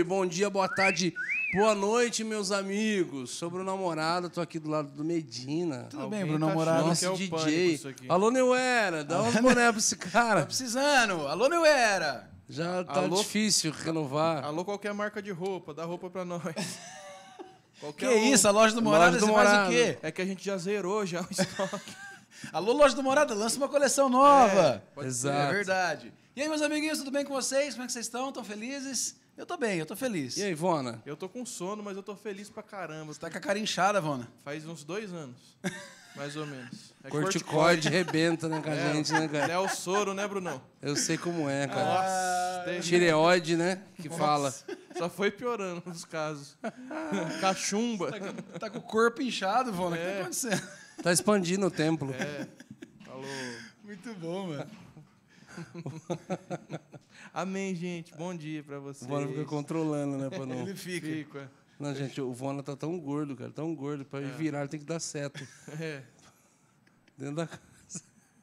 Oi, bom dia, boa tarde, boa noite, meus amigos. Sou Bruno Namorado, tô aqui do lado do Medina. Tudo Alguém bem, tá Bruno tá Namorado? É Nosso é DJ. Alô, Neuera, dá uma boné pra esse cara. Tá precisando. Alô, Neuera. Já tá Alô... difícil renovar. Alô, qualquer marca de roupa, dá roupa pra nós. Qualquer que um. isso, a loja do Morada, loja do Morada. faz o quê? É que a gente já zerou já o estoque. Alô, loja do Morada, lança uma coleção nova. É, Exato. Ser, é verdade. E aí, meus amiguinhos, tudo bem com vocês? Como é que vocês estão? Estão felizes? Eu tô bem, eu tô feliz. E aí, Vona? Eu tô com sono, mas eu tô feliz pra caramba. Você tá com a cara inchada, Vona? Faz uns dois anos, mais ou menos. É corticoide rebenta né, com a é, gente, né, cara? É o soro, né, Bruno? Eu sei como é, cara. Nossa, Tireoide, né? Que Nossa. fala. Só foi piorando nos casos. Cachumba. Tá com, tá, com o corpo inchado, Vona. É. O que tá é. acontecendo? Tá expandindo o templo. É. Falou. Muito bom, mano. Amém, gente. Bom dia para vocês. O Vona fica controlando, né? Pra não... Ele fica. Não, gente, o Vona tá tão gordo, cara. Tão gordo. Para é. virar, tem que dar seta. É. Dentro da casa.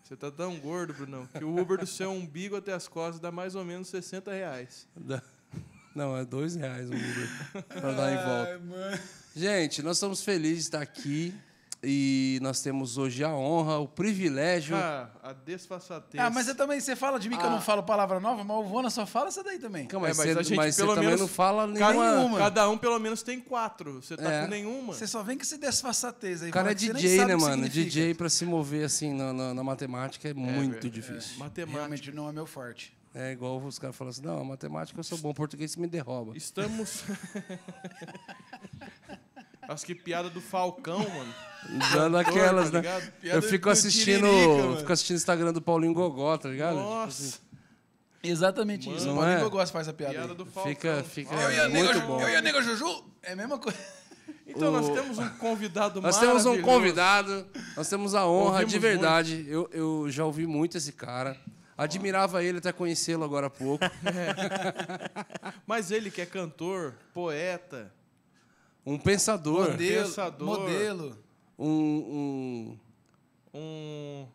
Você tá tão gordo, Brunão, que o Uber do seu umbigo até as costas dá mais ou menos 60 reais. Dá. Não, é dois reais o Uber para dar em volta. Ai, gente, nós estamos felizes de estar aqui. E nós temos hoje a honra, o privilégio. Ah, a desfaçatez. Ah, mas eu também, você fala de mim que ah. eu não ah. falo palavra nova, mas o Vona só fala essa daí também. Calma, é, mas, você, mas você também não fala nenhuma. Cada um pelo menos tem quatro. Você tá é. com nenhuma. Você só vem com essa desfaçatez aí. O cara é DJ, né, mano? DJ pra se mover assim na, na, na matemática é, é muito é, é, difícil. Matemática. Realmente não é meu forte. É igual os caras falam assim: não, matemática eu sou bom, português me derruba. Estamos. Acho que piada do Falcão, mano. Dando tá aquelas, tá né? Eu fico assistindo, fico assistindo o Instagram do Paulinho Gogó, tá ligado? Tipo Nossa. Assim. Exatamente Mano, isso. Não é? Gogó faz a piada. piada do Fica, fica eu e a muito bom. Eu e a Nega Juju é a mesma coisa. Então, o... nós temos um convidado Nós temos um convidado, nós temos a honra, Ouvimos de verdade. Eu, eu já ouvi muito esse cara. Admirava ele até conhecê-lo agora há pouco. É. Mas ele que é cantor, poeta. Um pensador. Modelo. Pensador. Modelo um, um, um...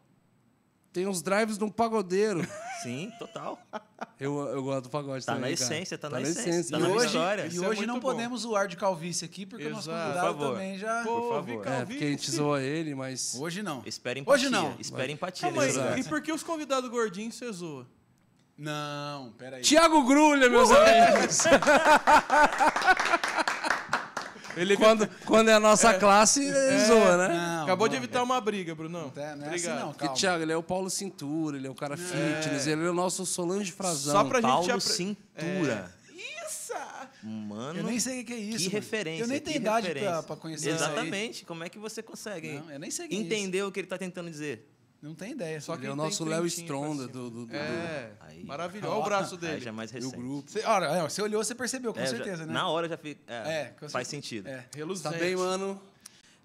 Tem uns drives de um pagodeiro. Sim, total. Eu, eu gosto do pagode tá também. Na essência, tá, tá, na, essência, essência. tá e na hoje, história. E é hoje é não bom. podemos zoar de calvície aqui, porque Exato. o nosso convidado Por também já. Por favor. É, porque a gente zoa ele, mas. Hoje não. Espera empatia. Hoje não. Espera Vai. empatia. Calma aí, e por que os convidados gordinhos você zoa? Não, peraí. Tiago Grulha, meus Uhul! amigos. Ele quando, quando é a nossa é. classe, é, zoa, né? Não, Acabou de evitar uma briga, Brunão. Tá, não é assim, Obrigado. assim não, calma. E, Thiago, ele é o Paulo Cintura, ele é o cara é. fitness, ele é o nosso Solange Frazão. Só pra Paulo gente... Paulo Cintura. É. Isso! Mano, eu nem sei o que é isso. Que mano. referência. Eu nem tenho idade pra, pra conhecer Exatamente. Como é que você consegue não, eu nem sei que Entender é o que ele tá tentando dizer. Não tem ideia. Só ele é o nosso Léo Stronda assim. do, do, do, É, aí, maravilhoso. Olha o braço dele. Aí já é mais recente. E o grupo. olha, você olhou, você percebeu, com é, certeza, já, né? Na hora já fica. É, é faz sentido. É, reluzente. Tá bem, mano?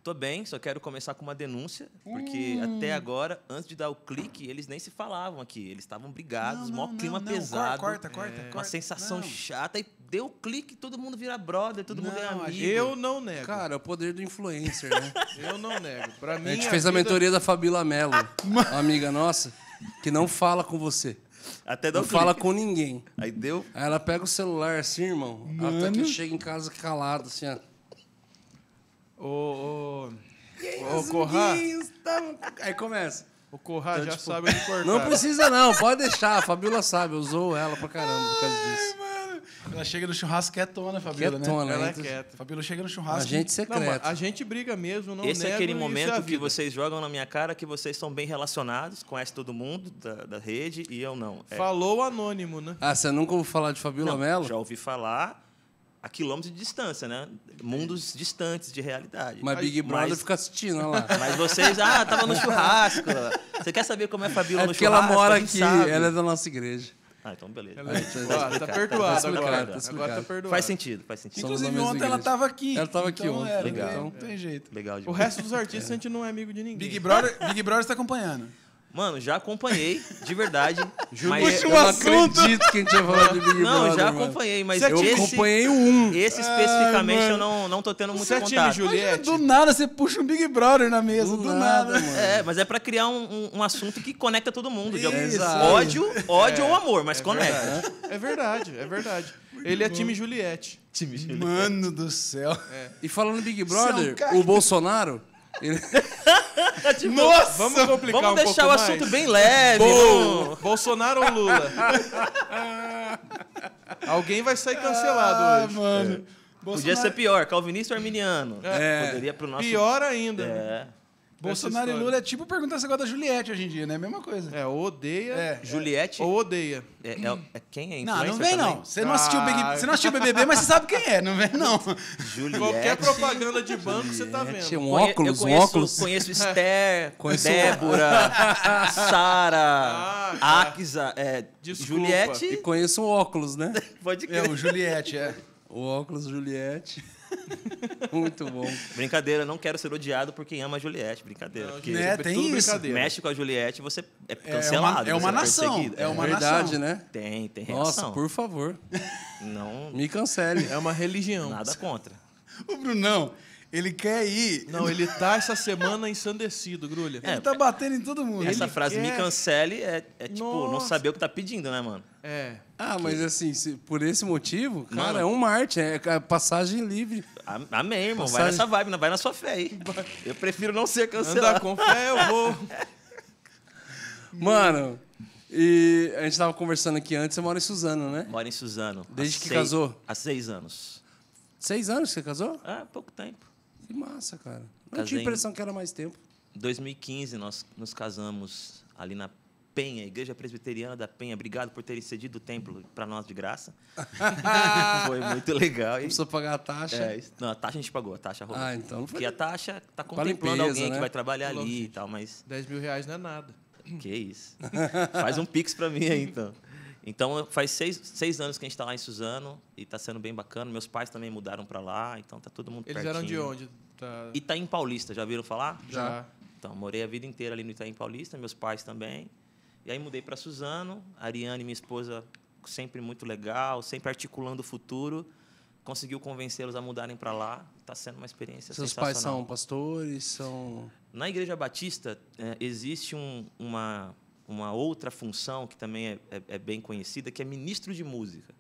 Tô bem, só quero começar com uma denúncia, porque hum. até agora, antes de dar o clique, eles nem se falavam aqui. Eles estavam brigados, não, não maior clima não, pesado. Corta, corta, é, corta. Uma sensação chata e deu clique, todo mundo vira brother, todo não, mundo é amigo. Eu não nego. Cara, o poder do influencer, né? eu não nego. Pra mim, a gente fez vida... a mentoria da Fabíola Mello, amiga nossa, que não fala com você. Até não um fala com ninguém. Aí deu. Aí ela pega o celular assim, irmão. Mano. Até que chega em casa calado, assim, ó. Ô, ô, ô, Corrá. Aí começa. O corra então, já tipo, sabe onde cortar. Não precisa, não. Pode deixar. A Fabiola sabe. Usou ela pra caramba por causa disso. Ai, ela chega no churrasco quietona, Fabíola, né? quietona, né? Ela é né? Então, quieta. Fabíola chega no churrasco. A gente secreta Não, a gente briga mesmo, não Esse é nego, é aquele momento é que vocês jogam na minha cara que vocês são bem relacionados, conhece todo mundo da, da rede e eu não. É. Falou anônimo, né? Ah, você nunca ouviu falar de Fabíola Melo Mello? Já ouvi falar a quilômetros de distância, né? Mundos distantes de realidade. Mas Big Brother mas, fica assistindo lá. Mas vocês, ah, tava no churrasco. Você quer saber como é a Fabíola é no churrasco? Porque ela mora aqui, ela é da nossa igreja. Ah, então beleza. Ela... Tá, tá perdoado tá agora. Tá agora tá perdoado. Faz sentido, faz sentido. Inclusive, ontem ela estava aqui. Ela estava então aqui ontem. Era, Legal. Então, não tem jeito. Legal demais. O resto dos artistas é. a gente não é amigo de ninguém. Big Brother, Big Brother está acompanhando. Mano, já acompanhei, de verdade. mas eu assunto. não acredito que a gente ia falar de Big Não, já acompanhei, mas eu esse, acompanhei um. Esse especificamente Ai, eu não, não tô tendo muito Você é contato. Time, Juliette. do nada você puxa um Big Brother na mesa, do, do nada, nada. mano. É, mas é pra criar um, um, um assunto que conecta todo mundo. Isso, de algum... Ódio, ódio é, ou amor, mas é conecta. Verdade. É verdade, é verdade. Muito Ele é bom. é time Juliette. Time Juliette. Mano do céu. É. E falando Big é Brother, o Bolsonaro ele... tipo, Nossa! Vamos complicar Vamos um deixar o assunto mais. bem leve. Bol... Bolsonaro ou Lula? Alguém vai sair cancelado ah, hoje. mano. É. Bolsonaro... Podia ser pior, calvinista ou arminiano. É. Poderia pro nosso... Pior ainda. É. Bolsonaro e Lula é tipo perguntar se gosta da Juliette hoje em dia, né? É a mesma coisa. É, ou odeia. É. Juliette? Ou odeia. É, é, é quem é Não, não vem não. Você não, assistiu Big, ah. você não assistiu BBB, mas você sabe quem é. Não vem não. Juliette. Qualquer propaganda de banco Juliette. você tá vendo. Um óculos, eu conheço, um óculos. Conheço Esther, conheço Débora, Sara, ah, tá. Aksa. É, Desculpa. Juliette. E conheço um óculos, né? Pode crer. É, o Juliette, é. O óculos Juliette. Muito bom. Brincadeira, não quero ser odiado por quem ama a Juliette. Brincadeira. Não, porque né? tem isso. Mexe com a Juliette, você é, é cancelado. É, é, é uma, é uma nação. É, é uma verdade, nação. né? Tem, tem reação. Nossa, por favor. Não. Me cancele. É uma religião. Nada contra. O Brunão, ele quer ir. Não, ele tá essa semana ensandecido, Grulha. É, ele tá batendo em todo mundo. Essa ele frase quer... me cancele é, é tipo Nossa. não saber o que tá pedindo, né, mano? É. Ah, mas assim, se, por esse motivo, cara, mano. é um Marte, é, é passagem livre. Amém, irmão. Passagem... Vai nessa vibe, vai na sua fé aí. Eu prefiro não ser cancelado. Andar com fé, eu vou. Mano, e a gente tava conversando aqui antes, você mora em Suzano, né? Mora em Suzano. Desde que seis, casou? Há seis anos. Seis anos que você casou? Ah, pouco tempo. Que massa, cara. Não Casei tinha a impressão que era mais tempo. Em 2015, nós nos casamos ali na Penha, Igreja Presbiteriana da Penha. Obrigado por terem cedido o templo para nós de graça. Foi muito legal. Não precisou pagar a taxa. É, não, a taxa a gente pagou, a taxa rolou. Ah, então. Porque a taxa está contemplando limpeza, alguém né? que vai trabalhar ali gente, e tal, mas. 10 mil reais não é nada. Que isso. Faz um pix para mim aí, então. Então, faz seis, seis anos que a gente está lá em Suzano e está sendo bem bacana. Meus pais também mudaram para lá, então tá todo mundo Eles pertinho. Eles eram de onde? Tá... Itaim tá Paulista, já viram falar? Já. Então, morei a vida inteira ali no Itaim Paulista, meus pais também. E aí mudei para Suzano, a Ariane, minha esposa, sempre muito legal, sempre articulando o futuro. Conseguiu convencê-los a mudarem para lá. Está sendo uma experiência Seus sensacional. Seus pais são pastores? são Na Igreja Batista, é, existe um, uma uma outra função que também é, é, é, bem conhecida, que é ministro de música.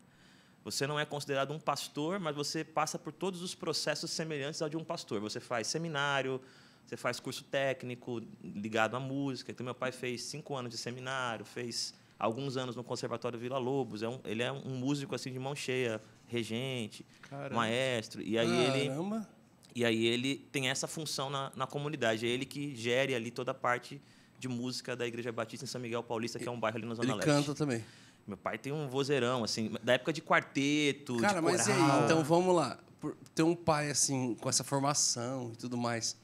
Você não é considerado um pastor, mas você passa por todos os processos semelhantes ao de um pastor. Você faz seminário, você faz curso técnico ligado à música. Então, meu pai fez cinco anos de seminário, fez alguns anos no Conservatório Vila Lobos. É um, ele é um músico assim de mão cheia, regente, Caramba. maestro. E aí Caramba. ele e aí ele tem essa função na, na comunidade. É ele que gere ali toda a parte de música da Igreja Batista em São Miguel Paulista, que é um bairro ali na Zona ele Leste. canta também. Meu pai tem um vozeirão, assim, da época de quarteto, Cara, de coral. mas e aí? Então, vamos lá. Por ter um pai, assim, com essa formação e tudo mais,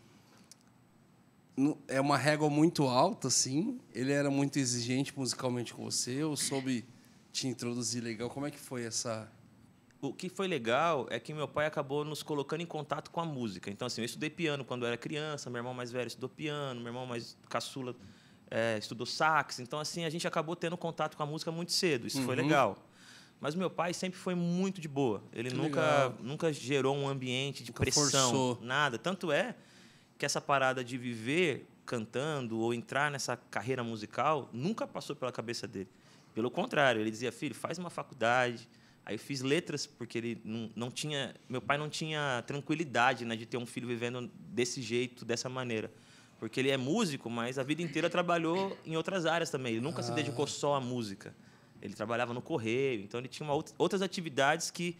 é uma régua muito alta, assim. Ele era muito exigente musicalmente com você, ou soube te introduzir legal. Como é que foi essa o que foi legal é que meu pai acabou nos colocando em contato com a música. Então, assim, eu estudei piano quando era criança, meu irmão mais velho estudou piano, meu irmão mais caçula é, estudou sax. Então, assim, a gente acabou tendo contato com a música muito cedo. Isso uhum. foi legal. Mas meu pai sempre foi muito de boa. Ele nunca, nunca gerou um ambiente de nunca pressão, forçou. nada. Tanto é que essa parada de viver cantando ou entrar nessa carreira musical nunca passou pela cabeça dele. Pelo contrário, ele dizia: "Filho, faz uma faculdade, Aí eu fiz letras, porque ele não, não tinha. Meu pai não tinha tranquilidade né, de ter um filho vivendo desse jeito, dessa maneira. Porque ele é músico, mas a vida inteira trabalhou em outras áreas também. Ele nunca ah. se dedicou só à música. Ele trabalhava no correio, então ele tinha outra, outras atividades que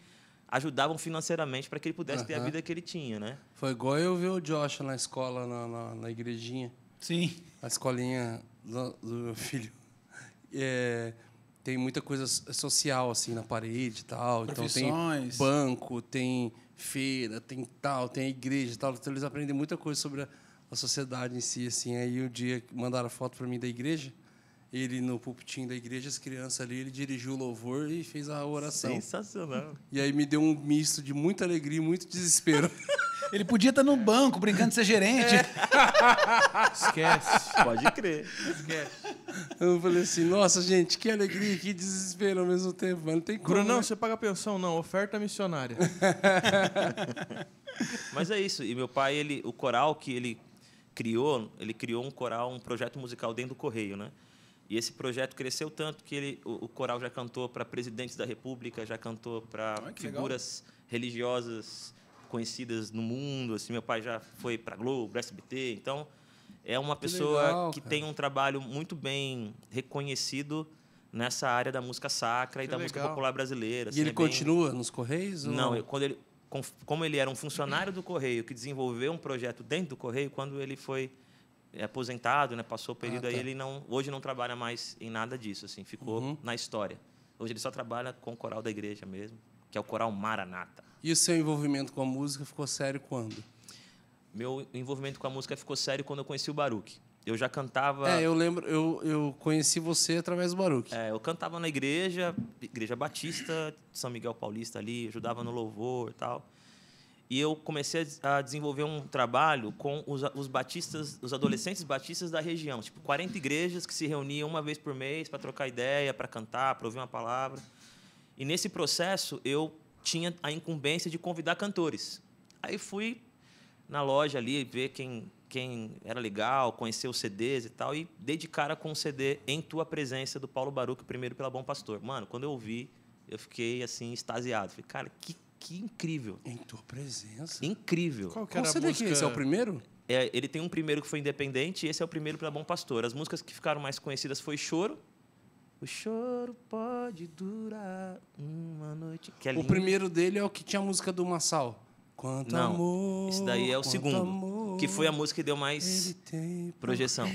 ajudavam financeiramente para que ele pudesse ter a vida que ele tinha, né? Foi igual eu ver o Josh na escola, na, na, na igrejinha. Sim. A escolinha do, do meu filho. É, tem muita coisa social assim na parede e tal. Então tem banco, tem feira, tem tal, tem igreja e tal. Então eles aprendem muita coisa sobre a, a sociedade em si assim. Aí um dia mandaram a foto para mim da igreja. Ele no pulpitinho da igreja, as crianças ali, ele dirigiu o louvor e fez a oração. Sensacional. E aí me deu um misto de muita alegria e muito desespero. Ele podia estar no banco brincando de ser gerente. É. Esquece. Pode crer. Esquece. Eu falei assim, nossa, gente, que alegria, que desespero ao mesmo tempo, mano. Não tem como. Não, né? você paga pensão, não. Oferta missionária. Mas é isso. E meu pai, ele, o coral que ele criou, ele criou um coral, um projeto musical dentro do Correio, né? E esse projeto cresceu tanto que ele, o, o coral já cantou para presidentes da República, já cantou para figuras legal. religiosas, conhecidas no mundo. Assim, meu pai já foi para Globo, SBT. Então, é uma pessoa que, legal, que tem um trabalho muito bem reconhecido nessa área da música sacra que e da legal. música popular brasileira. Assim, e ele é bem... continua nos Correios? Não, quando ele, como ele era um funcionário do Correio que desenvolveu um projeto dentro do Correio, quando ele foi é, aposentado, né, passou o ah, período ah, tá. aí, ele não, hoje não trabalha mais em nada disso, assim, ficou uhum. na história. Hoje ele só trabalha com o coral da igreja mesmo, que é o coral Maranata. E o seu envolvimento com a música ficou sério quando? Meu envolvimento com a música ficou sério quando eu conheci o Baruque. Eu já cantava. É, eu lembro, eu, eu conheci você através do Baruque. É, eu cantava na igreja, Igreja Batista, São Miguel Paulista ali, ajudava no louvor e tal. E eu comecei a desenvolver um trabalho com os, os batistas, os adolescentes batistas da região. Tipo, 40 igrejas que se reuniam uma vez por mês para trocar ideia, para cantar, para ouvir uma palavra. E nesse processo eu tinha a incumbência de convidar cantores. Aí fui na loja ali ver quem, quem era legal, conhecer os CDs e tal, e dei de cara com um CD em tua presença do Paulo Baruco, primeiro pela Bom Pastor. Mano, quando eu ouvi, eu fiquei assim, extasiado. Falei, cara, que, que incrível. Em tua presença? Incrível. Qual que era Qual CD a música? que é esse é o primeiro? É, ele tem um primeiro que foi independente e esse é o primeiro pela Bom Pastor. As músicas que ficaram mais conhecidas foi Choro, o choro pode durar uma noite. É o primeiro dele é o que tinha a música do Massal. Quanto Não, esse daí é o segundo, amor, que foi a música que deu mais projeção.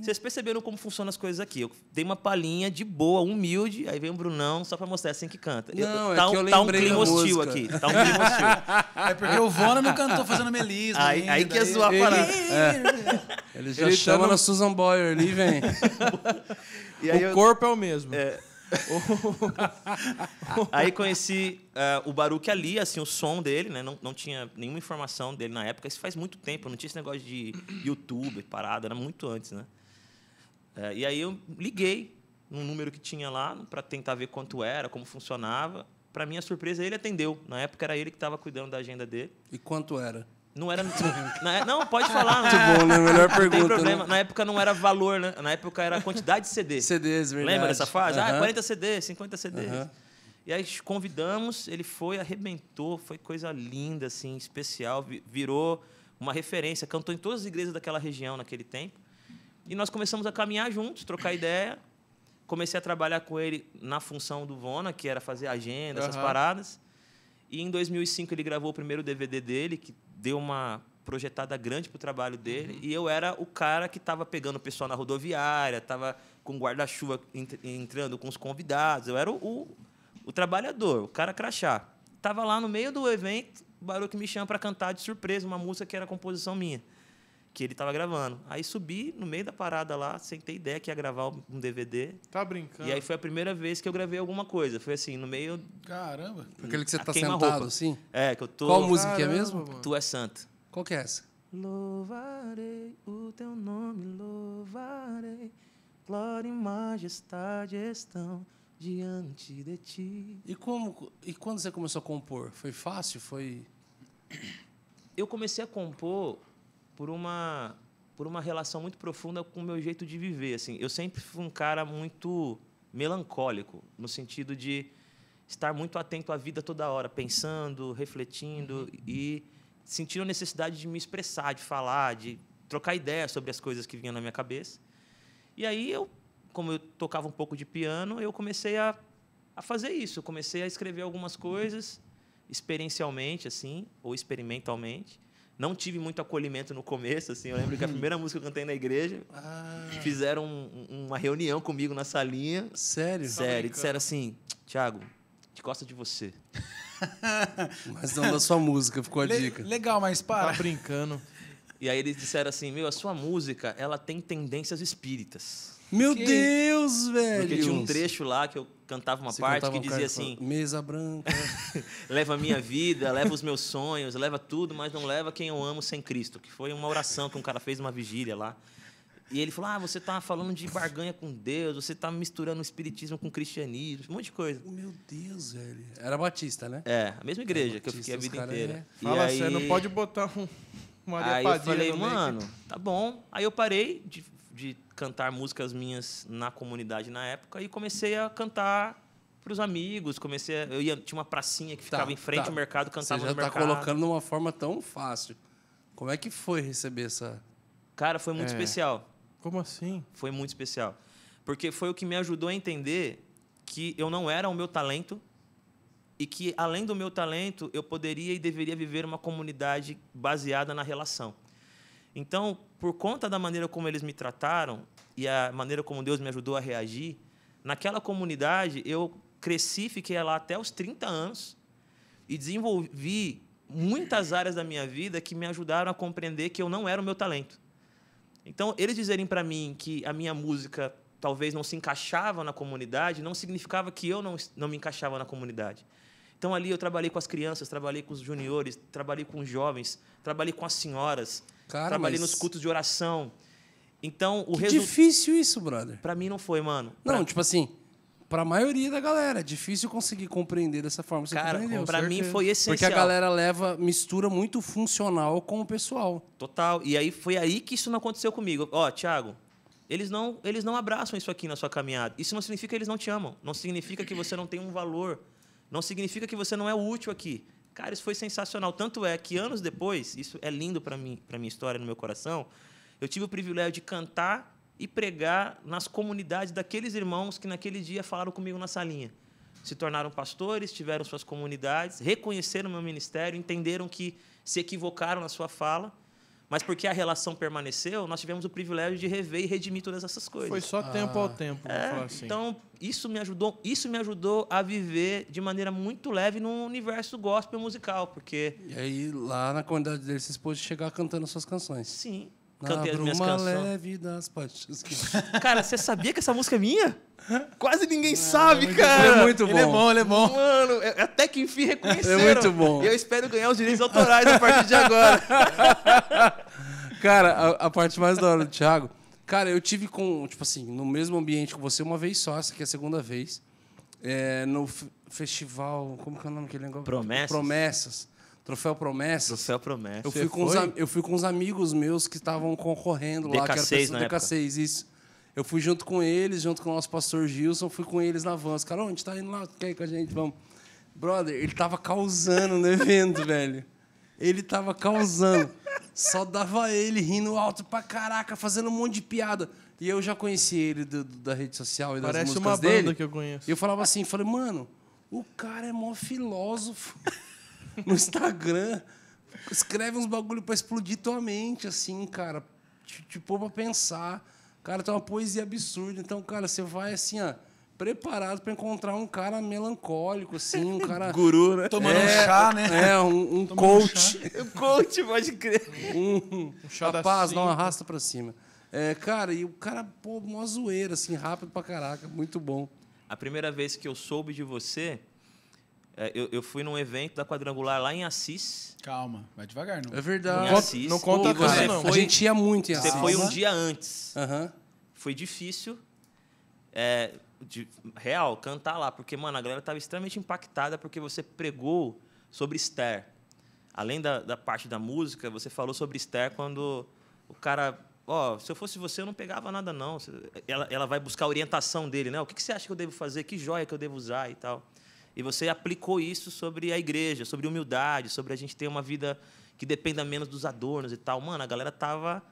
Vocês perceberam como funcionam as coisas aqui. Eu dei uma palhinha de boa, humilde, aí vem o Brunão só pra mostrar assim que canta. Não, eu, é tá, é que eu tá um clima hostil aqui. Tá um clima hostil. É porque o Vona não cantou fazendo melisma. Aí, aí que é zoar a parada. É. Ele já ele tá chama tá no... na Susan Boyer ali, vem. o eu... corpo é o mesmo. É. aí conheci uh, o Baruque ali, assim, o som dele, né? Não, não tinha nenhuma informação dele na época. Isso faz muito tempo, não tinha esse negócio de YouTube, parada, era muito antes, né? Uh, e aí eu liguei num número que tinha lá para tentar ver quanto era, como funcionava. Para minha surpresa, ele atendeu. Na época era ele que estava cuidando da agenda dele. E quanto era? Não era. na, não, pode falar. Né? Muito bom, né? Melhor pergunta. Não tem problema. Né? Na época não era valor, né? Na época era quantidade de CD. CDs, verdade. Lembra dessa fase? Ah, 40 CDs, 50 CDs. E aí convidamos, ele foi, arrebentou, foi coisa linda, assim, especial, virou uma referência, cantou em todas as igrejas daquela região naquele tempo. E nós começamos a caminhar juntos, trocar ideia. Comecei a trabalhar com ele na função do Vona, que era fazer agenda, essas paradas. E em 2005 ele gravou o primeiro DVD dele, que deu uma projetada grande para o trabalho dele uhum. e eu era o cara que estava pegando o pessoal na rodoviária, estava com guarda-chuva entrando com os convidados, eu era o, o, trabalhador, o cara crachá. Estava lá no meio do evento, o que me chama para cantar de surpresa uma música que era composição minha que ele estava gravando. Aí subi no meio da parada lá, sem ter ideia que ia gravar um DVD. Tá brincando. E aí foi a primeira vez que eu gravei alguma coisa. Foi assim, no meio. Caramba! Aquele que você tá sentado roupa. assim? É, que eu tô. Qual música é Caramba, é mesmo? Mano. Tu é santo. Qual que é essa? Louvarei o teu nome, louvarei. Glória e majestade estão diante de ti. E como e quando você começou a compor? Foi fácil? Foi Eu comecei a compor por uma por uma relação muito profunda com o meu jeito de viver, assim. Eu sempre fui um cara muito melancólico, no sentido de estar muito atento à vida toda hora, pensando, refletindo uhum. e sentindo a necessidade de me expressar, de falar, de trocar ideias sobre as coisas que vinham na minha cabeça. E aí eu, como eu tocava um pouco de piano, eu comecei a, a fazer isso. Eu comecei a escrever algumas uhum. coisas experiencialmente, assim, ou experimentalmente. Não tive muito acolhimento no começo, assim. Eu lembro que a uhum. primeira música que eu cantei na igreja, ah. fizeram um, uma reunião comigo na salinha. Sério? Sério. E disseram assim, Tiago, gente gosta de você. mas não da sua música, ficou a Le dica. Legal, mas tá para. Tá brincando. E aí eles disseram assim, meu, a sua música, ela tem tendências espíritas. Meu que... Deus, velho! Porque tinha um trecho lá que eu cantava uma Você parte cantava que dizia assim: Mesa branca. leva a minha vida, leva os meus sonhos, leva tudo, mas não leva quem eu amo sem Cristo. Que foi uma oração que um cara fez uma vigília lá. E ele falou: Ah, você tá falando de barganha com Deus, você tá misturando o espiritismo com o cristianismo, um monte de coisa. Meu Deus, velho. Era batista, né? É, a mesma igreja Batista, que eu fiquei a vida inteira. É... Fala, sério, você não pode botar um Maria aí Padilha. Aí eu falei, mano, tá bom. Aí eu parei de, de cantar músicas minhas na comunidade na época e comecei a cantar para os amigos, comecei a, eu ia tinha uma pracinha que tá, ficava tá, em frente tá. ao mercado, cantava Você já está colocando de uma forma tão fácil. Como é que foi receber essa Cara, foi muito é. especial. Como assim? Foi muito especial. Porque foi o que me ajudou a entender que eu não era o meu talento e que além do meu talento, eu poderia e deveria viver uma comunidade baseada na relação. Então, por conta da maneira como eles me trataram e a maneira como Deus me ajudou a reagir, naquela comunidade eu cresci, fiquei lá até os 30 anos e desenvolvi muitas áreas da minha vida que me ajudaram a compreender que eu não era o meu talento. Então, eles dizerem para mim que a minha música talvez não se encaixava na comunidade, não significava que eu não, não me encaixava na comunidade. Então, ali eu trabalhei com as crianças, trabalhei com os juniores, trabalhei com os jovens, trabalhei com as senhoras, Cara, Trabalhei mas... nos cultos de oração. Então, o resultado. Difícil isso, brother. Para mim não foi, mano. Pra... Não, tipo assim, para a maioria da galera, é difícil conseguir compreender dessa forma. Você Cara, para mim foi essencial. Porque a galera leva, mistura muito funcional com o pessoal. Total. E aí foi aí que isso não aconteceu comigo. Ó, Thiago, eles não, eles não abraçam isso aqui na sua caminhada. Isso não significa que eles não te amam. Não significa que você não tem um valor. Não significa que você não é útil aqui. Cara, isso foi sensacional. Tanto é que anos depois, isso é lindo para mim, para minha história, no meu coração, eu tive o privilégio de cantar e pregar nas comunidades daqueles irmãos que naquele dia falaram comigo na salinha. Se tornaram pastores, tiveram suas comunidades, reconheceram meu ministério, entenderam que se equivocaram na sua fala mas porque a relação permaneceu, nós tivemos o privilégio de rever e redimir todas essas coisas. Foi só ah. tempo ao tempo. É, assim. Então, isso me ajudou, isso me ajudou a viver de maneira muito leve no universo gospel musical, porque E aí lá na comunidade dele você pôde chegar cantando suas canções. Sim cantei Abra as minhas uma canções. leve das paixões que... Cara, você sabia que essa música é minha? Quase ninguém sabe, cara. É muito bom. Ele é bom, ele é bom. Mano, é, é até que enfim reconheceram. É muito bom. Eu espero ganhar os direitos autorais a partir de agora. cara, a, a, parte mais da hora do Thiago... Cara, eu tive com, tipo assim, no mesmo ambiente com você uma vez só, essa aqui é a segunda vez. É, no festival... Como que é o nome que ele negócio? Promessas. Promessas. Troféu Promessa. Troféu Promessa. Eu fui, com os, eu fui com uns amigos meus que estavam concorrendo lá, DK6, que era pessoa DK6, isso. Eu fui junto com eles, junto com o nosso pastor Gilson, fui com eles na van. Os caras, oh, a gente tá indo lá, quer ir com a gente, vamos. Brother, ele tava causando no evento, velho. Ele tava causando. Só dava ele rindo alto pra caraca, fazendo um monte de piada. E eu já conheci ele do, do, da rede social e das músicas dele. Parece uma banda dele. que eu conheço. E eu falava assim, falei, mano, o cara é mó filósofo no Instagram, escreve uns bagulho para explodir tua mente, assim, cara. Te, te pôr pra pensar. Cara, tem tá uma poesia absurda. Então, cara, você vai assim, ó preparado para encontrar um cara melancólico, assim, um cara. Guru, né? Tomando é, um chá, né? É, um, um coach. Um, coach, pode crer. Um, um chá rapaz, não arrasta para cima. É, cara, e o cara, pô, uma zoeira, assim, rápido pra caraca, muito bom. A primeira vez que eu soube de você, é, eu, eu, fui num evento da quadrangular lá em Assis. Calma, vai devagar, não. É verdade. Assis, não conta você não. Foi, a gente ia muito em Assis. Você foi um dia antes. Uhum. Foi difícil. É, de, real, cantar lá, porque, mano, a galera estava extremamente impactada porque você pregou sobre Esther. Além da, da parte da música, você falou sobre Esther quando o cara ó, oh, se eu fosse você, eu não pegava nada, não. Ela, ela vai buscar a orientação dele, né? O que, que você acha que eu devo fazer? Que joia que eu devo usar e tal. E você aplicou isso sobre a igreja, sobre humildade, sobre a gente ter uma vida que dependa menos dos adornos e tal. Mano, a galera tava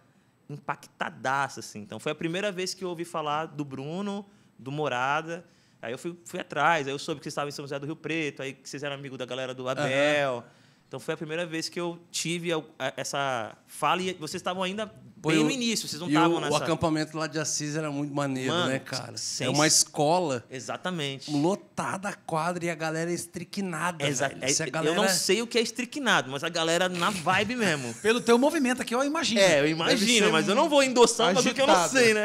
impactadaça, assim. Então, foi a primeira vez que eu ouvi falar do Bruno, do Morada. Aí eu fui, fui atrás, aí eu soube que vocês estavam em São José do Rio Preto, aí que vocês eram amigos da galera do Abel. Uhum. Então foi a primeira vez que eu tive essa fala e vocês estavam ainda bem eu, no início, vocês não estavam nessa. O acampamento lá de Assis era muito maneiro, Mano, né, cara? É sem... É uma escola. Exatamente. Lotada a quadra e a galera é estriquinada. Exa é, galera... Eu não sei o que é estriquinado, mas a galera na vibe mesmo. Pelo teu movimento aqui, eu imagino. É, eu imagino, mas eu não vou endossar agitado. porque eu não sei, né?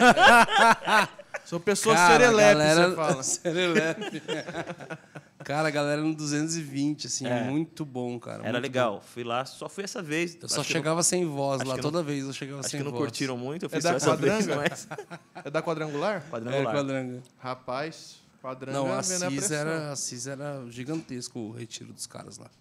Sou pessoa cara, serelepe, galera... você fala. serelepe. Cara, a galera no 220, assim, é. muito bom, cara. Era legal. Bom. Fui lá, só fui essa vez. Eu só chegava não... sem voz lá, não... toda vez eu chegava acho sem voz. Acho que não voz. curtiram muito, eu fiz é só essa vez, mas... É da quadrangular? Quadrangular. É, quadrangular. Rapaz, quadrangular Não, a CIS, é era, a CIS era gigantesco o retiro dos caras lá.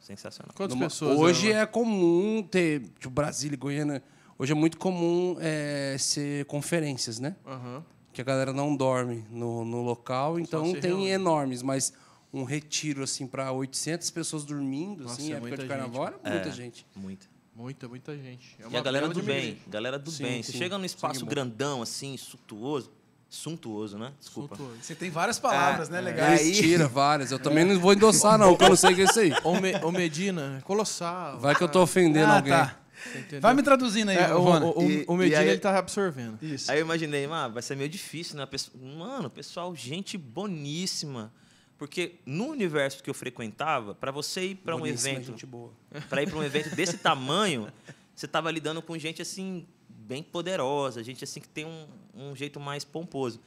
Sensacional. Quantas Numa... pessoas? Hoje eram? é comum ter, tipo, Brasília e Goiânia... Hoje é muito comum é, ser conferências, né? Uhum. Que a galera não dorme no, no local, então tem reúne. enormes, mas um retiro assim para 800 pessoas dormindo, Nossa, assim, é época de carnaval, gente. era é muita é, gente. Muita. Muita, muita gente. É e a galera do bem, gente. galera do sim, bem. Sim. Você chega num espaço sim, grandão, assim, suntuoso, Suntuoso, né? Desculpa. Suntuoso. Você tem várias palavras, ah, né, é, né? Legal. Aí... Tira várias. Eu também não vou endossar, não, eu não sei o que é isso aí. o Medina, colossal. Vai que eu tô ofendendo ah, alguém. Tá. Vai me traduzindo aí, é, o, o, o, o Medina ele tá absorvendo. Isso. Aí eu imaginei, mano, ah, vai ser meio difícil, né? Mano, pessoal, gente boníssima. Porque no universo que eu frequentava, para você ir para um evento, para ir para um evento desse tamanho, você estava lidando com gente assim bem poderosa, gente assim que tem um, um, jeito mais pomposo.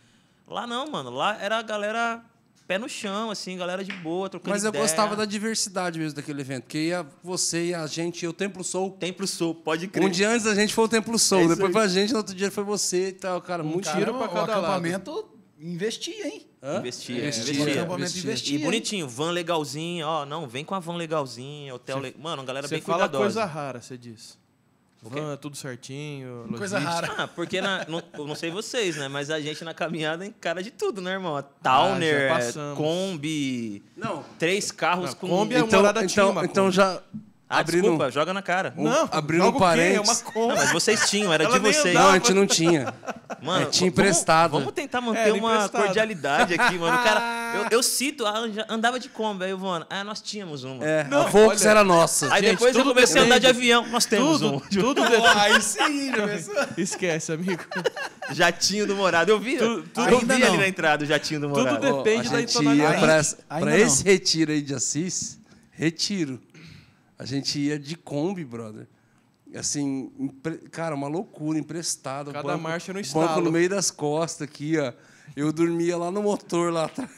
Lá não, mano, lá era a galera pé no chão, assim, galera de boa, trocando Mas eu ideia. gostava da diversidade mesmo daquele evento, que ia você e a gente, o Templo Sou. Templo Sou, pode crer. Um dia antes a gente foi o Templo Sou, é depois foi a gente, no outro dia foi você e tal, cara, um muito cara, pra cada um acampamento lado. investia, hein? Hã? Investia. É, investia. E bonitinho, van legalzinho, ó, não, vem com a van legalzinha, hotel le... Mano, a galera bem fala coisa rara, você diz. Van, tudo certinho. Coisa rara. Ah, porque na, não, não sei vocês, né? Mas a gente na caminhada encara de tudo, né, irmão? Towner, ah, Kombi. Não. Três carros não, com. Kombi é então, então, então já. Ah, abrindo, desculpa, joga na cara. Um, não, abriu um é parênteses. É não, mas vocês tinham, era Ela de vocês. Não, a gente não tinha. Mano, é, tinha emprestado. Vamos, vamos tentar é, manter é, uma emprestado. cordialidade aqui, mano. O cara, eu, eu cito, ah, andava de Kombi, aí, Ivana. Ah, nós tínhamos uma. É, não, a Volks olha, era nossa. Aí gente, depois eu comecei depende. a andar de avião. Nós temos tudo, um. Tudo depende. aí sim, Esquece, amigo. Jatinho do Morado. Eu vi, tu, tudo, eu vi ali na entrada o Jatinho do Morado. Tudo depende oh, da entonalidade. Pra, pra esse retiro aí de Assis, retiro. A gente ia de Kombi, brother. Assim, impre... cara, uma loucura, emprestado. Cada banco, marcha no estalo. Banco no meio das costas aqui, ó. Eu dormia lá no motor lá atrás.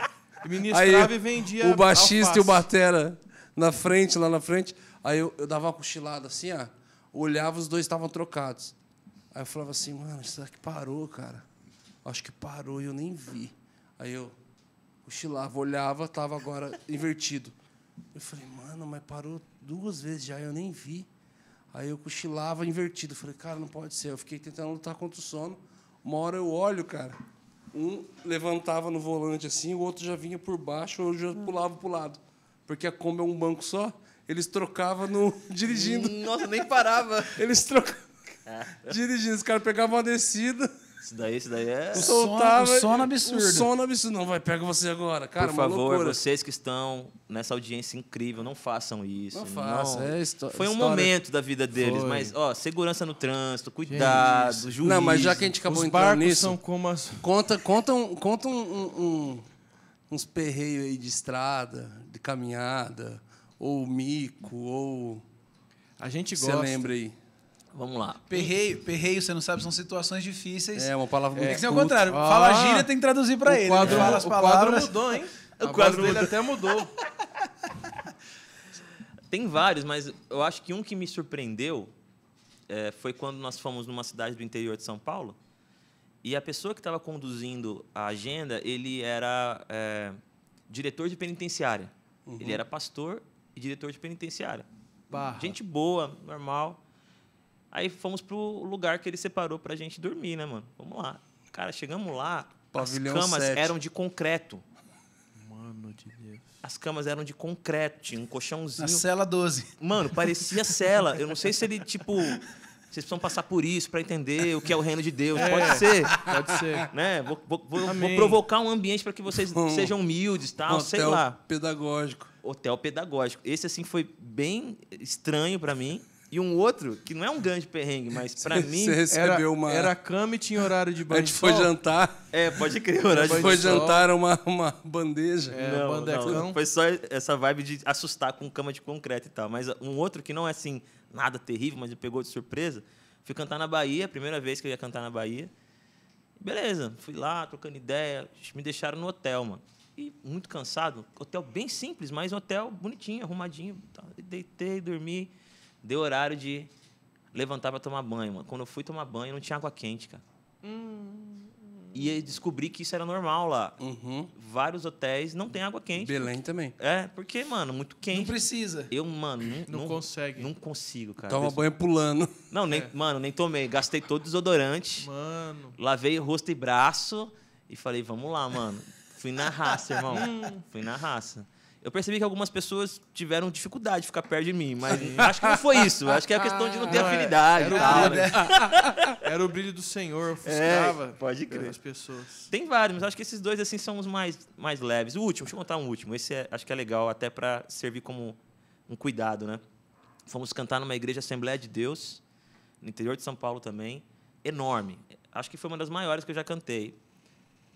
Ministrava e vendia. O baixista alface. e o batera na frente, lá na frente. Aí eu, eu dava uma cochilada assim, ó. Olhava, os dois estavam trocados. Aí eu falava assim, mano, isso daqui parou, cara. Acho que parou e eu nem vi. Aí eu cochilava, olhava, tava agora invertido. Eu falei, mano, mas parou duas vezes já, eu nem vi. Aí eu cochilava invertido. Falei, cara, não pode ser. Eu fiquei tentando lutar contra o sono. Uma hora eu olho, cara. Um levantava no volante assim, o outro já vinha por baixo, ou já pulava para o lado. Porque a Kombi é um banco só, eles trocavam no dirigindo. Nossa, nem parava. Eles trocavam. Ah. dirigindo, os caras pegavam uma descida isso daí, isso daí é. O sono, é o sono absurdo. O sono absurdo. Não, vai, pega você agora. Cara, Por favor, vocês que estão nessa audiência incrível, não façam isso. Não façam. É Foi um momento da vida deles, Foi. mas, ó, segurança no trânsito, cuidado, gente, juízo. Não, mas já que a gente acabou Os entrando nisso. São como as... Conta, conta, um, conta um, um, uns perreios aí de estrada, de caminhada, ou mico, ou. A gente gosta. Você lembra aí? Vamos lá. Perreio, perreio, você não sabe, são situações difíceis. É uma palavra muito. Tem que ser ao contrário. Ah, fala gíria, tem que traduzir para ele. Quadro, fala as palavras. O quadro mudou, hein? O quadro dele até mudou. tem vários, mas eu acho que um que me surpreendeu é, foi quando nós fomos numa cidade do interior de São Paulo e a pessoa que estava conduzindo a agenda ele era é, diretor de penitenciária. Uhum. Ele era pastor e diretor de penitenciária. Barra. Gente boa, normal. Aí fomos pro lugar que ele separou pra gente dormir, né, mano? Vamos lá. Cara, chegamos lá, Pavilhão as camas 7. eram de concreto. Mano de Deus. As camas eram de concreto, tinha um colchãozinho. A cela 12. Mano, parecia cela. Eu não sei se ele, tipo. Vocês precisam passar por isso para entender o que é o reino de Deus. É, pode ser. Pode ser. Né? Vou, vou, vou, provocar um ambiente para que vocês sejam humildes, tal, sei lá. Hotel pedagógico. Hotel pedagógico. Esse, assim, foi bem estranho para mim. E um outro, que não é um grande perrengue, mas para mim. Você recebeu era, uma. Era cama e tinha horário de banho. A gente foi jantar. É, pode crer, horário de banho. foi jantar uma, uma bandeja. É, não, bandecão. Não, foi só essa vibe de assustar com cama de concreto e tal. Mas um outro que não é assim, nada terrível, mas me pegou de surpresa. Fui cantar na Bahia, primeira vez que eu ia cantar na Bahia. Beleza, fui lá, trocando ideia. Me deixaram no hotel, mano. E muito cansado. Hotel bem simples, mas um hotel bonitinho, arrumadinho. Tá. Deitei, dormi Deu horário de levantar para tomar banho, mano. Quando eu fui tomar banho, não tinha água quente, cara. Hum. E descobri que isso era normal lá. Uhum. Vários hotéis não tem água quente. Belém também. É, porque, mano, muito quente. Não precisa. Eu, mano, não, não consegue. Não consigo, cara. Toma banho pulando. Não, nem, é. mano, nem tomei. Gastei todo o desodorante. Mano. Lavei rosto e braço e falei, vamos lá, mano. Fui na raça, irmão. Hum. Fui na raça eu percebi que algumas pessoas tiveram dificuldade de ficar perto de mim, mas acho que não foi isso. Acho que é a questão de não ter ah, não, é. afinidade era, era, o brilho, né? era o brilho do Senhor, é, ofuscava. É, pode crer. As pessoas. Tem vários, mas acho que esses dois assim são os mais, mais leves. O último, deixa eu contar um último. Esse é, acho que é legal até para servir como um cuidado, né? Fomos cantar numa igreja Assembleia de Deus, no interior de São Paulo também, enorme. Acho que foi uma das maiores que eu já cantei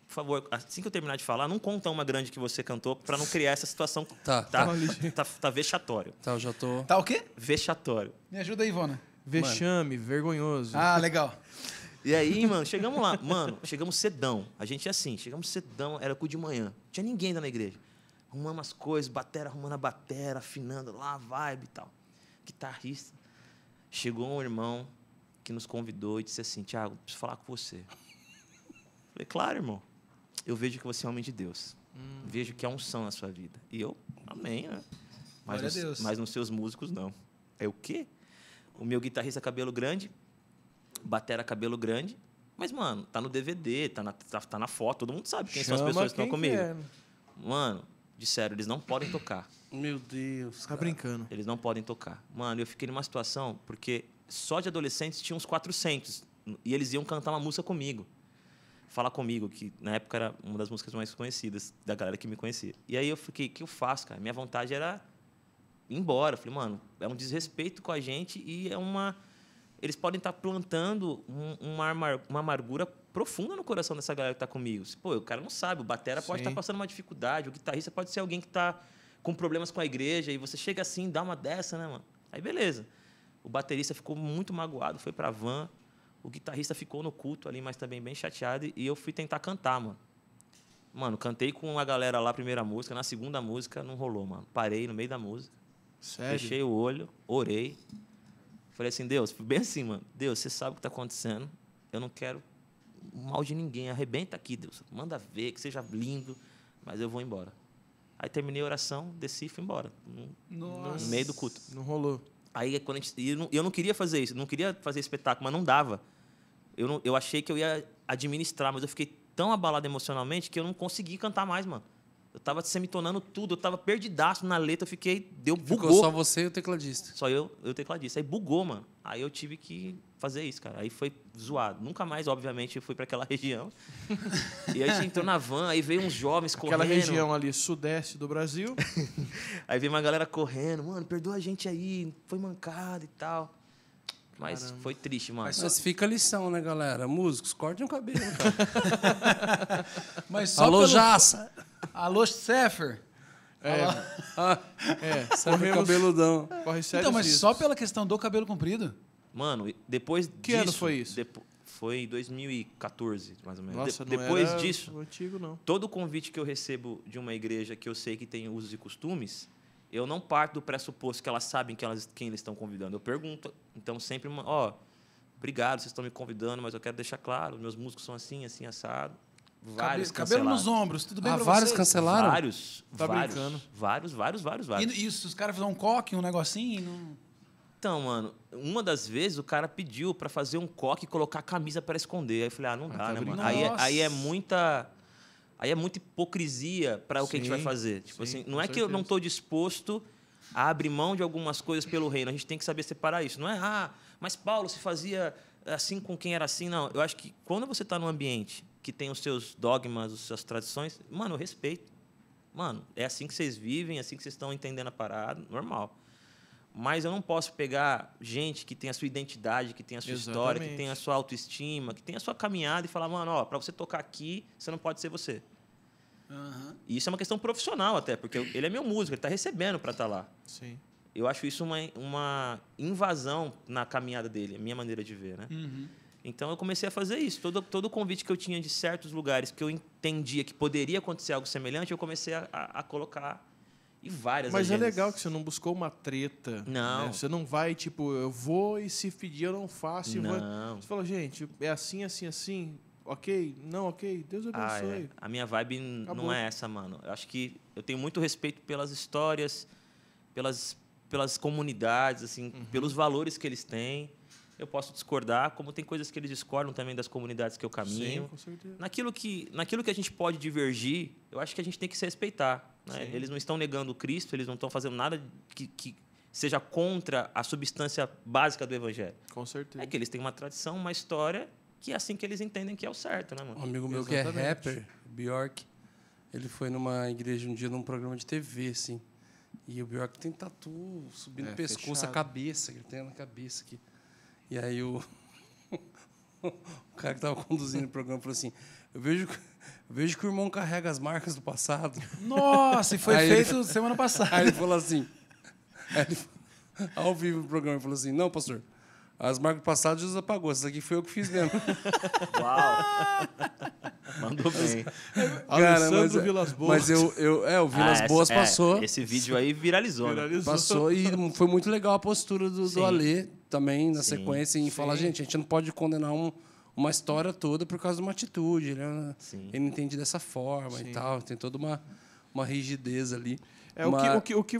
por favor, assim que eu terminar de falar, não conta uma grande que você cantou para não criar essa situação. Tá. Tá, tá, tá, tá, tá vexatório. Tá, eu já tô. Tá o quê? Vexatório. Me ajuda aí, Ivona. Vexame, mano. vergonhoso. Ah, legal. E aí, mano, chegamos lá. Mano, chegamos cedão. A gente é assim, chegamos cedão, era cu de manhã. Não tinha ninguém lá na igreja. Arrumamos as coisas, batera, arrumando a batera, afinando lá, vibe e tal. Guitarrista. Chegou um irmão que nos convidou e disse assim: Tiago, preciso falar com você. falei, claro, irmão eu vejo que você é homem de Deus. Hum. Vejo que há é unção na sua vida. E eu, amém, né? Mas, nos, Deus. mas nos seus músicos, não. É o quê? O meu guitarrista cabelo grande, batera cabelo grande, mas, mano, tá no DVD, tá na, tá, tá na foto, todo mundo sabe quem Chama são as pessoas que estão comigo. Quer. Né? Mano, disseram, eles não podem tocar. Meu Deus. Tá brincando. Eles não podem tocar. Mano, eu fiquei numa situação, porque só de adolescentes tinha uns 400. E eles iam cantar uma música comigo. Falar Comigo, que na época era uma das músicas mais conhecidas da galera que me conhecia. E aí eu fiquei, o que eu faço, cara? Minha vontade era ir embora. Eu falei, mano, é um desrespeito com a gente e é uma... Eles podem estar tá plantando uma, uma amargura profunda no coração dessa galera que está comigo. Pô, o cara não sabe, o batera tá Sim. pode estar passando uma dificuldade, o guitarrista pode ser alguém que está com problemas com a igreja, e você chega assim, dá uma dessa, né, mano? Aí beleza. O baterista ficou muito magoado, foi a van, o guitarrista ficou no culto ali, mas também bem chateado. E eu fui tentar cantar, mano. Mano, cantei com a galera lá, primeira música. Na segunda música, não rolou, mano. Parei no meio da música. Sério? Fechei o olho, orei. Falei assim, Deus, bem assim, mano. Deus, você sabe o que está acontecendo. Eu não quero mal de ninguém. Arrebenta aqui, Deus. Manda ver, que seja lindo. Mas eu vou embora. Aí terminei a oração, desci e fui embora. No, no meio do culto. Não rolou. Aí quando a gente, eu, não, eu não queria fazer isso, não queria fazer espetáculo, mas não dava. Eu, não, eu achei que eu ia administrar, mas eu fiquei tão abalado emocionalmente que eu não consegui cantar mais, mano. Eu tava semitonando tudo, eu tava perdidaço na letra, eu fiquei. Deu bugou. Ficou só você e o tecladista. Só eu e o tecladista. Aí bugou, mano. Aí eu tive que fazer isso, cara. Aí foi zoado. Nunca mais, obviamente, eu fui para aquela região. e aí a gente entrou na van, aí veio uns jovens correndo. Aquela região ali, sudeste do Brasil. aí veio uma galera correndo, mano, perdoa a gente aí, foi mancada e tal. Mas Caramba. foi triste, mano. Mas, mas fica a lição, né, galera? Músicos, cortem o cabelo, cara. mas só Alô, pelo... Jaça! Alô, Sefer! É, ah, é corremos, cabeludão. Corre então, mas riscos. só pela questão do cabelo comprido? Mano, depois que disso... Que ano foi isso? foi em 2014, mais ou menos. Nossa, de, não depois disso, antigo, não. todo convite que eu recebo de uma igreja que eu sei que tem usos e costumes, eu não parto do pressuposto que elas sabem que elas, quem eles estão convidando. Eu pergunto. Então, sempre, ó, oh, obrigado, vocês estão me convidando, mas eu quero deixar claro, meus músicos são assim, assim, assado. Vários cabelo, cabelo nos ombros, tudo bem ah, vários vocês? cancelaram? Vários, tá vários, brincando. vários, vários, vários, vários. E isso, os caras fizeram um coque, um negocinho? Não... Então, mano, uma das vezes o cara pediu para fazer um coque e colocar a camisa para esconder. Aí eu falei, ah, não ah, dá, ah, tá né, brincando. mano? Aí, aí é, é muita Aí é muita hipocrisia para o que a gente vai fazer. Tipo sim, assim, não é que eu não estou disposto a abrir mão de algumas coisas pelo reino. A gente tem que saber separar isso. Não é, ah, mas Paulo se fazia assim com quem era assim. Não, eu acho que quando você está num ambiente que tem os seus dogmas, as suas tradições, mano, eu respeito. Mano, é assim que vocês vivem, é assim que vocês estão entendendo a parada, normal. Mas eu não posso pegar gente que tem a sua identidade, que tem a sua Exatamente. história, que tem a sua autoestima, que tem a sua caminhada e falar, mano, ó, para você tocar aqui, você não pode ser você. Uhum. E isso é uma questão profissional até, porque ele é meu músico, ele está recebendo para estar tá lá. Sim. Eu acho isso uma, uma invasão na caminhada dele, a minha maneira de ver, né? Uhum. Então eu comecei a fazer isso. Todo, todo convite que eu tinha de certos lugares que eu entendia que poderia acontecer algo semelhante, eu comecei a, a, a colocar e várias Mas é agendas. é legal que você não buscou uma treta. Né? Não. Né? Você não vai, tipo, eu vou e se pedir eu não faço. Não. Você fala, gente, é assim, assim, assim ok, não, ok, Deus abençoe. Ah, é. A minha vibe Acabou. não é essa, mano. Eu acho que eu tenho muito respeito pelas histórias, pelas, pelas comunidades, assim, uhum. pelos valores que eles têm. Eu posso discordar, como tem coisas que eles discordam também das comunidades que eu caminho. Sim, com certeza. Naquilo que, naquilo que a gente pode divergir, eu acho que a gente tem que se respeitar. Né? Eles não estão negando o Cristo, eles não estão fazendo nada que, que seja contra a substância básica do Evangelho. Com certeza. É que eles têm uma tradição, uma história que é assim que eles entendem que é o certo, né, mano? Um amigo meu Exatamente. que é rapper, Bjork, ele foi numa igreja um dia num programa de TV, assim. E o Bjork tem tatu subindo é, o pescoço, fechado. a cabeça, ele tem na cabeça aqui. E aí o, o cara que estava conduzindo o programa falou assim: eu vejo, vejo que o irmão carrega as marcas do passado. Nossa, e foi aí feito ele, semana passada. Aí ele falou assim, ele, ao vivo no programa, ele falou assim: não, pastor, as marcas passadas os Jesus apagou. Essas aqui foi eu que fiz mesmo. Uau! Mandou bem. Cara, é, mas, Vilas Boas. Mas eu, eu, é, o Vilas ah, Boas é, passou. É, esse vídeo aí viralizou. Né? viralizou. Passou e foi muito legal a postura do, do Ale também na Sim. sequência em Sim. falar: gente, a gente não pode condenar um, uma história toda por causa de uma atitude. Né? Ele entende dessa forma e tal. Tem toda uma, uma rigidez ali. É, o, que, o, que, o que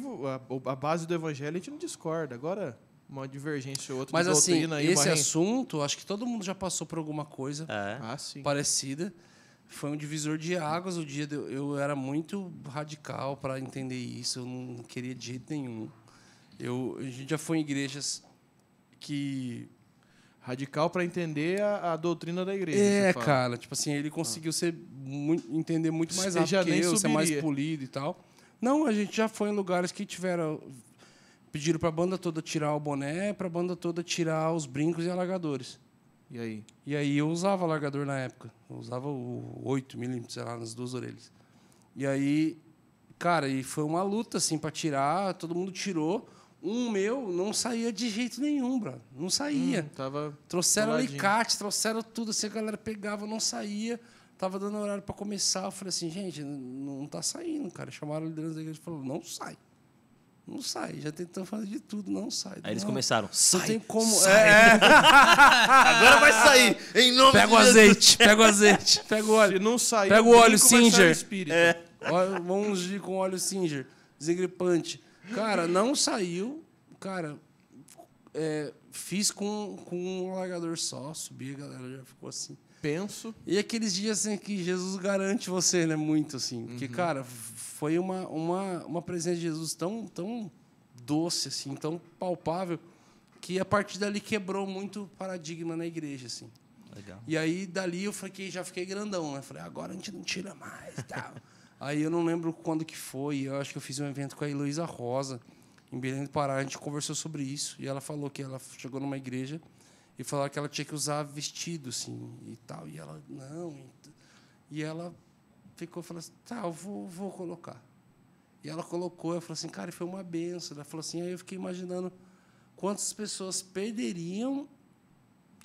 a, a base do evangelho a gente não discorda. Agora uma divergência ou outra. Mas assim, aí, esse assunto, acho que todo mundo já passou por alguma coisa é. Ah, parecida. Foi um divisor de águas o dia. Eu, eu era muito radical para entender isso. Eu não queria de jeito nenhum. Eu, a gente já foi em igrejas que radical para entender a, a, doutrina da igreja. É, cara, tipo assim, ele conseguiu ah. ser muito, entender muito mais rápido que eu, subiria. ser mais polido e tal. Não, a gente já foi em lugares que tiveram pediram para a banda toda tirar o boné, para a banda toda tirar os brincos e alargadores. E aí? E aí eu usava alargador na época. Eu usava o 8 milímetros, sei lá, nas duas orelhas. E aí, cara, e foi uma luta, assim, para tirar. Todo mundo tirou. Um meu não saía de jeito nenhum, bro. Não saía. Hum, tava trouxeram alicate, trouxeram tudo. Assim, a galera pegava, não saía. Tava dando horário para começar. Eu falei assim, gente, não tá saindo, cara. Chamaram a liderança da igreja e falou, não sai. Não sai, já tentou fazer de tudo, não sai. Aí não. eles começaram, sai, Não tem como... É. Sai. É. Agora vai sair, em nome pega de o azeite, pega o azeite, pega o óleo. Se não sair, pega o óleo Singer. É. vamos de com óleo Singer, desengripante. Cara, não saiu, cara, é, fiz com, com um largador só, subi, a galera já ficou assim. Penso. E aqueles dias assim que Jesus garante você, né, muito assim. Uhum. Porque, cara, foi uma, uma, uma presença de Jesus tão, tão doce, assim, tão palpável, que a partir dali quebrou muito paradigma na igreja. Assim. Legal. E aí, dali, eu fiquei, já fiquei grandão. Né? Falei, agora a gente não tira mais. Tá? aí eu não lembro quando que foi, eu acho que eu fiz um evento com a Heloísa Rosa, em Belém do Pará, a gente conversou sobre isso, e ela falou que ela chegou numa igreja e falou que ela tinha que usar vestido, assim, e tal. E ela, não. E ela ficou falando assim, tá, eu vou, vou colocar. E ela colocou, eu falei assim, cara, foi uma benção. Ela falou assim, aí eu fiquei imaginando quantas pessoas perderiam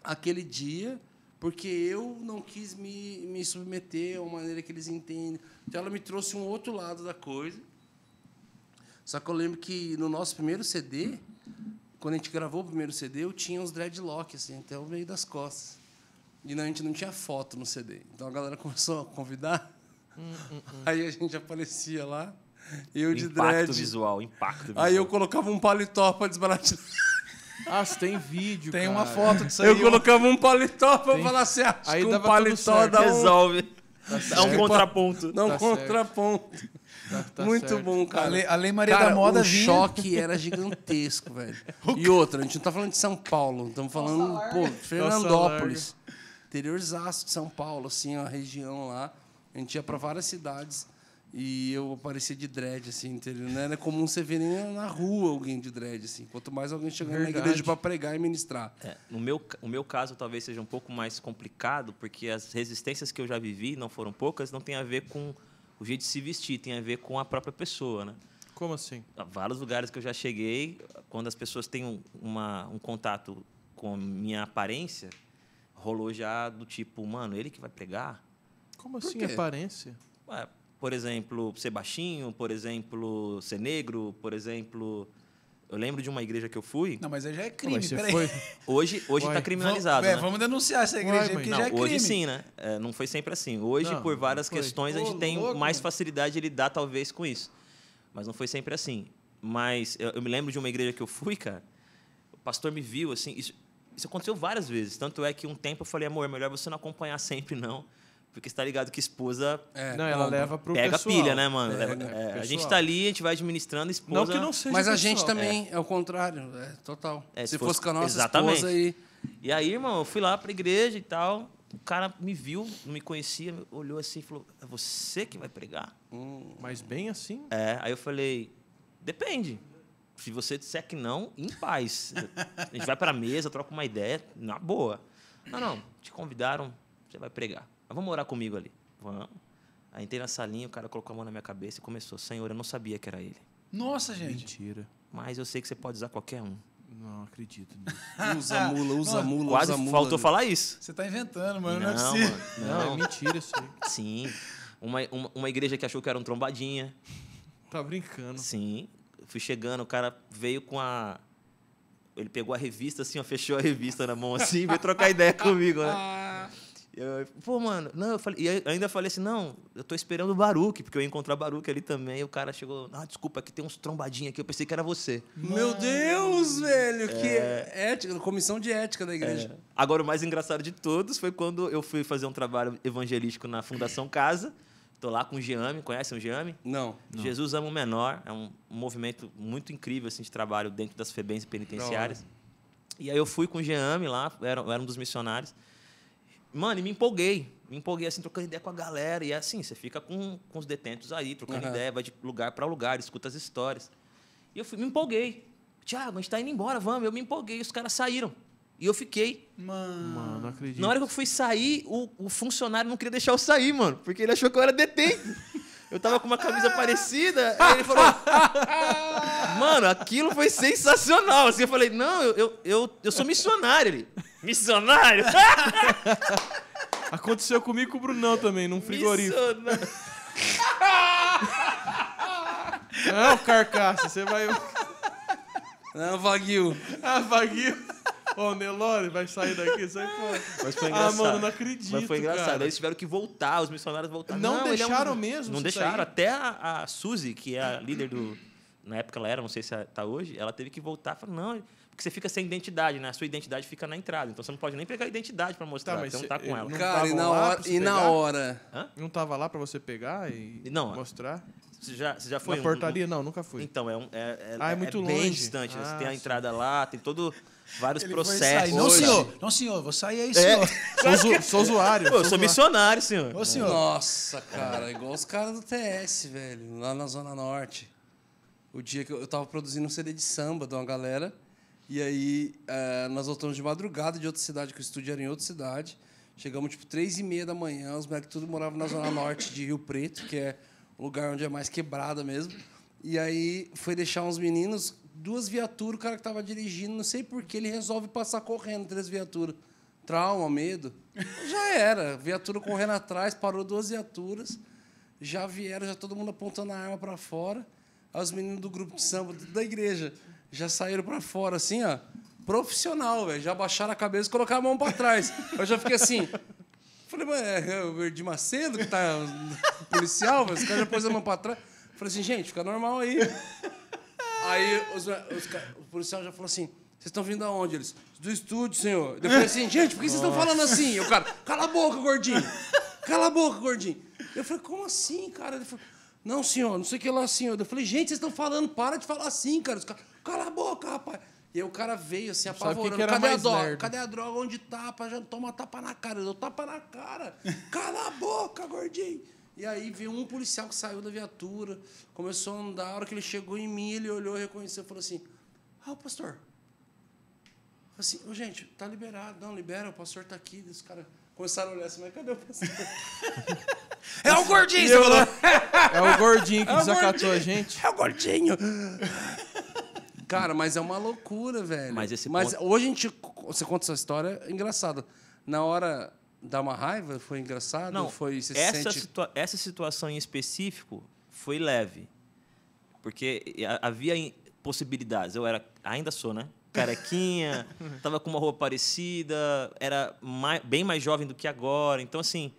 aquele dia porque eu não quis me, me submeter a uma maneira que eles entendem. Então ela me trouxe um outro lado da coisa. Só que eu lembro que no nosso primeiro CD, quando a gente gravou o primeiro CD, eu tinha uns dreadlocks assim, até o meio das costas. E não, a gente não tinha foto no CD. Então a galera começou a convidar Hum, hum, hum. Aí a gente aparecia lá. Eu de impacto dread. visual, impacto visual. Aí eu colocava um paletó pra desbaratinar. Ah, tem vídeo, Tem cara. uma foto disso aí. Eu colocava um paletó pra tem... falar assim, acho aí que um paletó dá um... Resolve. Tá um contraponto. Dá um tá contraponto. Certo. Tá, tá Muito certo. bom, cara. A Lei, a lei Maria cara, da Moda o vinha. choque era gigantesco, velho. E outra, a gente não tá falando de São Paulo, estamos falando, Nossa, pô, Fernandópolis. Interiorzaço de São Paulo, assim, a região lá. A gente ia para várias cidades e eu aparecia de dread, assim, entendeu? Não era comum você ver nem na rua alguém de dread, assim. Quanto mais alguém chegando Verdade. na igreja para pregar e ministrar. É, no meu, o meu caso talvez seja um pouco mais complicado, porque as resistências que eu já vivi, não foram poucas, não tem a ver com o jeito de se vestir, tem a ver com a própria pessoa, né? Como assim? Há vários lugares que eu já cheguei, quando as pessoas têm uma, um contato com a minha aparência, rolou já do tipo, mano, ele que vai pregar? Como assim aparência? Ué, ah, por exemplo, ser baixinho, por exemplo, ser negro, por exemplo. Eu lembro de uma igreja que eu fui. Não, mas aí já é crime, peraí. Foi... Hoje, hoje tá Uai. tá criminalizado. Vamos, é, né? é, vamos denunciar essa igreja, Uai, porque não, já é crime. Hoje sim, né? É, não foi sempre assim. Hoje, não, por várias questões, Pô, a gente louco, tem mais mano. facilidade de lidar, talvez, com isso. Mas não foi sempre assim. Mas eu, eu, me lembro de uma igreja que eu fui, cara. O pastor me viu, assim. Isso, isso aconteceu várias vezes. Tanto é que um tempo eu falei, amor, é melhor você não acompanhar sempre, não. Porque você tá ligado que esposa. É, não, ela leva pro Pega pessoal. pilha, né, mano? é, é, é, a gente tá ali, a gente vai administrando a esposa. Não que não seja. Mas pessoal. a gente também é. é, o contrário, é total. É, se, se fosse, fosse com a nossa exatamente. esposa aí. E... e aí, irmão, eu fui lá pra igreja e tal. O cara me viu, não me conhecia, olhou assim e falou: É você que vai pregar? Hum, mas bem assim? É. Aí eu falei: Depende. Se você disser que não, em paz. a gente vai pra mesa, troca uma ideia, na boa. Não, não, te convidaram, você vai pregar vamos morar comigo ali. Vamos. Aí entrei na salinha, o cara colocou a mão na minha cabeça e começou: Senhor, eu não sabia que era ele. Nossa, gente. Mentira. Mas eu sei que você pode usar qualquer um. Não acredito nisso. Usa mula, usa mula, Quase usa mula. faltou falar isso. Você tá inventando, mano. Não, é não é possível. Não, não, é mentira isso aí. Sim. Uma, uma, uma igreja que achou que era um trombadinha. Tá brincando. Sim. Fui chegando, o cara veio com a ele pegou a revista assim, ó, fechou a revista na mão assim, veio trocar ideia comigo, né? Ah, eu, pô, mano, não, eu falei, e ainda falei assim, não, eu tô esperando o Baruque, porque eu ia encontrar o Baruque ali também. o cara chegou, ah, desculpa, aqui tem uns trombadinhos aqui, eu pensei que era você. Mano. Meu Deus, velho, é... que ética, comissão de ética da igreja. É. Agora, o mais engraçado de todos foi quando eu fui fazer um trabalho evangelístico na Fundação Casa. Tô lá com o Geame, conhece o Geame? Não. Jesus Ama o Menor, é um movimento muito incrível assim, de trabalho dentro das FEBENs penitenciárias. Não, E aí eu fui com o Geame lá, era, era um dos missionários. Mano, e me empolguei. Me empolguei assim, trocando ideia com a galera. E é assim, você fica com, com os detentos aí, trocando uhum. ideia, vai de lugar para lugar, escuta as histórias. E eu fui, me empolguei. Tiago, a gente tá indo embora, vamos. Eu me empolguei, os caras saíram. E eu fiquei. Mano, mano não acredito. Na hora que eu fui sair, o, o funcionário não queria deixar eu sair, mano. Porque ele achou que eu era detento. Eu tava com uma camisa parecida. Aí ele falou. Mano, aquilo foi sensacional. Assim, eu falei, não, eu, eu, eu, sou missionário. Ele, missionário? Aconteceu comigo com o Brunão também, num frigorífico. Missionário. Não, é carcaça, você vai. Não, Vaguio. Ah, Vaguio. Ô, Nelore, vai sair daqui, sai fora. Mas foi ah, engraçado. Ah, mano, não acredito. Mas foi engraçado. Cara. Eles tiveram que voltar, os missionários voltaram. Não, não deixaram é um... mesmo? Não deixaram. Sair. Até a, a Suzy, que é a líder do. Na época ela era, não sei se está hoje, ela teve que voltar e falou: não, porque você fica sem identidade, né? A sua identidade fica na entrada. Então você não pode nem pegar a identidade para mostrar, tá, mas você não tá com ela. Cara, e na hora. E na hora. Hã? Não tava lá para você pegar e não, mostrar? Você já, você já foi? Na um, portaria? Um... não, nunca fui. Então, é, um, é, é, ah, é, é muito é longe. bem distante. Né? você ah, tem a entrada lá, tem todo vários ele processos. Não, senhor, não, senhor, vou sair aí, é. senhor. É. Sou, sou, usuário. Pô, sou, sou missionário, senhor. Ô, senhor. Nossa, cara, igual os caras do TS, velho, lá na Zona Norte. O dia que eu, tava produzindo um CD de samba de uma galera. E aí eh, nós voltamos de madrugada de outra cidade, que o estúdio era em outra cidade. Chegamos tipo três e meia da manhã, os moleques tudo moravam na zona norte de Rio Preto, que é o lugar onde é mais quebrada mesmo. E aí foi deixar uns meninos duas viaturas, o cara que estava dirigindo, não sei porquê, ele resolve passar correndo três viaturas. Trauma, medo. Já era. Viatura correndo atrás, parou duas viaturas. Já vieram, já todo mundo apontando a arma para fora. Aí os meninos do grupo de samba da igreja já saíram para fora, assim, ó. Profissional, velho. Já baixaram a cabeça e colocaram a mão para trás. Eu já fiquei assim. Falei, mas é, é o Verdi Macedo que tá policial, mas os caras já pôs a mão para trás. Falei assim, gente, fica normal aí. Aí os, os, o policial já falou assim. Vocês estão vindo aonde? Eles, do estúdio, senhor. Depois assim, gente, por que vocês estão falando assim? Eu, cara, cala a boca, gordinho. Cala a boca, gordinho. Eu falei, como assim, cara? Ele falou, não, senhor, não sei o que lá, senhor. Eu falei, gente, vocês estão falando, para de falar assim, cara. Os caras, cala a boca, rapaz. E aí o cara veio assim, apavorando. Cadê a droga? Nerd. Cadê a droga? Onde tá? Já toma tapa na cara. Eu dou tapa na cara. cala a boca, gordinho. E aí veio um policial que saiu da viatura, começou a andar. A hora que ele chegou em mim, ele olhou, reconheceu e falou assim: Ah, o pastor. Assim, oh, gente, tá liberado. Não, libera, o pastor tá aqui. Os caras começaram a olhar assim, mas cadê o pastor? é o gordinho, você falou. É o gordinho que é desacatou a gente. É o gordinho. Cara, mas é uma loucura, velho. Mas, esse mas hoje a gente. Você conta essa história é engraçada. Na hora dá uma raiva? Foi engraçado? Não, foi, essa, sente... situa essa situação em específico foi leve. Porque havia possibilidades. Eu era, ainda sou, né? Carequinha, tava com uma roupa parecida, era mais, bem mais jovem do que agora. Então, assim,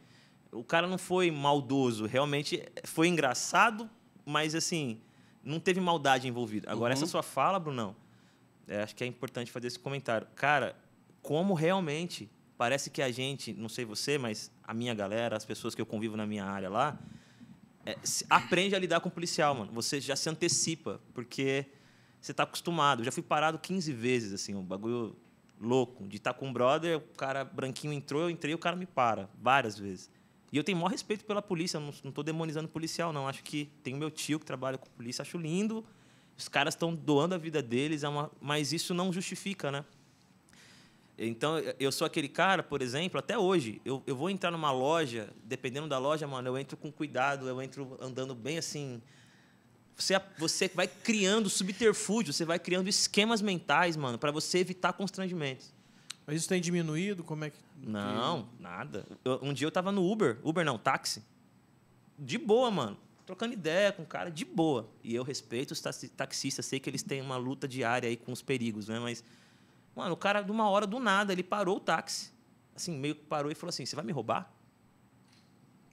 o cara não foi maldoso. Realmente foi engraçado, mas, assim, não teve maldade envolvida. Agora, uhum. essa sua fala, Brunão, é, acho que é importante fazer esse comentário. Cara, como realmente parece que a gente, não sei você, mas a minha galera, as pessoas que eu convivo na minha área lá, é, aprende a lidar com o policial, mano. Você já se antecipa, porque você está acostumado. Eu já fui parado 15 vezes, assim, um bagulho louco. De estar tá com um brother, o cara branquinho entrou, eu entrei, o cara me para, várias vezes. E eu tenho maior respeito pela polícia, não, estou demonizando policial, não. Acho que tem o meu tio que trabalha com polícia, acho lindo. Os caras estão doando a vida deles, é uma... mas isso não justifica, né? Então, eh, eu sou aquele cara, por exemplo, até hoje, eu, eu vou entrar numa loja, dependendo da loja, mano, eu entro com cuidado, eu entro andando bem assim. Você, é você vai criando subterfúgio, você vai criando esquemas mentais, mano, para você evitar constrangimentos. Mas isso tem diminuído? Como é que. Não, nada. Eu, um dia eu tava no Uber, Uber não, táxi. De boa, mano. Trocando ideia com o cara, de boa. E eu respeito os taxistas, sei que eles têm uma luta diária aí com os perigos, né? Mas Mano, o cara, de uma hora do nada, ele parou o táxi. Assim, meio que parou e falou assim: Você vai me roubar?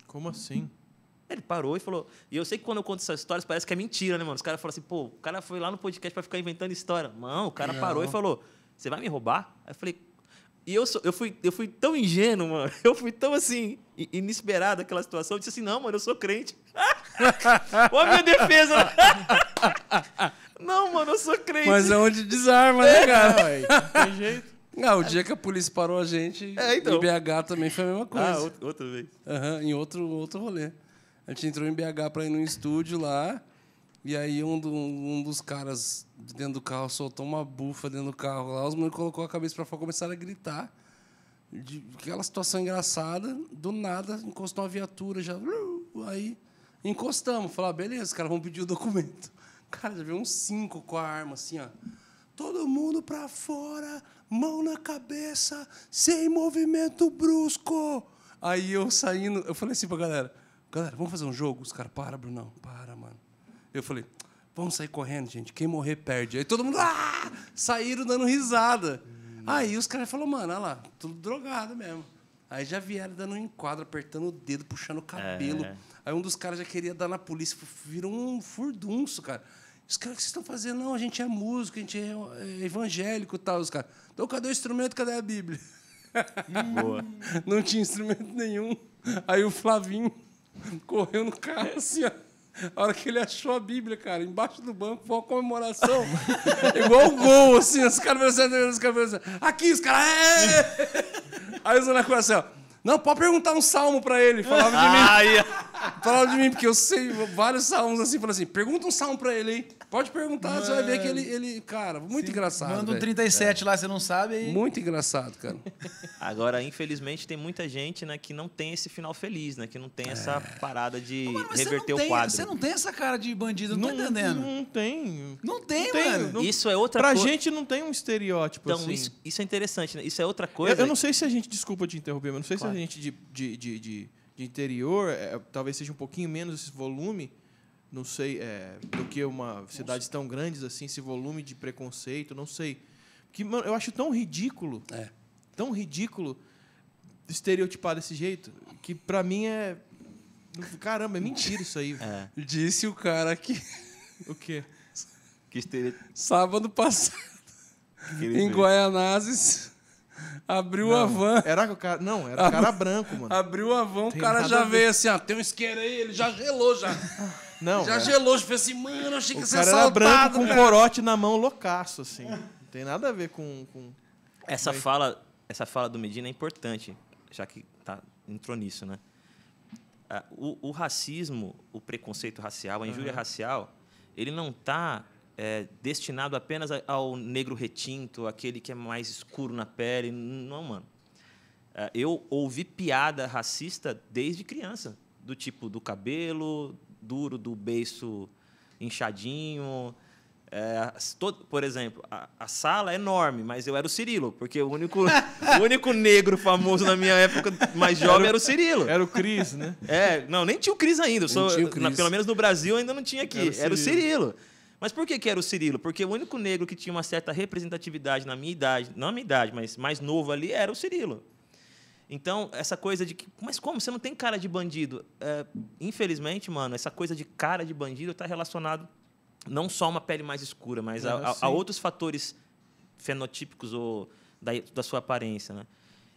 Como assim? Ele parou e falou. E eu sei que quando eu conto essas histórias, parece que é mentira, né, mano? Os caras falam assim: Pô, o cara foi lá no podcast para ficar inventando história. Não, o cara Não. É, parou e falou: Você vai me roubar? Aí eu falei: e eu, sou, eu, fui, eu fui tão ingênuo, mano. Eu fui tão assim, inesperado aquela situação. Eu disse assim: não, mano, eu sou crente. Olha a minha defesa. Não, mano, eu sou crente. Mas é onde desarma, né, é. cara? não tem jeito. Ah, o dia que a polícia parou a gente é, então. em BH também foi a mesma coisa. Ah, outra, outra vez. Uhum, em outro, outro rolê. A gente entrou em BH para ir num estúdio lá. E aí um, do, um dos caras dentro do carro soltou uma bufa dentro do carro lá. Os meninos colocou a cabeça para fora e começaram a gritar. De, aquela situação engraçada. Do nada, encostou uma viatura já. Aí encostamos. Falar, ah, beleza, os caras vão pedir o documento. Cara, já veio uns cinco com a arma, assim, ó. Todo mundo pra fora, mão na cabeça, sem movimento brusco. Aí eu saindo, eu falei assim pra galera, galera, vamos fazer um jogo? Os caras, para, Brunão, para, mano. Eu falei, vamos sair correndo, gente. Quem morrer perde. Aí todo mundo, ah! Saíram dando risada. Aí os caras falaram, mano, olha lá, tudo drogado mesmo. Aí já vieram dando um enquadro, apertando o dedo, puxando o cabelo. É. Aí um dos caras já queria dar na polícia, virou um furdunço, cara. Os caras, o que vocês estão fazendo? Não, a gente é músico, a gente é, é evangélico e tal. Os caras, então cadê o instrumento, cadê a Bíblia? Hum. Boa. Não tinha instrumento nenhum. Aí o Flavinho correu no carro assim, ó. A hora que ele achou a Bíblia, cara, embaixo do banco, foi uma comemoração. Igual o gol, assim, os caras viram os caras aqui, os caras. É! Aí o Zona Coração, não, pode perguntar um salmo pra ele. Falava de mim. Falava de mim, porque eu sei vários salmos assim, falava assim, pergunta um salmo pra ele, hein? Pode perguntar, Mano. você vai ver que ele. ele cara, muito Sim, engraçado. Manda um 37 é. lá, você não sabe. E... Muito engraçado, cara. Agora, infelizmente, tem muita gente né, que não tem esse final feliz, né? Que não tem é. essa parada de Mano, reverter o tem, quadro. Você não tem essa cara de bandido, não, não tô entendendo. Não tem. Não tem, não mano. Não, isso é outra pra coisa. Pra gente não tem um estereótipo então, assim. Isso, isso é interessante, né? Isso é outra coisa. Eu, eu não sei se a gente. Desculpa te interromper, mas não sei claro. se a gente de, de, de, de, de interior é, talvez seja um pouquinho menos esse volume não sei, é, do que uma cidades tão grandes assim, esse volume de preconceito, não sei. Que mano, eu acho tão ridículo, é. tão ridículo estereotipar desse jeito, que para mim é caramba, é mentira isso aí. É. Disse o cara que o quê? Que estere... sábado passado em Guaianazes Abriu não, a van. Era o cara. Não, era o cara branco, mano. Abriu a van, o cara já veio assim, ó, tem um isqueiro aí, ele já gelou já. Não. Já né? gelou, fez assim, mano, achei que ia ser assaltado. Era branco com um corote na mão, loucaço, assim. Não tem nada a ver com. com... Essa, fala, essa fala do Medina é importante, já que tá, entrou nisso, né? Uh, o, o, racismo, o preconceito racial, a injúria uhum. racial, ele não está é, destinado apenas ao negro retinto, aquele que é mais escuro na pele. Não, mano. Uh, eu ouvi piada racista desde criança, do tipo do cabelo, duro, do beiço inchadinho. É, todo, por exemplo, a, a, sala é enorme, mas eu era o Cirilo, porque o único, o único negro famoso na minha época mais jovem era o Cirilo. Era o Cris, né? É, não, nem tinha o Cris ainda. Só, na, pelo menos no Brasil ainda não tinha aqui. Era o, era o Cirilo. Mas por que, que era o Cirilo? Porque o único negro que tinha uma certa representatividade na minha idade, não na minha idade, mas mais novo ali, era o Cirilo. Então, essa coisa de que. Mas como? Você não tem cara de bandido? É, infelizmente, mano, essa coisa de cara de bandido está relacionado não só a uma pele mais escura, mas é, a, a, outros fatores fenotípicos ou da, da sua aparência, né?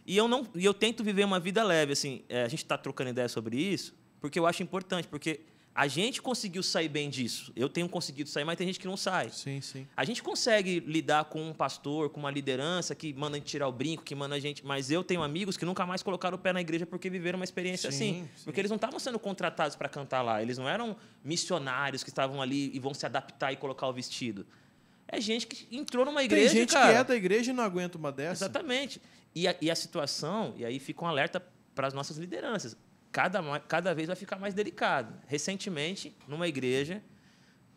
E eu, não, e eu tento viver uma vida leve, assim. É, a gente está trocando ideia sobre isso, porque eu acho importante, porque a gente conseguiu sair bem disso. Eu tenho conseguido sair, mas tem gente que não sai. Sim, sim. A gente consegue lidar com um pastor, com uma liderança que manda a gente tirar o brinco, que manda a gente. Mas eu tenho amigos que nunca mais colocaram o pé na igreja porque viveram uma experiência sim, assim. Sim. Porque eles não estavam sendo contratados para cantar lá. Eles não eram missionários que estavam ali e vão se adaptar e colocar o vestido. É gente que entrou numa igreja. Tem gente cara. que é da igreja e não aguenta uma dessa. Exatamente. E a, e a situação, e aí fica um alerta para as nossas lideranças cada, cada vez vai ficar mais delicado. Recentemente, numa igreja,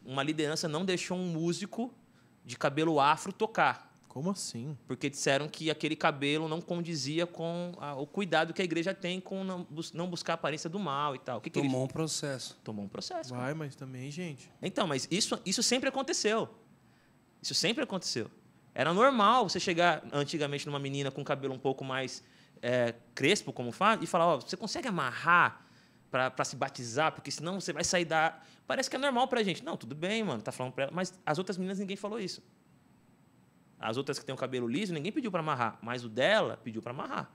uma liderança não deixou um músico de cabelo afro tocar. Como assim? Porque disseram que aquele cabelo não condizia com a, o cuidado que a igreja tem com não, bus, não buscar a aparência do mal e tal. Que Tomou que um processo. Tomou um processo. Vai, cara. mas também, gente. Então, mas isso, isso sempre aconteceu. Isso sempre aconteceu. Era normal você chegar antigamente numa menina com cabelo um pouco mais é, Crespo, como fala, e falar: ó, você consegue amarrar para se batizar, porque senão você vai sair da. Parece que é normal pra gente. Não, tudo bem, mano, tá falando pra ela. Mas as outras meninas ninguém falou isso. As outras que têm o cabelo liso, ninguém pediu para amarrar. Mas o dela pediu para amarrar.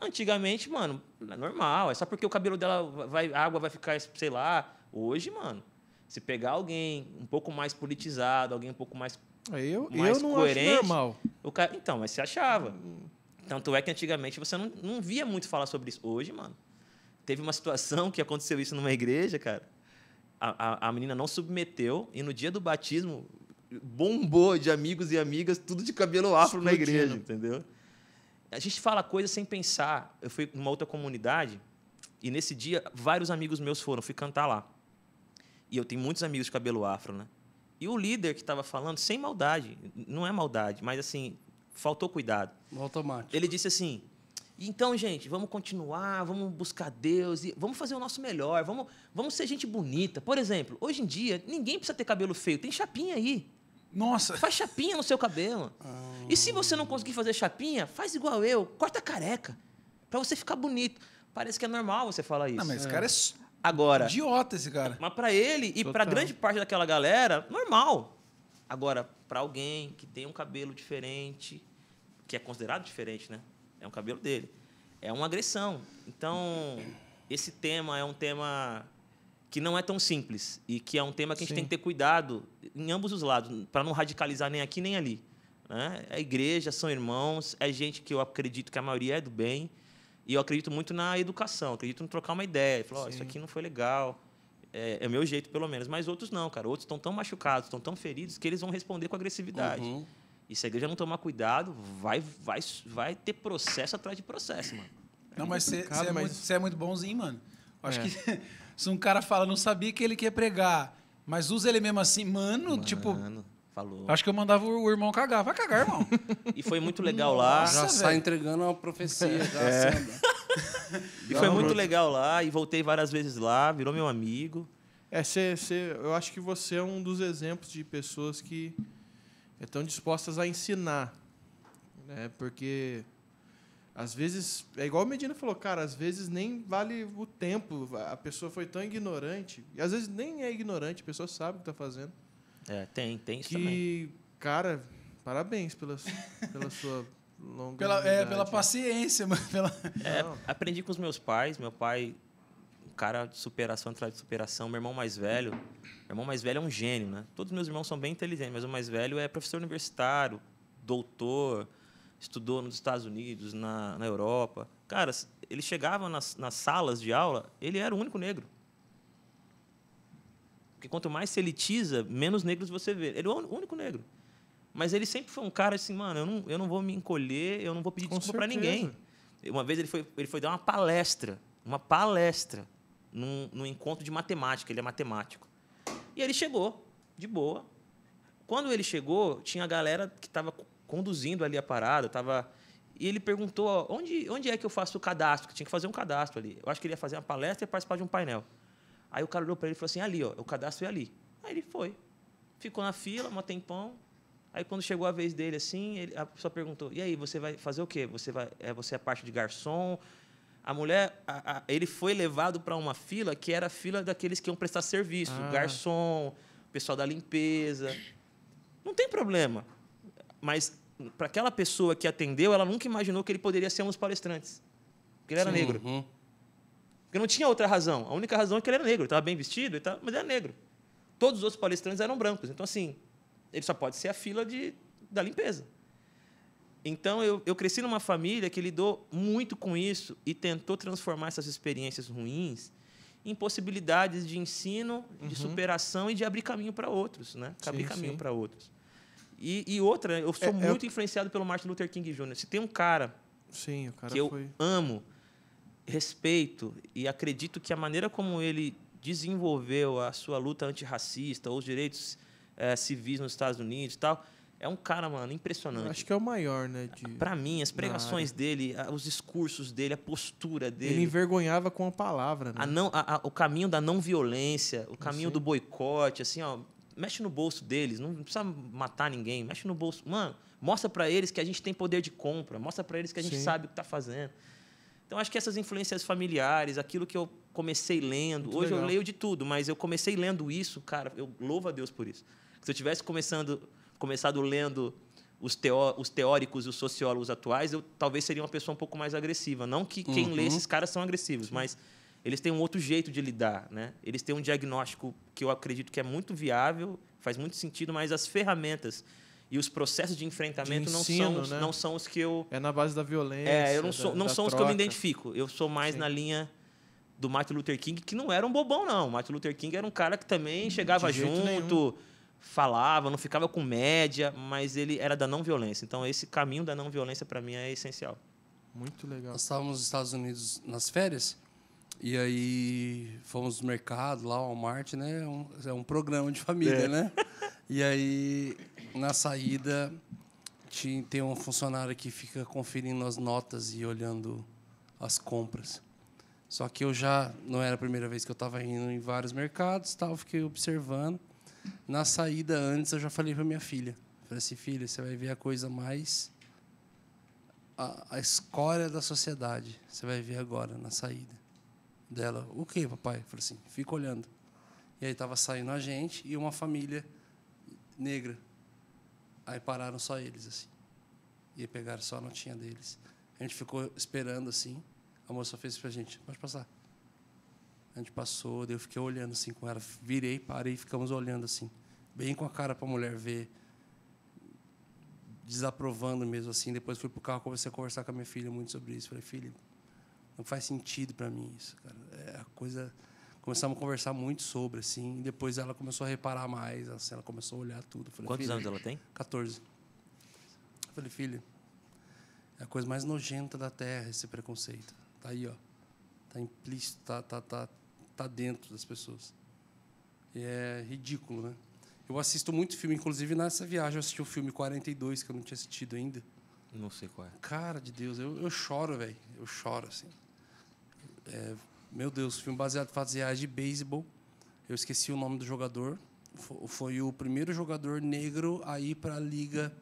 Antigamente, mano, é normal. É só porque o cabelo dela vai. A água vai ficar, sei lá. Hoje, mano, se pegar alguém um pouco mais politizado, alguém um pouco mais. Eu, mais eu não coerente, acho normal. Então, mas se achava. Hum. Tanto é que antigamente você não, não via muito falar sobre isso. Hoje, mano, teve uma situação que aconteceu isso numa igreja, cara. A, a, a menina não submeteu e no dia do batismo bombou de amigos e amigas, tudo de cabelo afro Explodindo. na igreja, entendeu? A gente fala coisa sem pensar. Eu fui numa outra comunidade e nesse dia vários amigos meus foram, fui cantar lá. E eu tenho muitos amigos de cabelo afro, né? E o líder que estava falando, sem maldade, não é maldade, mas assim, faltou cuidado. Automático. Ele disse assim: então, gente, vamos continuar, vamos buscar Deus, e vamos fazer o nosso melhor, vamos, vamos ser gente bonita. Por exemplo, hoje em dia, ninguém precisa ter cabelo feio, tem chapinha aí. Nossa! Faz chapinha no seu cabelo. Ah. E se você não conseguir fazer chapinha, faz igual eu, corta careca, para você ficar bonito. Parece que é normal você falar isso. Não, mas esse é. cara é Agora. Idiota esse cara. Mas para ele e para grande parte daquela galera, normal. Agora, para alguém que tem um cabelo diferente, que é considerado diferente, né? É um cabelo dele. É uma agressão. Então, esse tema é um tema que não é tão simples e que é um tema que a gente Sim. tem que ter cuidado em ambos os lados, para não radicalizar nem aqui nem ali. Né? É igreja, são irmãos, é gente que eu acredito que a maioria é do bem. E eu acredito muito na educação, acredito em trocar uma ideia. Falar, oh, isso aqui não foi legal, é, é o meu jeito, pelo menos. Mas outros não, cara. Outros estão tão machucados, estão tão feridos, que eles vão responder com agressividade. Uhum. E se a igreja não tomar cuidado, vai, vai, vai ter processo atrás de processo, mano. É não, mas você é, mas... é, muito bonzinho, mano. acho é. que se um cara fala, não sabia que ele quer pregar, mas usa ele mesmo assim, mano, mano tipo. Falou. Acho que eu mandava o irmão cagar. Vai cagar, irmão. e foi muito legal Nossa, lá. Já Nossa, sai entregando uma profecia. Já é. Assim, e foi muito legal lá, e voltei várias vezes lá, virou meu amigo. É, cê, cê, eu acho que você é um dos exemplos de pessoas que estão dispostas a ensinar. Né? Porque, às vezes, é igual a Medina falou, cara, às vezes nem vale o tempo, a pessoa foi tão ignorante, e às vezes nem é ignorante, a pessoa sabe o que está fazendo. É, tem, tem isso que, também. cara, parabéns pela, pela sua longa pela, é, pela paciência, mas pela... É, aprendi com os meus pais. Meu pai, um cara de superação atrás de superação. Meu irmão mais velho, meu irmão mais velho é um gênio, né? Todos meus irmãos são bem inteligentes, mas o mais velho é professor universitário, doutor, estudou nos Estados Unidos, na, na Europa. Cara, ele chegava nas, nas salas de aula, ele era o único negro. Porque quanto mais se elitiza, menos negros você vê. Ele é o único negro. Mas ele sempre foi um cara assim, mano, eu não, eu não vou me encolher, eu não vou pedir Com desculpa para ninguém. Uma vez ele foi, ele foi dar uma palestra, uma palestra, num, num encontro de matemática, ele é matemático. E ele chegou, de boa. Quando ele chegou, tinha a galera que estava conduzindo ali a parada, tava... e ele perguntou, onde, onde é que eu faço o cadastro? Que tinha que fazer um cadastro ali. Eu acho que ele ia fazer uma palestra e participar de um painel. Aí o cara olhou para ele e falou assim, ali, ó, o cadastro é ali. Aí ele foi. Ficou na fila, um tempão, Aí quando chegou a vez dele assim, ele, a pessoa perguntou: "E aí, você vai fazer o quê? Você vai é você é parte de garçom?" A mulher, a, a, ele foi levado para uma fila que era a fila daqueles que iam prestar serviço, ah. garçom, pessoal da limpeza. Não tem problema. Mas para aquela pessoa que atendeu, ela nunca imaginou que ele poderia ser um dos palestrantes. Porque ele era Sim, negro. Uhum. Porque não tinha outra razão. A única razão é que ele era negro. Ele estava bem vestido, ele tava, mas era negro. Todos os outros palestrantes eram brancos. Então, assim, ele só pode ser a fila de, da limpeza. Então, eu, eu cresci numa família que lidou muito com isso e tentou transformar essas experiências ruins em possibilidades de ensino, uhum. de superação e de abrir caminho para outros, né? Sim, abrir caminho para outros. E, e, outra, eu sou é, é muito é... influenciado pelo Martin Luther King Jr. Se tem um cara, Sim, cara que foi... eu amo, respeito e acredito que a maneira como ele desenvolveu a sua luta antirracista, os direitos é, civis nos Estados Unidos e tal. É um cara, mano, impressionante. acho que é o maior, né? De... Pra mim, as pregações dele, os discursos dele, a postura dele. Ele envergonhava com a palavra, né? A não, a, a, o caminho da não violência, o caminho assim. do boicote, assim, ó. Mexe no bolso deles, não precisa matar ninguém, mexe no bolso. Mano, mostra para eles que a gente tem poder de compra, mostra para eles que a gente Sim. sabe o que tá fazendo. Então, acho que essas influências familiares, aquilo que eu comecei lendo, Muito hoje legal. eu leio de tudo, mas eu comecei lendo isso, cara, eu louvo a Deus por isso. Se eu tivesse começando, começado lendo os, teó os teóricos e os sociólogos atuais, eu talvez seria uma pessoa um pouco mais agressiva. Não que quem uhum. lê esses caras são agressivos, Sim. mas eles têm um outro jeito de lidar, né? Eles têm um diagnóstico que eu acredito que é muito viável, faz muito sentido, mas as ferramentas e os processos de enfrentamento de ensino, não são né? não são os que eu é na base da violência. É, eu não sou da, não da são troca. os que eu me identifico. Eu sou mais Sim. na linha do Martin Luther King, que não era um bobão não. O Martin Luther King era um cara que também chegava junto. Nenhum falava, não ficava com média, mas ele era da não violência. Então esse caminho da não violência para mim é essencial. Muito legal. Nós estávamos nos Estados Unidos nas férias e aí fomos no mercado lá, Walmart, né? É um, é um programa de família, é. né? E aí na saída tinha, tem um funcionário que fica conferindo as notas e olhando as compras. Só que eu já não era a primeira vez que eu estava indo em vários mercados, tal, fiquei observando. Na saída antes, eu já falei para minha filha. Falei assim, filha, você vai ver a coisa mais. A, a escória da sociedade. Você vai ver agora, na saída. Dela, o que, papai? falei assim, fica olhando. E aí tava saindo a gente e uma família negra. Aí pararam só eles, assim. E pegaram só a notinha deles. A gente ficou esperando, assim. A moça fez para a gente: pode passar. A gente passou, daí eu fiquei olhando assim com ela, virei, parei, ficamos olhando assim, bem com a cara para a mulher ver, desaprovando mesmo assim. Depois fui pro carro, comecei a conversar com a minha filha muito sobre isso. Falei, filha, não faz sentido para mim isso, cara. É a coisa. Começamos a conversar muito sobre, assim. E depois ela começou a reparar mais, assim, ela começou a olhar tudo. Falei, Quantos anos ela tem? 14. Eu falei, filha, é a coisa mais nojenta da Terra esse preconceito. Tá aí, ó. Tá implícito, tá, tá, tá, está dentro das pessoas. E é ridículo, né? Eu assisto muito filme, inclusive nessa viagem eu assisti o filme 42, que eu não tinha assistido ainda. Não sei qual é. Cara de Deus, eu, eu choro, velho. Eu choro, assim. É, meu Deus, filme baseado em fatos reais de beisebol. Eu esqueci o nome do jogador. Foi o primeiro jogador negro a ir para a liga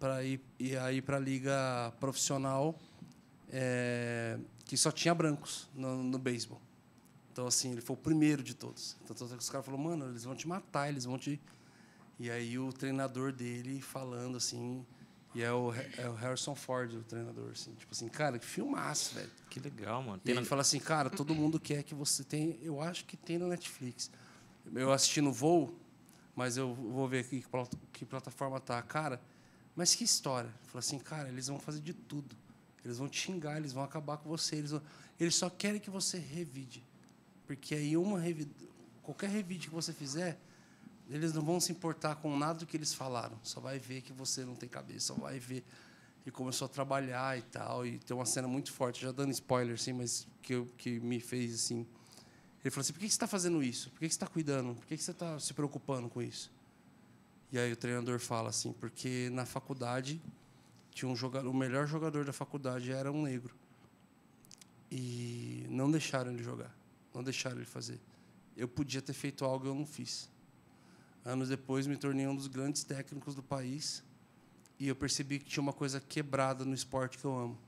para ir, aí para a liga profissional é, que só tinha brancos no, no beisebol. Então, assim, ele foi o primeiro de todos. Então, os caras falaram, mano, eles vão te matar, eles vão te. E aí o treinador dele falando assim. E é o, é o Harrison Ford, o treinador, assim. Tipo assim, cara, que filmaço, velho. Que legal, mano. Tem e ele fala assim, cara, todo mundo quer que você tenha. Eu acho que tem na Netflix. Eu assisti no voo, mas eu vou ver aqui que plataforma tá. Cara, mas que história. Fala assim, cara, eles vão fazer de tudo. Eles vão te xingar, eles vão acabar com você. Eles, vão... eles só querem que você revide. Porque aí uma qualquer revide que você fizer, eles não vão se importar com nada do que eles falaram. Só vai ver que você não tem cabeça, só vai ver. E começou a trabalhar e tal. E tem uma cena muito forte, já dando spoiler, assim, mas que, eu, que me fez assim. Ele falou assim: por que você está fazendo isso? Por que você está cuidando? Por que você está se preocupando com isso? E aí o treinador fala assim: porque na faculdade tinha um jogador, o melhor jogador da faculdade era um negro. E não deixaram ele jogar não deixaram ele fazer. Eu podia ter feito algo, eu não fiz. Anos depois, me tornei um dos grandes técnicos do país e eu percebi que tinha uma coisa quebrada no esporte que eu amo.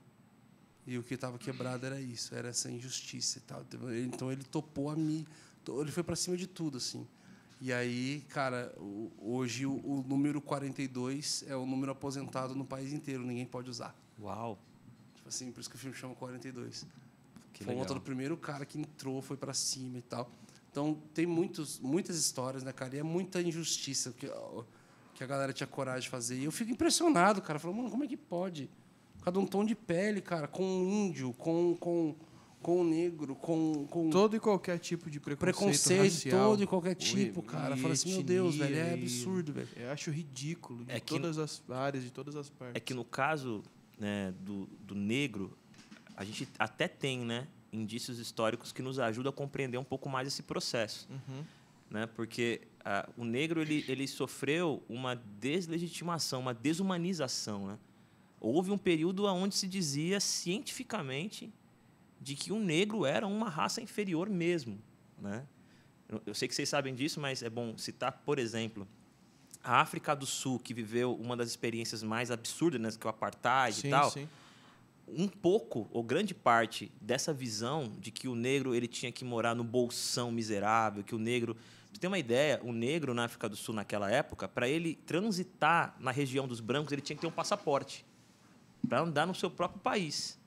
E o que estava quebrado era isso, era essa injustiça e tal. Então ele topou a mim, ele foi para cima de tudo assim. E aí, cara, hoje o, o número 42 é o número aposentado no país inteiro, ninguém pode usar. Uau. Tipo assim, por isso que o filme chama 42. Que foi legal. outro do primeiro cara que entrou, foi para cima e tal. Então tem muitos, muitas histórias, né, cara? E é muita injustiça que, que a galera tinha coragem de fazer. E eu fico impressionado, cara. Falando, mano, como é que pode? Por causa de um tom de pele, cara, com um índio, com, com, com um negro, com, com. Todo e qualquer tipo de preconceito. Preconceito, racial, todo e qualquer tipo, e, cara. Falei assim, meu Deus, velho, é absurdo, velho. Eu acho ridículo de é todas as áreas, de todas as partes. É que no caso né, do, do negro, a gente até tem né, indícios históricos que nos ajudam a compreender um pouco mais esse processo. Uhum. Né? Porque ah, o negro ele, ele sofreu uma deslegitimação, uma desumanização. Né? Houve um período onde se dizia cientificamente de que o negro era uma raça inferior mesmo. Né? Eu sei que vocês sabem disso, mas é bom citar, por exemplo, a África do Sul, que viveu uma das experiências mais absurdas, né, que é o apartheid sim, e tal. Sim um pouco ou grande parte dessa visão de que o negro ele tinha que morar no bolsão miserável, que o negro você tem uma ideia, o negro na África do Sul naquela época, para ele transitar na região dos brancos, ele tinha que ter um passaporte para andar no seu próprio país.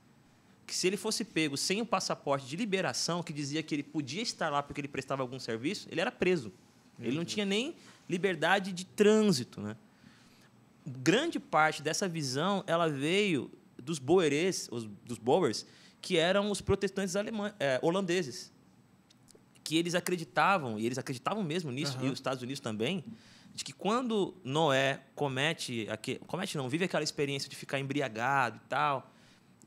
Que se ele fosse pego sem o um passaporte de liberação, que dizia que ele podia estar lá porque ele prestava algum serviço, ele era preso. Ele não uhum. tinha nem liberdade de trânsito, né? Grande parte dessa visão ela veio dos boerês, os, dos boers, que eram os protestantes alemã, é, holandeses, que eles acreditavam, e eles acreditavam mesmo nisso, uhum. e os Estados Unidos também, de que quando Noé comete, aquele, comete não, vive aquela experiência de ficar embriagado e tal,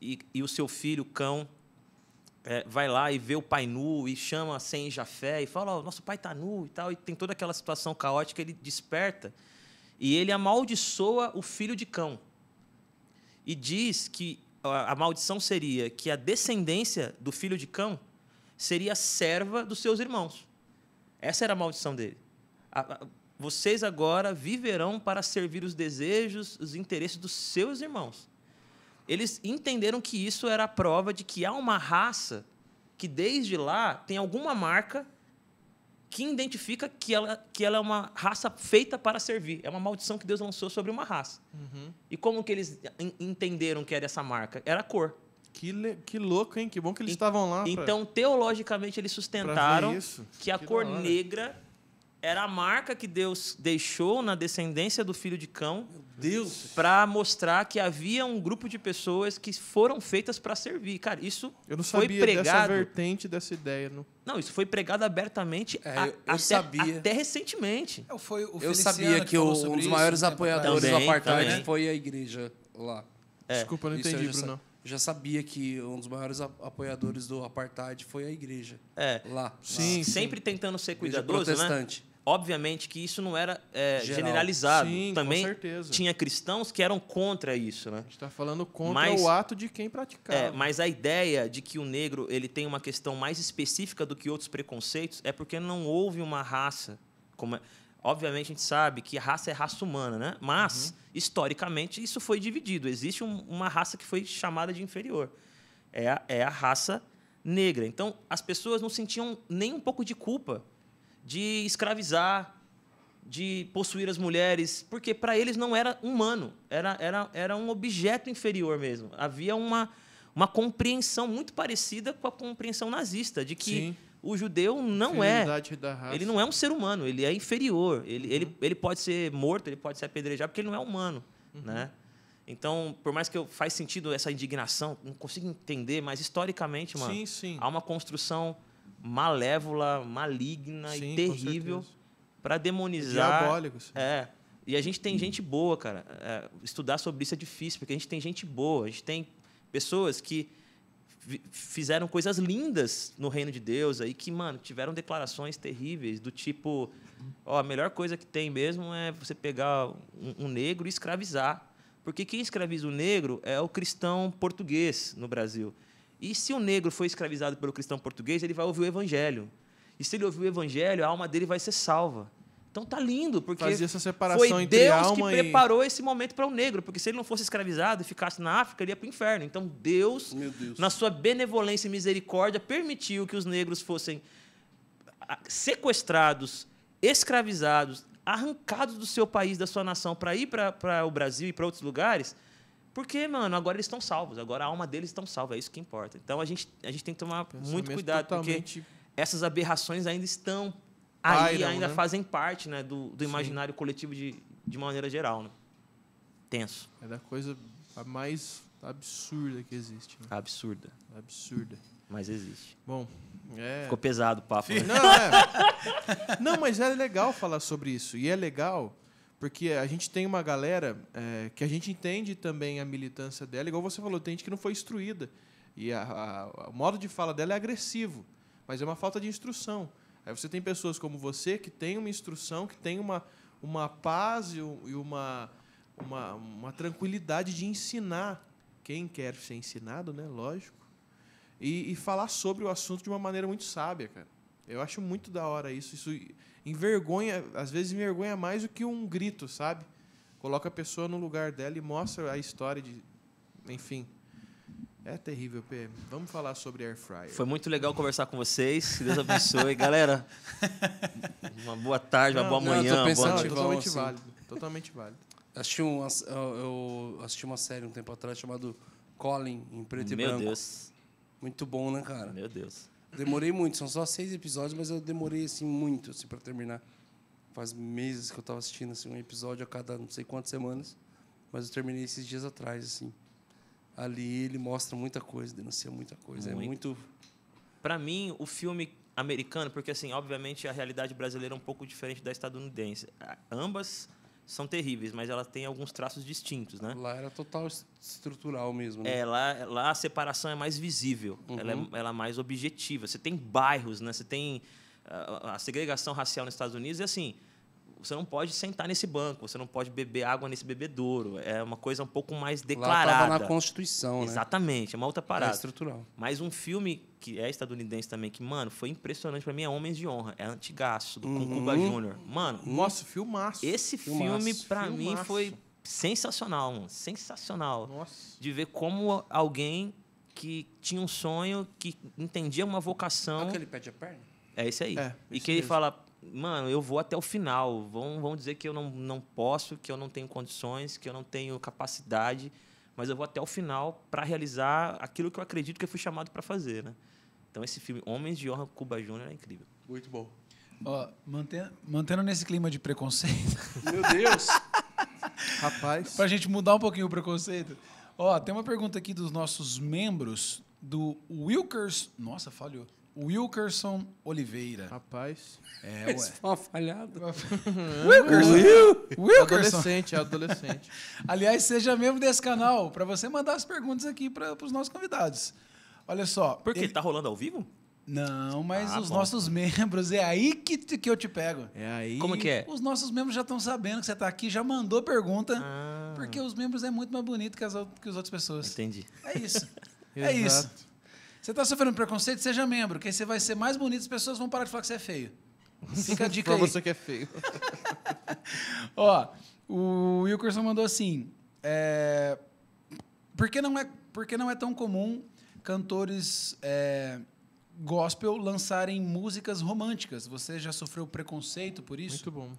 e, e o seu filho, cão, é, vai lá e vê o pai nu e chama sem Jafé e fala, oh, nosso pai está nu e tal, e tem toda aquela situação caótica, ele desperta e ele amaldiçoa o filho de cão e diz que a maldição seria que a descendência do filho de Cão seria serva dos seus irmãos. Essa era a maldição dele. vocês agora viverão para servir os desejos, os interesses dos seus irmãos. Eles entenderam que isso era a prova de que há uma raça que desde lá tem alguma marca que identifica que ela, que ela é uma raça feita para servir. É uma maldição que Deus lançou sobre uma raça. Uhum. E como que eles entenderam que era essa marca? Era a cor. Que, le... que louco, hein? Que bom que eles estavam lá. Então, pra... teologicamente, eles sustentaram que a que cor negra era a marca que Deus deixou na descendência do filho de Cão. Para mostrar que havia um grupo de pessoas que foram feitas para servir. Cara, isso Eu não foi sabia pregado. dessa vertente dessa ideia, não. Não, isso foi pregado abertamente é, eu, eu até, sabia. até recentemente. Eu, é, foi o eu sabia que, que um dos maiores isso, apoiadores também, do apartheid também. foi a igreja lá. É. Desculpa, não isso entendi, Bruno. já sabia que um dos maiores apoiadores do apartheid foi a igreja. É. Lá. Sim. Lá. Sempre sim. tentando ser cuidadoso, né? protestante. né? Obviamente que isso não era é, generalizado. Sim, Também tinha cristãos que eram contra isso. Né? A gente está falando contra mas, o ato de quem praticava. É, mas a ideia de que o negro ele tem uma questão mais específica do que outros preconceitos é porque não houve uma raça. Como é, obviamente a gente sabe que raça é raça humana, né? mas, uhum. historicamente, isso foi dividido. Existe um, uma raça que foi chamada de inferior. É a, é a raça negra. Então, as pessoas não sentiam nem um pouco de culpa de escravizar, de possuir as mulheres, porque para eles não era humano, era, era, era um objeto inferior mesmo. Havia uma, uma compreensão muito parecida com a compreensão nazista, de que Sim. o judeu não é. Ele não é um ser humano, ele é inferior. Ele, uhum. ele, ele pode ser morto, ele pode ser apedrejado, porque ele não é humano. Uhum. Né? Então, por mais que eu, faz sentido essa indignação, não consigo entender, mas historicamente, mano, sim, sim. há uma construção malévola, maligna Sim, e terrível para demonizar. Diabólicos. É. E a gente tem gente boa, cara. É, estudar sobre isso é difícil, porque a gente tem gente boa, a gente tem pessoas que fizeram coisas lindas no reino de Deus aí que, mano, tiveram declarações terríveis do tipo, ó, a melhor coisa que tem mesmo é você pegar um, um negro e escravizar. Porque quem escraviza o negro é o cristão português no Brasil. E se o negro foi escravizado pelo cristão português, ele vai ouvir o evangelho. E se ele ouvir o evangelho, a alma dele vai ser salva. Então tá lindo, porque Fazia essa separação foi Deus que preparou esse momento para o negro, porque se ele não fosse escravizado e ficasse na África, ele ia para o inferno. Então Deus, Deus, na sua benevolência e misericórdia, permitiu que os negros fossem ah, sequestrados, escravizados, arrancados do seu país, da sua nação, para ir para o Brasil e para outros lugares, porque, mano, agora eles estão salvos, agora a alma deles estão salva, é isso que importa. Então a gente, a gente tem que tomar muito cuidado, totalmente... porque essas aberrações ainda estão aí, Iron, ainda né? fazem parte né, do, do imaginário Sim. coletivo de, de maneira geral. Né? Tenso. É da coisa mais absurda que existe. Né? Absurda. Absurda. Mas existe. Bom, é... Ficou pesado o papo. Né? Não, é... Não, mas é legal falar sobre isso. E é legal porque a gente tem uma galera é, que a gente entende também a militância dela, igual você falou, tem gente que não foi instruída. E a, a, o modo de fala dela é agressivo, mas é uma falta de instrução. Aí você tem pessoas como você que tem uma instrução, que tem uma, uma paz e uma, uma, uma tranquilidade de ensinar quem quer ser ensinado, né? Lógico. E, e falar sobre o assunto de uma maneira muito sábia, cara. Eu acho muito da hora isso. Isso envergonha, às vezes envergonha mais do que um grito, sabe? Coloca a pessoa no lugar dela e mostra a história de. Enfim. É terrível, P. Vamos falar sobre air fryer. Foi muito legal conversar com vocês. Deus abençoe. Galera, uma boa tarde, uma boa não, manhã. Não, boa noite. Totalmente assim. válido. Totalmente válido. Assisti um, eu assisti uma série um tempo atrás chamado Colin, em preto Meu e branco. Meu Deus. Muito bom, né, cara? Meu Deus. Demorei muito, são só seis episódios, mas eu demorei assim muito assim, para terminar. Faz meses que eu estava assistindo assim, um episódio a cada não sei quantas semanas, mas eu terminei esses dias atrás. assim. Ali ele mostra muita coisa, denuncia muita coisa. Muito. É muito. Para mim, o filme americano, porque assim, obviamente a realidade brasileira é um pouco diferente da estadunidense. Ambas são terríveis, mas ela tem alguns traços distintos, né? Lá era total estrutural mesmo. Né? É, lá, lá a separação é mais visível, uhum. ela, é, ela é mais objetiva. Você tem bairros, né? Você tem a, a segregação racial nos Estados Unidos e é assim, você não pode sentar nesse banco, você não pode beber água nesse bebedouro. É uma coisa um pouco mais declarada. Lá na Constituição, né? Exatamente, é uma outra é parada. É estrutural. Mas um filme que é estadunidense também, que, mano, foi impressionante para mim, é Homens de Honra, é Antigaço, do uhum. Cuba Jr. Mano, nossa, filmaço. Esse filmaço, filme, para mim, foi sensacional, mano, sensacional. Nossa. De ver como alguém que tinha um sonho, que entendia uma vocação. É que ele pede a perna? É esse aí. É, e que ele fala, mano, eu vou até o final. Vão, vão dizer que eu não, não posso, que eu não tenho condições, que eu não tenho capacidade mas eu vou até o final para realizar aquilo que eu acredito que eu fui chamado para fazer, né? Então esse filme Homens de Honra Cuba Júnior é incrível. Muito bom. Ó, mantendo, mantendo nesse clima de preconceito. Meu Deus. Rapaz. Pra gente mudar um pouquinho o preconceito. Ó, tem uma pergunta aqui dos nossos membros do Wilkers. Nossa, falhou. Wilkerson Oliveira. Rapaz. É, ué. uma falhada. Wilkerson. Wilkerson. Adolescente, é adolescente. Aliás, seja membro desse canal para você mandar as perguntas aqui para os nossos convidados. Olha só. Por quê? Ele... Tá rolando ao vivo? Não, mas ah, os bom. nossos membros, é aí que, que eu te pego. É aí. Como que é? Os nossos membros já estão sabendo que você está aqui, já mandou pergunta, ah. porque os membros é muito mais bonito que as, que as outras pessoas. Entendi. É isso. é isso. Você está sofrendo preconceito, seja membro, que aí você vai ser mais bonito, as pessoas vão parar de falar que você é feio. Fica a dica pra aí. você que é feio. Ó, o Wilkerson mandou assim, é, por, que não é, por que não é tão comum cantores é, gospel lançarem músicas românticas? Você já sofreu preconceito por isso? Muito bom.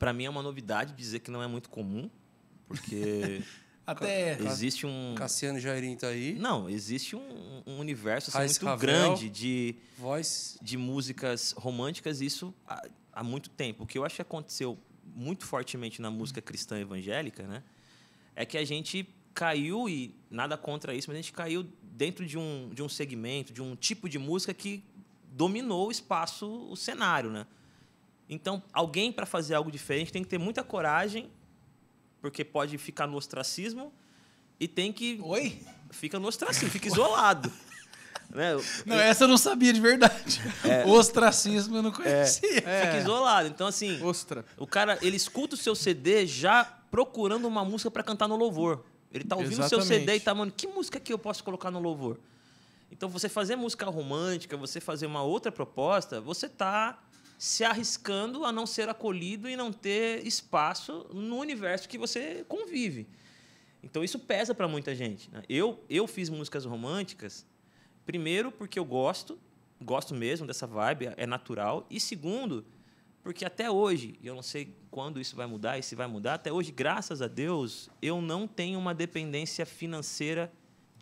Para mim é uma novidade dizer que não é muito comum, porque Até. Existe um. Cassiano Jairim tá aí. Não, existe um, um universo assim, muito Ravel, grande de. Voz. De músicas românticas, isso há, há, muito tempo. O que eu acho que aconteceu muito fortemente na música cristã evangélica, né? É que a gente caiu, e nada contra isso, mas a gente caiu dentro de um, de um segmento, de um tipo de música que dominou o espaço, o cenário, né? Então, alguém para fazer algo diferente tem que ter muita coragem porque pode ficar no ostracismo e tem que. Oi? Fica no ostracismo, fica isolado. né? Não, essa eu não sabia de verdade. É, ostracismo eu não é. conhecia. É, fica isolado. Então, assim. Ostra. O cara, ele escuta o seu CD já procurando uma música para cantar no louvor. Ele tá ouvindo o seu CD e tá, mano, que música que eu posso colocar no louvor? Então, você fazer música romântica, você fazer uma outra proposta, você tá se arriscando a não ser acolhido e não ter espaço no universo que você convive. Então isso pesa para muita gente. Né? Eu, eu fiz músicas românticas, primeiro porque eu gosto, gosto mesmo dessa vibe, é natural, e segundo, porque até hoje, eu não sei quando isso vai mudar e se vai mudar, até hoje, graças a Deus, eu não tenho uma dependência financeira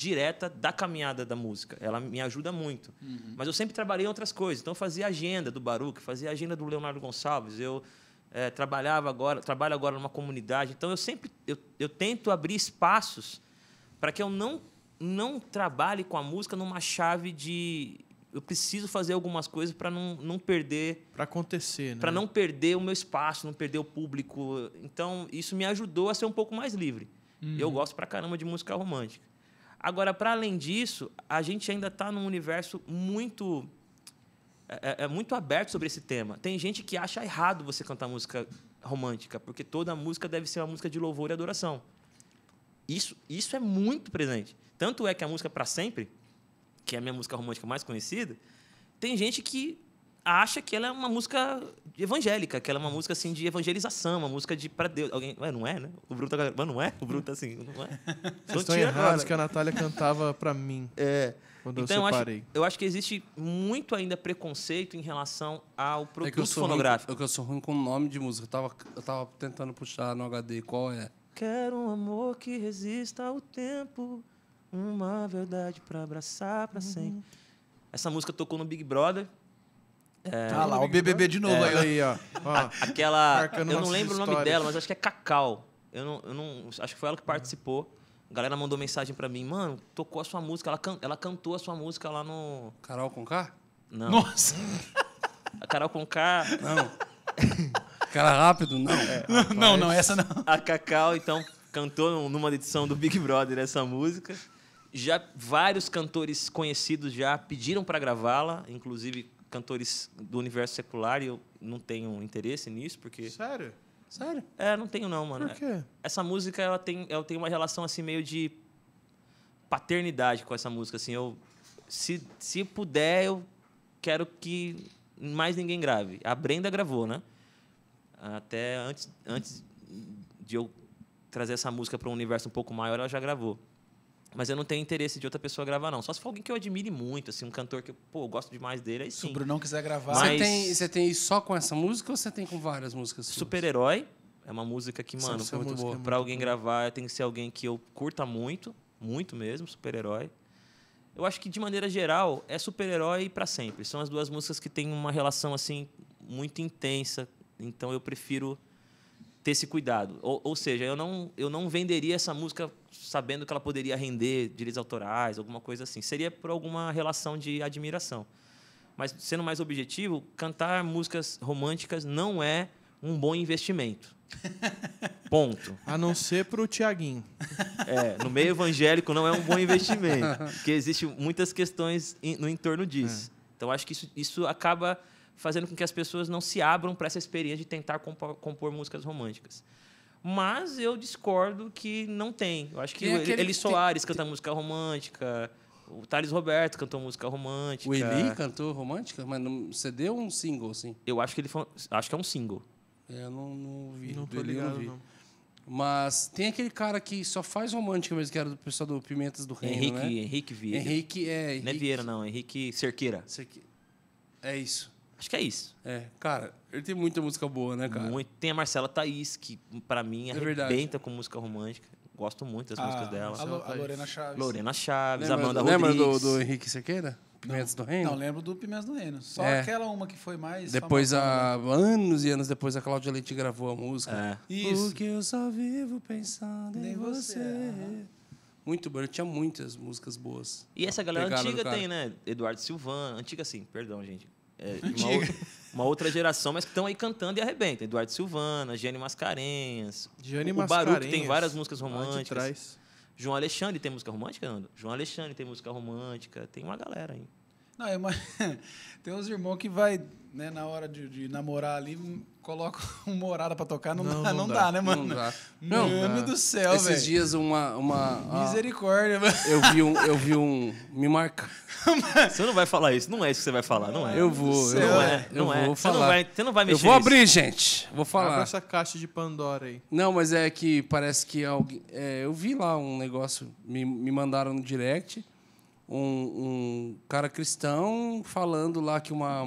direta da caminhada da música. Ela me ajuda muito. Uhum. Mas eu sempre trabalhei em outras coisas. Então, eu fazia agenda do Baruque, fazia agenda do Leonardo Gonçalves. Eu é, trabalhava agora, trabalho agora numa comunidade. Então, eu sempre eu, eu tento abrir espaços para que eu não, não trabalhe com a música numa chave de... Eu preciso fazer algumas coisas para não, não perder... Para acontecer, né? Para não perder o meu espaço, não perder o público. Então, isso me ajudou a ser um pouco mais livre. Uhum. Eu gosto pra caramba de música romântica. Agora, para além disso, a gente ainda está num universo muito é, é, é, muito aberto sobre esse tema. Tem gente que acha errado você cantar música romântica, porque toda música deve ser uma música de louvor e adoração. Isso, isso é muito presente. Tanto é que a música para sempre, que é a minha música romântica mais conhecida, tem gente que acha que ela é uma música evangélica, que ela é uma música assim de evangelização, uma música de para Deus. Alguém, ué, não é, né? O Bruno tá, mas não é? O Bruno tá assim, não é? São estão errados que a Natália cantava para mim. É. Quando então, eu separei. Eu acho, eu acho que existe muito ainda preconceito em relação ao é produto é fonográfico. Ruim, é que eu sou ruim com o nome de música. Eu tava, eu tava tentando puxar no HD qual é. Quero um amor que resista ao tempo, uma verdade para abraçar para uhum. sempre. Essa música tocou no Big Brother. É... Tá lá, o BBB de novo é, aí, ó. Aquela. Eu não lembro o nome dela, mas acho que é Cacau. Eu não, eu não. Acho que foi ela que participou. A galera mandou mensagem pra mim, mano, tocou a sua música. Ela, can, ela cantou a sua música lá no. Carol Conká? Não. Nossa! A Carol Conká. Não. Cara rápido? Não. É, não, não, essa não. A Cacau, então, cantou numa edição do Big Brother essa música. Já vários cantores conhecidos já pediram para gravá-la, inclusive cantores do universo secular e eu não tenho interesse nisso, porque. Sério? Sério? É, não tenho não, mano. Por quê? É, essa música, ela tem, ela tem uma relação, assim, meio de paternidade com essa música, assim. Eu, se, se puder, eu quero que mais ninguém grave. A Brenda gravou, né? Até antes, antes de eu trazer essa música para um universo um pouco maior, ela já gravou. Mas eu não tenho interesse de outra pessoa gravar, não. Só se for alguém que eu admire muito, assim, um cantor que pô, eu gosto demais dele, aí sim. Se o Brunão quiser gravar... Mas... Você, tem, você tem só com essa música ou você tem com várias músicas Super-Herói é uma música que, mano, é muito boa. É pra alguém gravar gravar, tem que ser alguém que eu curta muito, muito mesmo, super-herói. Eu acho que, de maneira geral, é super-herói para sempre. São as duas músicas que têm uma relação, assim, muito intensa. Então, eu prefiro ter esse cuidado. Ou, ou, seja, eu não, eu não venderia essa música sabendo que ela poderia render direitos autorais, alguma coisa assim. Seria por alguma relação de admiração. Mas, sendo mais objetivo, cantar músicas românticas não é um bom investimento. Ponto. A não ser para o Tiaguinho. É, no meio evangélico não é um bom investimento, porque existem muitas questões no entorno disso. É. Então, acho que isso, isso acaba fazendo com que as pessoas não se abram para essa experiência de tentar compor, compor, músicas românticas. Mas eu discordo que não tem. Eu acho que tem Eli Soares tem, canta tem... música romântica, o Thales Roberto cantou música romântica. O Eli cantou romântica? Mas não, você deu um single, assim? Eu acho que ele foi, acho que é um single. É, eu não, não vi. Não tô ligado, não vi. Mas tem aquele cara que só faz romântica mesmo, que era do pessoal do Pimentas do Reino, Henrique, né? Henrique Vieira. Henrique, é... Henrique... Não é Vieira, não. Henrique Cerqueira. Cerque... É isso. Acho que é isso. É, cara, ele tem muita música boa, né, cara? Muito. Tem a Marcela Thaís, que para mim é arrebenta é com música romântica. Gosto muito das ah, músicas dela. A, a Lorena Chaves. Lorena Chaves, lembra, Amanda lembra Rodrigues. Lembra do, do Henrique Sequeira? Pimentas não, do Reino? Não, lembro do Pimentas do Reino. Só é. aquela uma que foi mais. Depois, né? há anos e anos depois, a Cláudia Leite gravou a música. É. Isso. Porque eu só vivo pensando Nem em você. você. Muito bom, eu tinha muitas músicas boas. E essa galera antiga tem, né? Eduardo Silvan, antiga sim, perdão, gente. É, uma, uma, outra geração, mas que estão aí cantando e arrebentam. Eduardo Silvana, Gianni Mascarenhas. Gianni o, Mascarenhas. O tem várias músicas românticas. João Alexandre tem música romântica, Nando? João Alexandre tem música romântica. Tem uma galera aí. Não, é uma... tem uns irmãos que vai, né, na hora de, de namorar ali, coloca uma horada pra tocar, não, não, dá, não, não dá, dá, né, mano? Não dá. Mano não do céu, velho. Esses véio. dias uma. uma Misericórdia, mano. Eu vi um. Eu vi um me marca. você não vai falar isso, não é isso que você vai falar, não é? Eu vou, céu, não é. Não eu é. Vou falar. Você, não vai, você não vai mexer. Eu vou abrir, nisso. gente. Vou falar. Abre essa caixa de Pandora aí. Não, mas é que parece que alguém. É, eu vi lá um negócio, me, me mandaram no direct. Um, um cara cristão falando lá que uma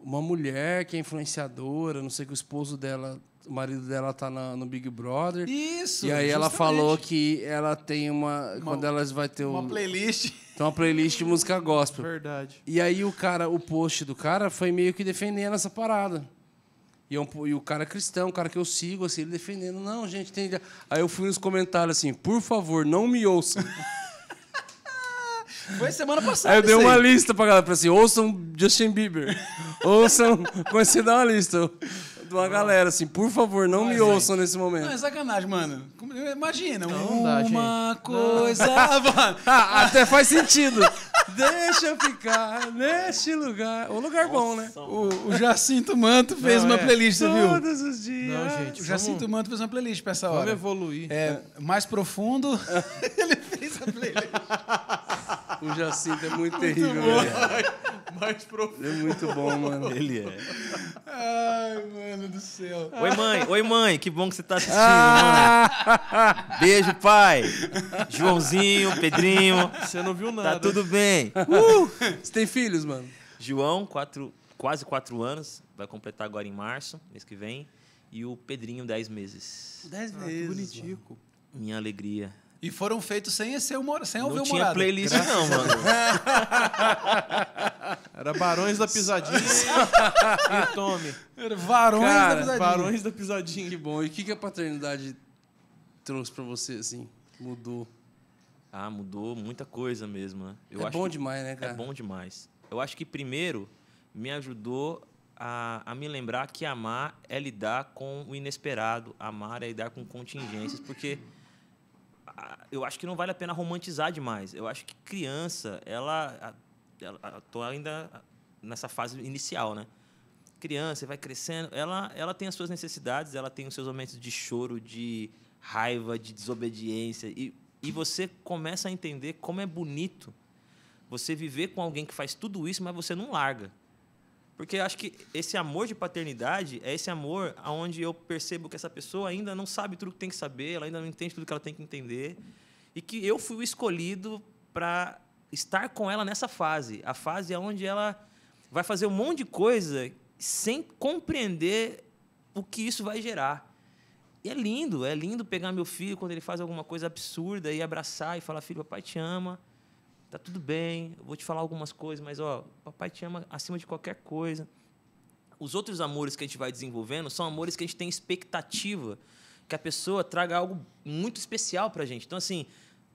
uma mulher que é influenciadora, não sei que o esposo dela, o marido dela tá na, no Big Brother. Isso. E aí justamente. ela falou que ela tem uma, uma quando elas vai ter uma um, playlist. Tem uma playlist de música gospel. Verdade. E aí o cara, o post do cara foi meio que defendendo essa parada. E, é e o cara é cristão, o cara que eu sigo, assim, ele defendendo, não, gente, tem. Aí eu fui nos comentários assim, por favor, não me ouçam. Foi semana passada. Aí eu dei uma aí. lista pra galera, falei assim, ouçam Justin Bieber, ouçam... Comecei a dar uma lista de uma galera, assim, por favor, não, me ouçam nesse momento. Não, é sacanagem, mano. Imagina, não uma gente. coisa. Mano. Ah, até faz sentido. Deixa eu ficar neste lugar. O lugar Nossa, bom, né? O, o Jacinto Manto fez não, uma é. playlist, você viu? Todos os dias. Não, gente, o Jacinto vamos... Manto fez uma playlist pra essa hora. Vamos evoluir. É, mais profundo. Ele fez a playlist. O Jacinto é muito, terrível. É. Mais profundo. Ele é muito bom, mano. Ele é. Ai, mano. Mano do céu. Oi, mãe. Oi, mãe. Que bom que você tá assistindo, ah! Beijo, pai. Joãozinho, Pedrinho. Você não viu tá nada. Tá tudo bem. Uh! Você tem filhos, mano? João, quatro, quase quatro anos. Vai completar agora em março, mês que vem. E o Pedrinho, dez meses. Dez ah, meses. bonitico. Mano. Minha alegria. E foram feitos sem, esse humor, sem ouvir o morado. Não tinha playlist, Graças não, mano. Era Barões da Pisadinha e Tome. Era Varões Cara, da Pisadinha. Barões da Pisadinha. Que bom. E o que, que a paternidade trouxe para você, assim? Mudou? Ah, mudou muita coisa mesmo, né? Eu é bom demais, né, cara? É bom demais. Eu acho que, primeiro, me ajudou a, a, me lembrar que amar é lidar com o inesperado, amar é lidar com contingências, porque eu acho que não vale a pena romantizar demais. Eu acho que criança, ela estou ainda nessa fase inicial, né? Criança, vai crescendo, ela, ela tem as suas necessidades, ela tem os seus momentos de choro, de raiva, de desobediência. E, e você começa a entender como é bonito você viver com alguém que faz tudo isso, mas você não larga. Porque eu acho que esse amor de paternidade é esse amor aonde eu percebo que essa pessoa ainda não sabe tudo que tem que saber, ela ainda não entende tudo que ela tem que entender. E que eu fui o escolhido para estar com ela nessa fase. A fase é onde ela vai fazer um monte de coisa sem compreender o que isso vai gerar. E é lindo, é lindo pegar meu filho quando ele faz alguma coisa absurda e abraçar e falar: filho, papai te ama, tá tudo bem, eu vou te falar algumas coisas, mas ó, papai te ama acima de qualquer coisa. Os outros amores que a gente vai desenvolvendo são amores que a gente tem expectativa que a pessoa traga algo muito especial pra gente. Então, assim,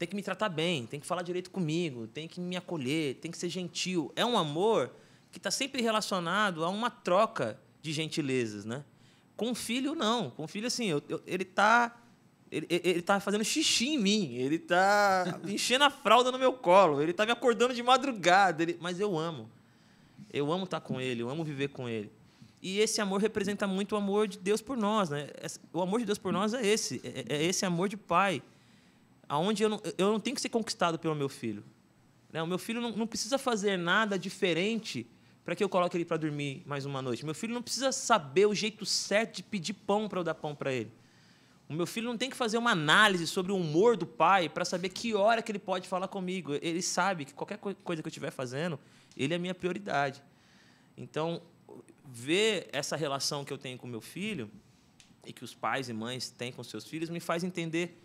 tem que me tratar bem, tem que falar direito comigo, tem que me acolher, tem que ser gentil. É um amor que está sempre relacionado a uma troca de gentilezas, né? Com filho, não. Com filho, assim, eu, eu, ele está ele, ele tá fazendo xixi em mim, ele está enchendo a fralda no meu colo, ele está me acordando de madrugada, ele... mas eu amo. Eu amo estar tá com ele, eu amo viver com ele. E esse amor representa muito o amor de Deus por nós, né? O amor de Deus por nós é esse, é, é esse amor de pai aonde eu não, eu não tenho que ser conquistado pelo meu filho. Né? O meu filho não, não precisa fazer nada diferente para que eu coloque ele para dormir mais uma noite. Meu filho não precisa saber o jeito certo de pedir pão para eu dar pão para ele. O meu filho não tem que fazer uma análise sobre o humor do pai para saber que hora que ele pode falar comigo. Ele sabe que qualquer coisa que eu estiver fazendo, ele é a minha prioridade. Então, ver essa relação que eu tenho com meu filho e que os pais e mães têm com seus filhos me faz entender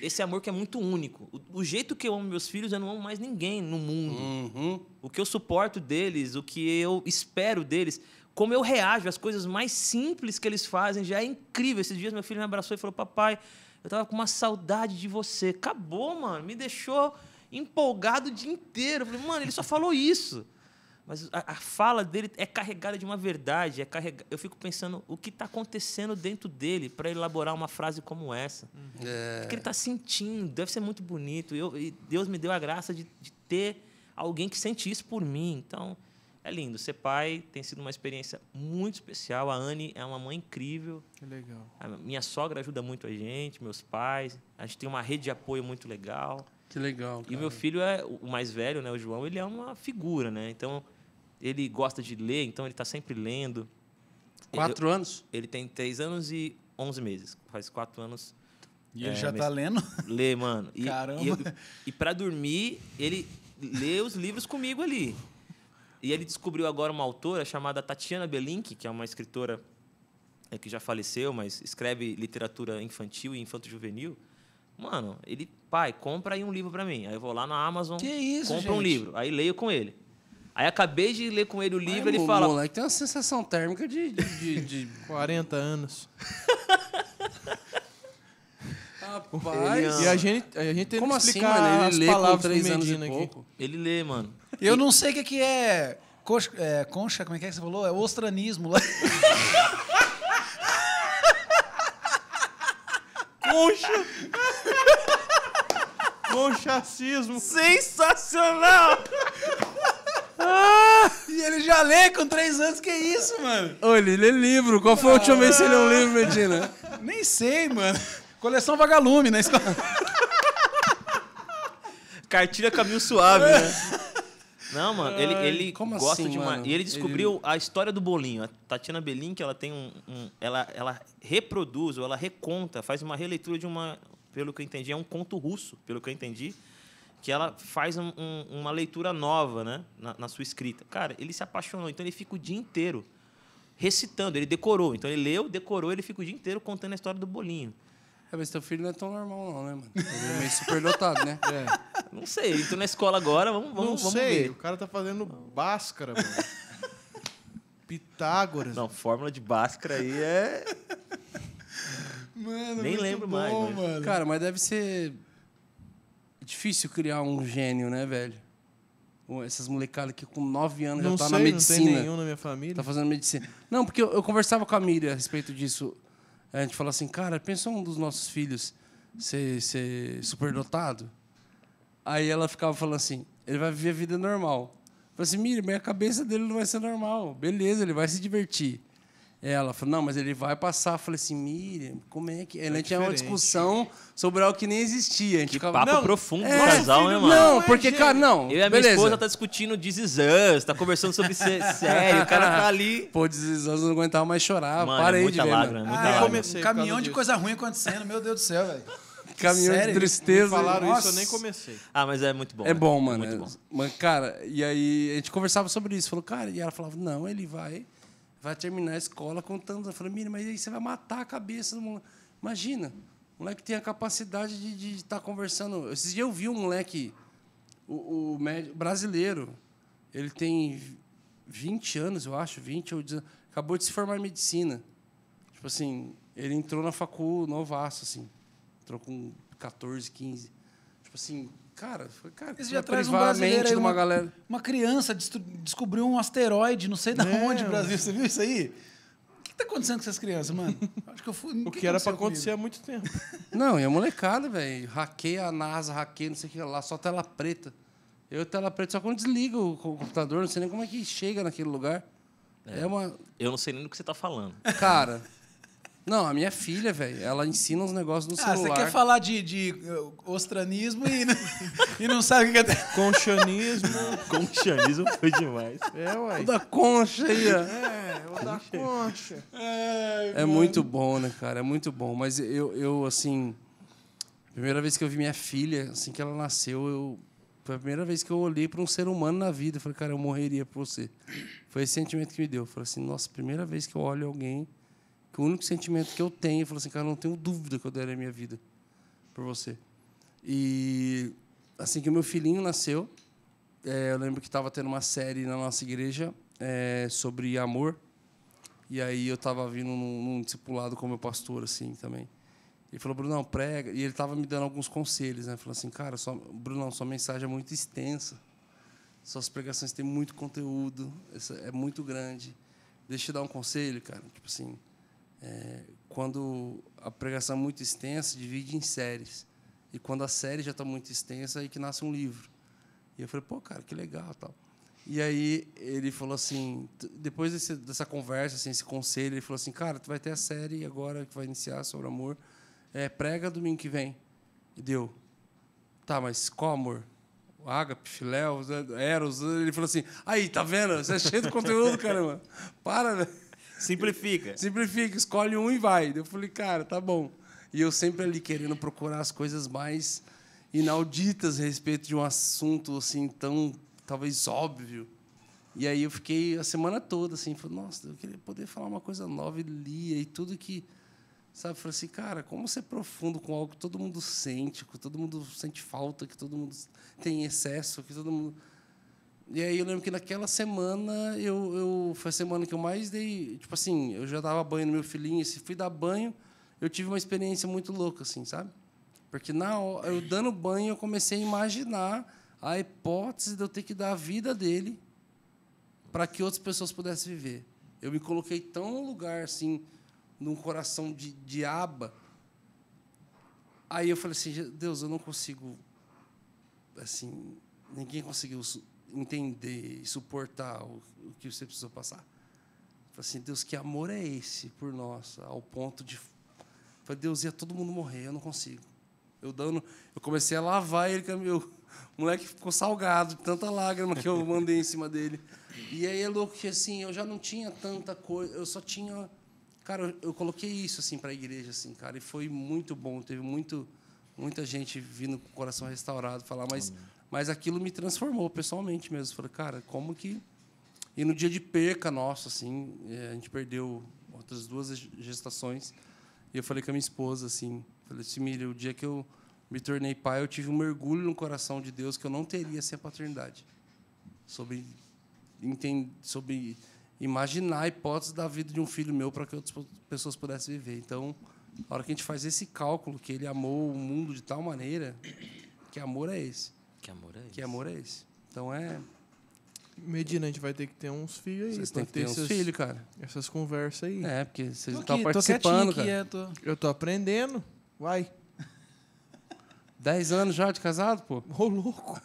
esse amor que é muito único. O, o, jeito que eu amo meus filhos, eu não amo mais ninguém no mundo. Uhum. O que eu suporto deles, o que eu espero deles, como eu reajo às coisas mais simples que eles fazem, já é incrível. Esses dias meu filho me abraçou e falou: Papai, eu tava com uma saudade de você. Acabou, mano. Me deixou empolgado o dia inteiro. Eu falei, mano, ele só falou isso. Mas a, a, fala dele é carregada de uma verdade. É carrega... Eu fico pensando o que está acontecendo dentro dele para elaborar uma frase como essa. Uhum. É. O que ele está sentindo. Deve ser muito bonito. Eu, e Deus me deu a graça de, de ter alguém que sente isso por mim. Então, é lindo. Ser pai tem sido uma experiência muito especial. A Anne é uma mãe incrível. Que legal. A minha sogra ajuda muito a gente, meus pais. A gente tem uma rede de apoio muito legal. Que legal. Cara. E meu filho é o mais velho, né? O João, ele é uma figura, né? Então, ele gosta de ler, então ele está sempre lendo. Quatro ele, anos? Ele tem três anos e onze meses. Faz quatro anos. E é, ele já está lendo? Lê, mano. E, Caramba. E, e para dormir, ele lê os livros comigo ali. E ele descobriu agora uma autora chamada Tatiana Belink, que é uma escritora é, que já faleceu, mas escreve literatura infantil e infanto-juvenil. Mano, ele, pai, compra aí um livro para mim. Aí eu vou lá na Amazon, que isso, compra gente? um livro, aí leio com ele. Aí acabei de ler com ele o livro, e ele fala. O moleque tem uma sensação térmica de, de, de, de 40 anos. Rapaz. É- e a gente, a gente tem que assim, explicar assim, mano? Ele as lê palavras três anos e pouco. Aqui. Ele lê, mano. Eu não sei o que, que é, coxa, é. Concha, como é que, é que você falou? É ostranismo lá. Concha! Conchacismo! Sensacional! Ah! e ele já lê com três anos, que isso, mano? Ô, ele lê livro. Qual foi a última vez que ele leu um livro, Medina? Nem sei, mano. Coleção Vagalume na escola. Cartilha Caminho Suave, né? Não, mano, ele, ele Como gosta assim, demais. E ele descobriu ele... a história do bolinho. A Tatiana Belin, que ela tem um, um. ela, ela reproduz, ou ela reconta, faz uma releitura de uma. Pelo que eu entendi, é um conto russo, pelo que eu entendi que ela faz um, um, uma leitura nova né, na, na, sua escrita. Cara, ele se apaixonou, então ele fica o dia inteiro recitando, ele decorou. Então ele leu, decorou, ele fica o dia inteiro contando a história do bolinho. É, mas teu filho não é tão normal, não, né, mano? Ele é meio superdotado, né? É. Não sei, ele tá na escola agora, vamos, vamos, não vamos sei, ver. o cara tá fazendo báscara, mano. Pitágoras. Não, fórmula de báscara aí é. Mano, Nem lembro bom, mais. Cara, mas deve ser é difícil criar um gênio, né, velho? Essas molecadas que com 9 anos não já tá na medicina. Não tem nenhum na minha família. Tá fazendo medicina. Não, porque eu, eu conversava com a Miriam a respeito disso. A gente falou assim, cara, pensa um dos nossos filhos ser, ser superdotado. Aí ela ficava falando assim, ele vai viver a vida normal. Eu falei assim, Miriam, a cabeça dele não vai ser normal. Beleza, ele vai se divertir. Ela falou, não, mas ele vai passar. Eu falei assim, Miriam, como é que. Ela gente é tinha uma discussão sobre algo que nem existia. A gente que ficava, papo não, profundo é, casal, né, mano? Não, porque, é, cara, não. Eu e a minha beleza. esposa tá discutindo This Is Us, tá conversando sobre sério, o cara tá ali. Pô, This Is Us, eu não aguentava mais chorar. Mano, é Parei muita de ver. Lágrima, é muita ah, Caminhão de coisa ruim acontecendo, meu Deus do céu, velho. Caminhão Sério? de tristeza. Me falaram Nossa. isso, eu nem comecei. Ah, mas é muito bom. É né? bom, mano. Muito bom. Mas, cara, e aí a gente conversava sobre isso. Falou, cara, e ela falava, não, ele vai vai terminar a escola contando. Eu falei, mas aí você vai matar a cabeça do moleque. Imagina, o moleque tem a capacidade de estar tá conversando. Esses dias eu vi um moleque, o, o médio, brasileiro, ele tem 20 anos, eu acho, 20 ou 19, acabou de se formar em medicina. Tipo assim, ele entrou na facul novaço, assim. Entrou com 14, 15. Tipo assim, cara, foi, cara, isso já traz um brasileiro aí, uma, uma, galera. Uma criança descobriu um asteroide, não sei de é, onde, Brasil. Você viu isso aí? O que tá acontecendo com essas crianças, mano? Acho que eu fui. O que, que era para acontecer há muito tempo. Não, e a molecada, velho. Hackei a NASA, hackei não sei o que lá, só tela preta. Eu tela preta, só quando desliga o computador, não sei nem como é que chega naquele lugar. É, é uma. Eu não sei nem do que você tá falando. Cara. Não, a minha filha, velho, ela ensina uns negócios no ah, celular. Ah, você quer falar de, de uh, ostranismo e, não, e não sabe o que é. Conchanismo. Conchanismo foi demais. É, uai. O da concha aí, ó. É, o da concha. É, é muito bom, né, cara? É muito bom. Mas eu, eu, assim. Primeira vez que eu vi minha filha, assim que ela nasceu, eu. Foi a primeira vez que eu olhei para um ser humano na vida. Eu falei, cara, eu morreria por você. Foi esse sentimento que me deu. Eu falei assim, nossa, primeira vez que eu olho alguém que o único sentimento que eu tenho, eu falo assim, cara, não tenho dúvida que eu daria a minha vida por você. E assim que o meu filhinho nasceu, é, eu lembro que estava tendo uma série na nossa igreja é, sobre amor. E aí eu estava vindo num, num discipulado com o meu pastor, assim, também. Ele falou, Brunão, prega. E ele estava me dando alguns conselhos, né? Falou assim, cara, sua, Brunão, sua mensagem é muito extensa. Suas pregações têm muito conteúdo, é muito grande. Deixa eu te dar um conselho, cara. Tipo assim, é, quando a pregação é muito extensa, divide em séries. E quando a série já está muito extensa, aí que nasce um livro. E eu falei, pô, cara, que legal tal. E aí ele falou assim, depois desse, dessa conversa, assim, esse conselho, ele falou assim, cara, tu vai ter a série agora que vai iniciar sobre amor, é, prega domingo que vem. E deu. Tá, mas qual amor? Ágape, Filéu, Eros. Ele falou assim, aí, tá vendo? Você é cheio de conteúdo, caramba. Para, velho. Né? Simplifica. Simplifica, escolhe um e vai. Eu falei, cara, tá bom. E eu sempre ali querendo procurar as coisas mais inauditas a respeito de um assunto assim tão talvez óbvio. E aí eu fiquei a semana toda assim, falei, nossa, eu queria poder falar uma coisa nova e lia e tudo que sabe, falei assim, cara, como ser profundo com algo que todo mundo sente, que todo mundo sente falta, que todo mundo tem excesso, que todo mundo e aí eu lembro que naquela semana eu, eu foi a semana que eu mais dei, tipo assim, eu já dava banho no meu filhinho, se fui dar banho, eu tive uma experiência muito louca assim, sabe? Porque na hora, eu dando banho eu comecei a imaginar a hipótese de eu ter que dar a vida dele para que outras pessoas pudessem viver. Eu me coloquei tão num lugar assim, num coração de, de aba. Aí eu falei assim, Deus, eu não consigo assim, ninguém conseguiu entender e suportar o, o que você precisou passar. Falei assim, Deus, que amor é esse por nós, ao ponto de. Falei, Deus, ia todo mundo morrer, eu não consigo. Eu dando, eu comecei a lavar ele, meu, o moleque ficou salgado de tanta lágrima que eu mandei em cima dele. E aí é louco que assim, eu já não tinha tanta coisa, eu só tinha, cara, eu, eu coloquei isso assim para a igreja assim, cara, e foi muito bom, teve muito muita gente vindo com o coração restaurado falar, mas Amém. Mas aquilo me transformou pessoalmente mesmo. Falei, cara, como que. E no dia de perca nossa, assim, é, a gente perdeu outras duas gestações. E eu falei com a minha esposa, assim, falei, Miriam, o dia que eu me tornei pai, eu tive um mergulho no coração de Deus que eu não teria sem a paternidade. Sobre, entender, sobre imaginar a hipótese da vida de um filho meu para que outras pessoas pudessem viver. Então, a hora que a gente faz esse cálculo, que ele amou o mundo de tal maneira, que amor é esse? Que amor é esse? Que amor é esse? Então é. Medina, a gente vai ter que ter uns filhos aí. Vocês têm que ter, ter uns filhos, cara. Essas conversas aí. É, porque vocês estão participando, cara. É, tô... Eu tô aprendendo. Uai. Dez anos já de casado, pô? Ô, louco.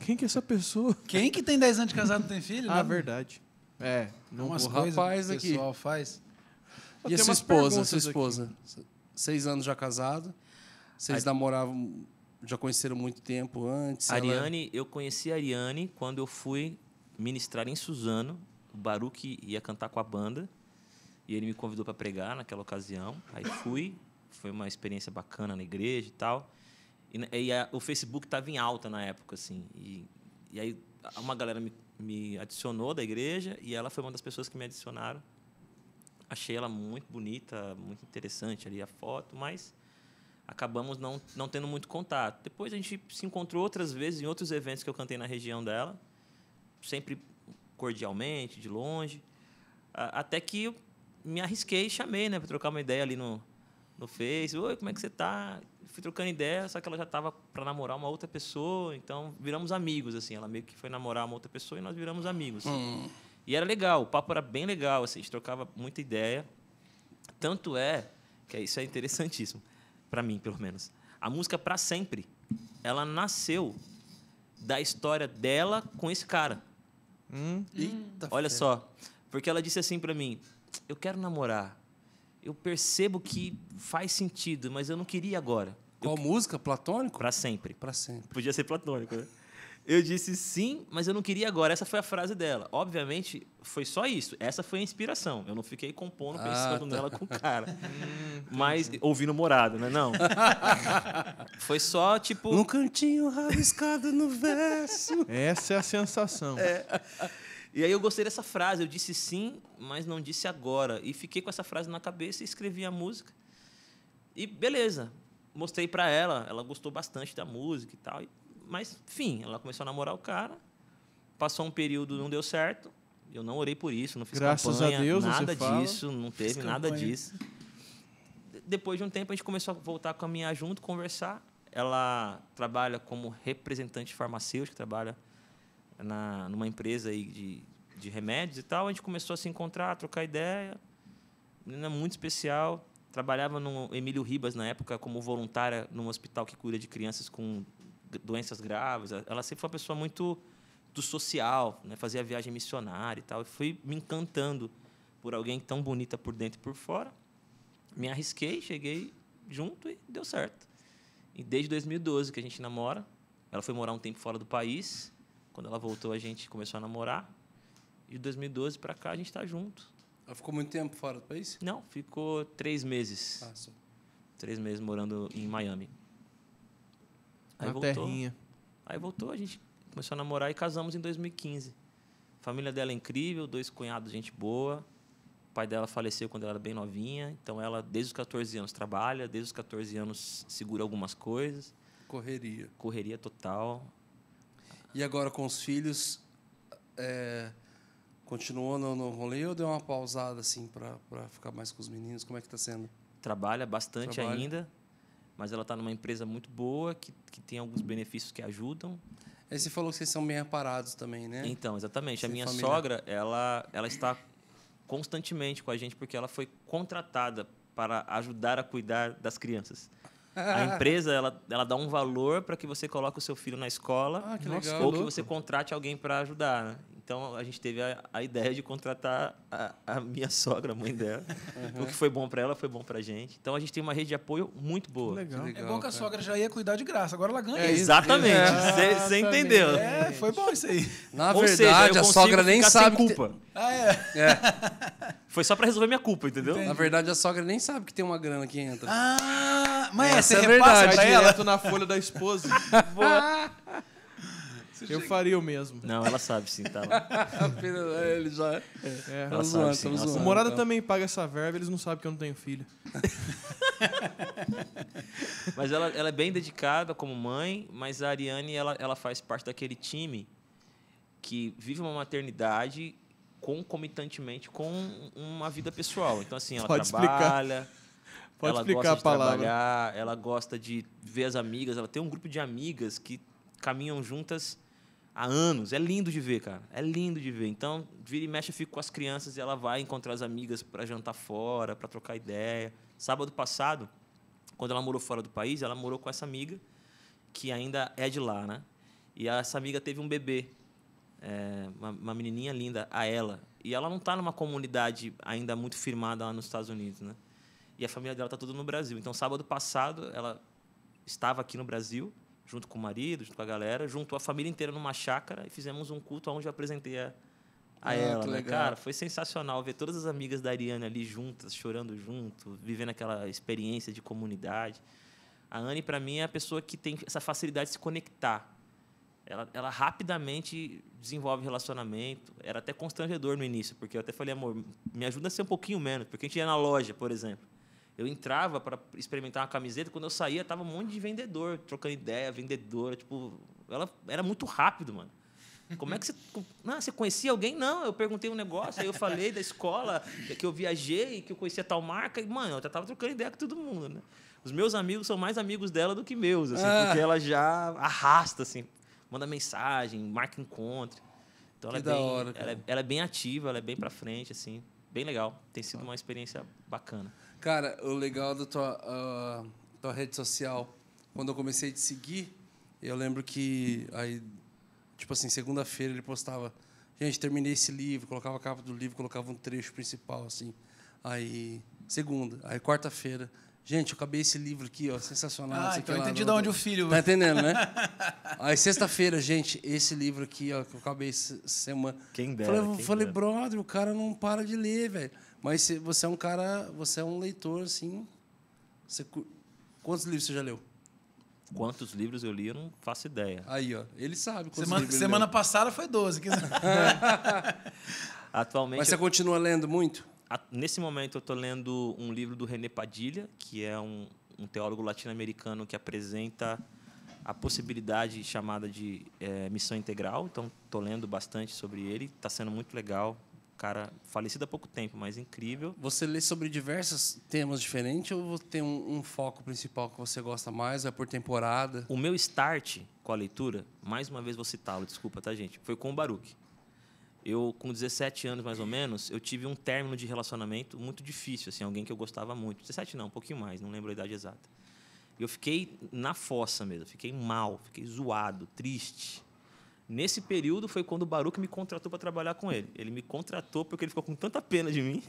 Quem que é essa pessoa? Quem que tem 10 anos de casado não tem filho? ah, né? verdade. É. Não, umas o rapaz aqui. o pessoal faz. E a sua esposa? Sua esposa? Aqui. Seis anos já casado. Vocês aí... namoravam já conheceram muito tempo antes? Ariane, ela... eu conheci a Ariane quando eu fui ministrar em Suzano. O Baruque ia cantar com a banda e ele me convidou para pregar naquela ocasião. Aí fui, foi uma experiência bacana na igreja e tal. E, e a, o Facebook estava em alta na época, assim. E, e aí uma galera me, me adicionou da igreja e ela foi uma das pessoas que me adicionaram. Achei ela muito bonita, muito interessante ali a foto, mas acabamos não, não tendo muito contato. Depois a gente se encontrou outras vezes em outros eventos que eu cantei na região dela, sempre cordialmente, de longe, até que eu me arrisquei e chamei, né, para trocar uma ideia ali no, no Face. Oi, como é que você tá? Fui trocando ideia, só que ela já estava para namorar uma outra pessoa, então viramos amigos, assim. Ela meio que foi namorar uma outra pessoa e nós viramos amigos. Hum. E era legal, o papo era bem legal, assim, a gente trocava muita ideia. Tanto é, que é, isso é interessantíssimo, para mim, pelo menos. A música para sempre, ela nasceu da história dela com esse cara. Hum, Olha só, porque ela disse assim para mim: "Eu quero namorar. Eu percebo que faz sentido, mas eu não queria agora." Qual eu... música? Platônico? Para sempre. Para sempre. Podia ser platônico, né? Eu disse sim, mas eu não queria agora. Essa foi a frase dela. Obviamente, foi só isso. Essa foi a inspiração. Eu não fiquei compondo, ah, pensando ah, tá. nela com o cara. Hum, mas ouvindo morado, né? Não. foi só, tipo. Um cantinho rabiscado no verso. Essa é a sensação. É. E aí eu gostei dessa frase. Eu disse sim, mas não disse agora. E fiquei com essa frase na cabeça e escrevi a música. E beleza. Mostrei para ela, ela gostou bastante da música e tal. E mas, enfim, ela começou a namorar o cara. Passou um período, não deu certo. Eu não orei por isso, não fiz Graças campanha, a Deus, nada disso, fala, não teve nada campanha. disso. Depois de um tempo, a gente começou a voltar a caminhar junto, conversar. Ela trabalha como representante farmacêutica, trabalha na, numa empresa aí de, de remédios e tal. A gente começou a se encontrar, a trocar ideia. Menina muito especial. Trabalhava no Emílio Ribas, na época, como voluntária num hospital que cuida de crianças com doenças graves. Ela sempre foi uma pessoa muito do social, né? fazia viagem missionária e tal. E fui me encantando por alguém tão bonita por dentro e por fora. Me arrisquei, cheguei junto e deu certo. E desde 2012 que a gente namora. Ela foi morar um tempo fora do país. Quando ela voltou, a gente começou a namorar. E de 2012 para cá a gente está junto. Ela ficou muito tempo fora do país? Não, ficou três meses. Ah, sim. Três meses morando em Miami. Aí Na voltou. Terrinha. Aí voltou, a gente começou a namorar e casamos em 2015. A família dela é incrível, dois cunhados, gente boa. O pai dela faleceu quando ela era bem novinha, então ela desde os 14 anos trabalha, desde os 14 anos segura algumas coisas. Correria. Correria total. E agora com os filhos, é, continuou no, no rolê ou deu uma pausada assim para ficar mais com os meninos? Como é que está sendo? Trabalha bastante Trabalha. ainda mas ela está numa empresa muito boa, que, que tem alguns benefícios que ajudam. Aí você falou que vocês são bem reparados também, né? Então, exatamente. Sem a minha família. sogra, ela, ela está constantemente com a gente porque ela foi contratada para ajudar a cuidar das crianças. A empresa ela, ela dá um valor para que você coloque o seu filho na escola ah, que ou que você contrate alguém para ajudar. Né? Então a gente teve a, a ideia de contratar a, a, minha sogra, a mãe dela. Uhum. O que foi bom para ela foi bom para a gente. Então a gente tem uma rede de apoio muito boa. Que legal. Que é legal. é bom que a sogra já ia cuidar de graça, agora ela ganha. É, exatamente. Você é. entendeu? É, foi bom isso aí. Na Ou verdade, seja, a sogra nem sabe culpa. Ah, é. é. Foi só para resolver minha culpa, entendeu? Entendi. Na verdade, a sogra nem sabe que tem uma grana que entra. Ah, mas essa é, é verdade. Pra ela. direto na folha da esposa. Boa. Eu faria o mesmo. Não, ela sabe sim, tá lá. Ele já. É. É. Ela zoando, sabe, sim, ela zoando, o Morada então. também paga essa verba, eles não sabem que eu não tenho filho. mas ela, ela é bem dedicada como mãe, mas a Ariane ela, ela faz parte daquele time que vive uma maternidade concomitantemente com uma vida pessoal. Então, assim, ela Pode trabalha. Explicar. Pode ela explicar gosta de palavra. trabalhar, ela gosta de ver as amigas, ela tem um grupo de amigas que caminham juntas há anos. É lindo de ver, cara. É lindo de ver. Então, vira e mexe, eu fico com as crianças e ela vai encontrar as amigas para jantar fora, para trocar ideia. Sábado passado, quando ela morou fora do país, ela morou com essa amiga, que ainda é de lá, né? E essa amiga teve um bebê, é, uma, uma, menininha linda, a ela. E ela não está numa comunidade ainda muito firmada lá nos Estados Unidos, né? E a família dela está toda no Brasil. Então, sábado passado, ela estava aqui no Brasil junto com o marido, junto com a galera, juntou a família inteira numa chácara e fizemos um culto onde eu apresentei a, a ah, ela, né, cara? Foi sensacional ver todas as amigas da Ariane ali juntas, chorando junto, vivendo aquela experiência de comunidade. A Anne, para mim, é a pessoa que tem essa facilidade de se conectar. Ela, ela rapidamente desenvolve relacionamento. Era até constrangedor no início, porque eu até falei, amor, me ajuda a ser um pouquinho menos, porque a gente ia na loja, por exemplo. Eu entrava para experimentar uma camiseta, quando eu saía, tava um monte de vendedor, trocando ideia, vendedora, tipo, ela era muito rápido, mano. Como é que você. não você conhecia alguém? Não, eu perguntei um negócio, aí eu falei da escola, que eu viajei, que eu conhecia tal marca, e, mano, eu já tava trocando ideia com todo mundo, né? Os meus amigos são mais amigos dela do que meus, assim, ah. porque ela já arrasta, assim, manda mensagem, marca encontro. Então que ela é, bem, hora, ela, é, ela é bem ativa, ela é bem pra frente, assim, bem legal. Tem sido uma experiência bacana. Cara, o legal da tua, uh, tua rede social, quando eu comecei a te seguir, eu lembro que aí, tipo assim, segunda-feira ele postava, gente, terminei esse livro, colocava a capa do livro, colocava um trecho principal, assim. Aí, segunda, aí quarta-feira, gente, eu acabei esse livro aqui, ó, sensacional. Ah, então eu entendi lá, de onde o filho... Tá entendendo, né? aí sexta-feira, gente, esse livro aqui, ó, que eu acabei essa semana. Quem dera, Falei, quem falei dera. brother, o cara não para de ler, velho. Mas você é um cara, você é um leitor, assim. Você, quantos livros você já leu? Quantos livros eu li, eu não faço ideia. Aí, ó. Ele sabe quantos semana, livros. Semana passada foi 12. Atualmente. Mas você eu... continua lendo muito? Nesse momento, eu estou lendo um livro do René Padilha, que é um, um teólogo latino-americano que apresenta a possibilidade chamada de é, missão integral. Então, estou lendo bastante sobre ele. Está sendo muito legal cara falecido há pouco tempo, mas incrível. Você lê sobre diversos temas diferentes ou tem um, um foco principal que você gosta mais? É por temporada? O meu start com a leitura, mais uma vez vou citá-lo, desculpa, tá, gente? Foi com o Baruch. Eu, com 17 anos mais ou menos, eu tive um término de relacionamento muito difícil, assim, alguém que eu gostava muito. 17 não, um pouquinho mais, não lembro a idade exata. Eu fiquei na fossa mesmo, fiquei mal, fiquei zoado, triste Nesse período foi quando o Baruch me contratou para trabalhar com ele. Ele me contratou porque ele ficou com tanta pena de mim.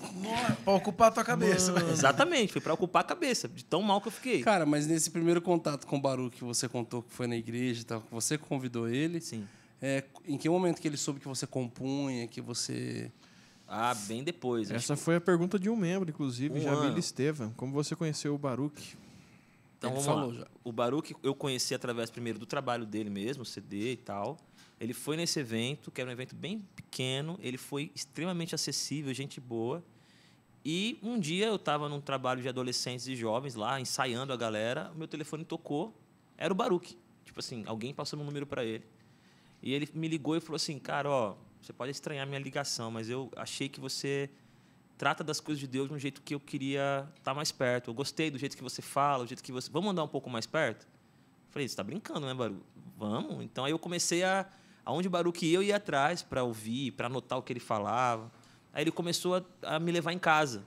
para ocupar a tua cabeça. Mano. Exatamente, foi para ocupar a cabeça, de tão mal que eu fiquei. Cara, mas nesse primeiro contato com o Baruch que você contou que foi na igreja e tal, que você convidou ele. Sim. É, em que momento que ele soube que você compunha, que você. Ah, bem depois. Essa foi a pergunta de um membro, inclusive, um Jamil Estevam. Como você conheceu o Baruch? Então, ele vamos falou lá. já. O Baruch eu conheci através primeiro do trabalho dele mesmo, CD e tal. Ele foi nesse evento, que era um evento bem pequeno, ele foi extremamente acessível, gente boa. E um dia eu estava num trabalho de adolescentes e jovens lá, ensaiando a galera, o meu telefone tocou, era o Baruque. Tipo assim, alguém passou meu número para ele. E ele me ligou e falou assim: Cara, ó, você pode estranhar minha ligação, mas eu achei que você trata das coisas de Deus de um jeito que eu queria estar tá mais perto. Eu gostei do jeito que você fala, do jeito que você. Vamos andar um pouco mais perto? falei: Você está brincando, né, Baru? Vamos. Então aí eu comecei a aonde Baruque eu ia atrás para ouvir, para anotar o que ele falava. Aí ele começou a, a, me levar em casa.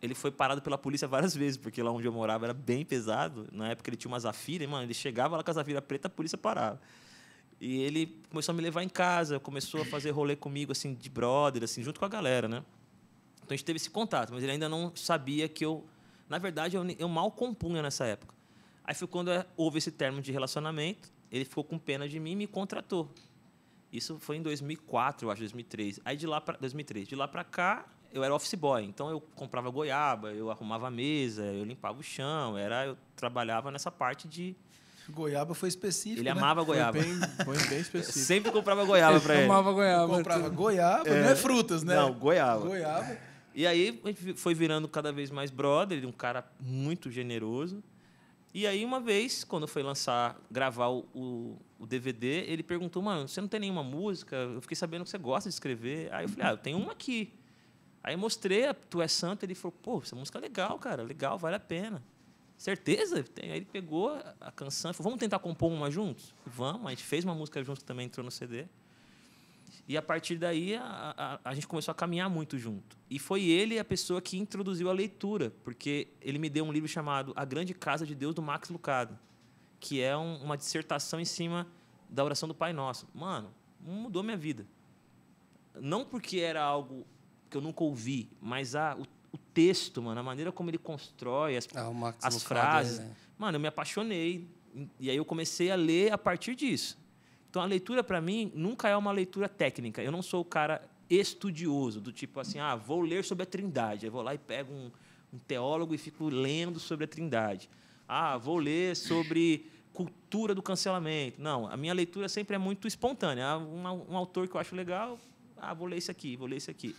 Ele foi parado pela polícia várias vezes, porque lá onde eu morava era bem pesado. Na época ele tinha uma zafira, e, mano, ele chegava lá com a zafira preta, a polícia parava. E ele começou a me levar em casa, começou a fazer rolê comigo, assim, de brother, assim, junto com a galera, né? Então a gente teve esse contato, mas ele ainda não sabia que eu. Na verdade, eu, eu mal compunha nessa época. Aí foi quando é, houve esse termo de relacionamento, ele ficou com pena de mim e me contratou. Isso foi em 2004, eu acho, 2003. Aí de lá para 2003, de lá para cá, eu era office boy, então eu comprava goiaba, eu arrumava a mesa, eu limpava o chão, era eu trabalhava nessa parte de Goiaba foi específico. Ele né? amava goiaba. Foi bem, foi bem específico. Sempre comprava goiaba para ele. Amava goiaba. Eu comprava goiaba, é. não é frutas, né? Não, goiaba. Goiaba. E aí a gente foi virando cada vez mais brother, um cara muito generoso. E aí uma vez, quando foi lançar, gravar o, o o DVD, ele perguntou, mano, você não tem nenhuma música? Eu fiquei sabendo que você gosta de escrever. Aí eu falei, ah, eu tenho uma aqui. Aí mostrei, Tu é Santo, ele falou, pô, essa música é legal, cara, legal, vale a pena. Certeza? Aí ele pegou a canção e falou, vamos tentar compor uma juntos? Vamos, a gente fez uma música juntos que também entrou no CD. E a partir daí a, a, a, gente começou a caminhar muito junto. E foi ele a pessoa que introduziu a leitura, porque ele me deu um livro chamado A Grande Casa de Deus do Max Lucado que é um, uma dissertação em cima da oração do Pai Nosso. Mano, mudou minha vida. Não porque era algo que eu nunca ouvi, mas a, o, o texto, mano, a maneira como ele constrói as, ah, as frases. Né? Mano, eu me apaixonei. E aí eu comecei a ler a partir disso. Então a leitura, para mim, nunca é uma leitura técnica. Eu não sou o cara estudioso, do tipo assim, ah, vou ler sobre a Trindade. Eu vou lá e pego um, um teólogo e fico lendo sobre a Trindade. Ah, vou ler sobre cultura do cancelamento. Não, a minha leitura sempre é muito espontânea. um, um autor que eu acho legal, ah, vou ler isso aqui, vou ler isso aqui.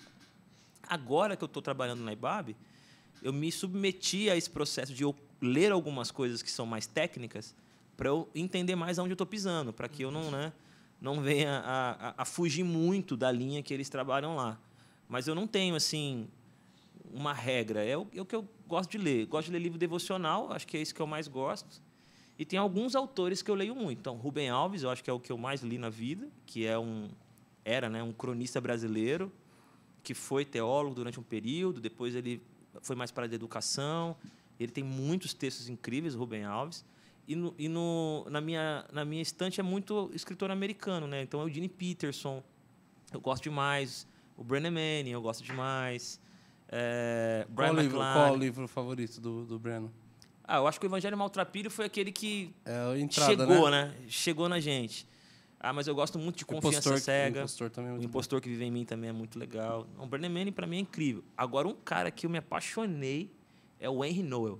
Agora que eu estou trabalhando na IBAB, eu me submeti a esse processo de eu ler algumas coisas que são mais técnicas para eu entender mais aonde eu estou pisando, para que eu não, né, não venha a, a, a, fugir muito da linha que eles trabalham lá. Mas eu não tenho assim uma regra. É o, é o que eu gosto de ler. Gosto de ler livro devocional, acho que é isso que eu mais gosto. E tem alguns autores que eu leio muito. Então, Rubem Alves, eu acho que é o que eu mais li na vida, que é um era, né, um cronista brasileiro que foi teólogo durante um período, depois ele foi mais para a educação. Ele tem muitos textos incríveis, Rubem Alves. E, no, e no, na, minha, na minha estante é muito escritor americano, né? Então, Gene Peterson, eu gosto demais. O Brennan Manning, eu gosto demais. É, Brian qual, livro, qual o livro favorito do, do Breno? Ah, eu acho que o Evangelho Maltrapilho foi aquele que é, entrada, chegou, né? né? Chegou na gente. Ah, mas eu gosto muito de Confiança impostor, Cega. Impostor também é o Impostor bom. que vive em mim também é muito legal. O Bernie Manning, pra mim, é incrível. Agora, um cara que eu me apaixonei é o Henry Noel.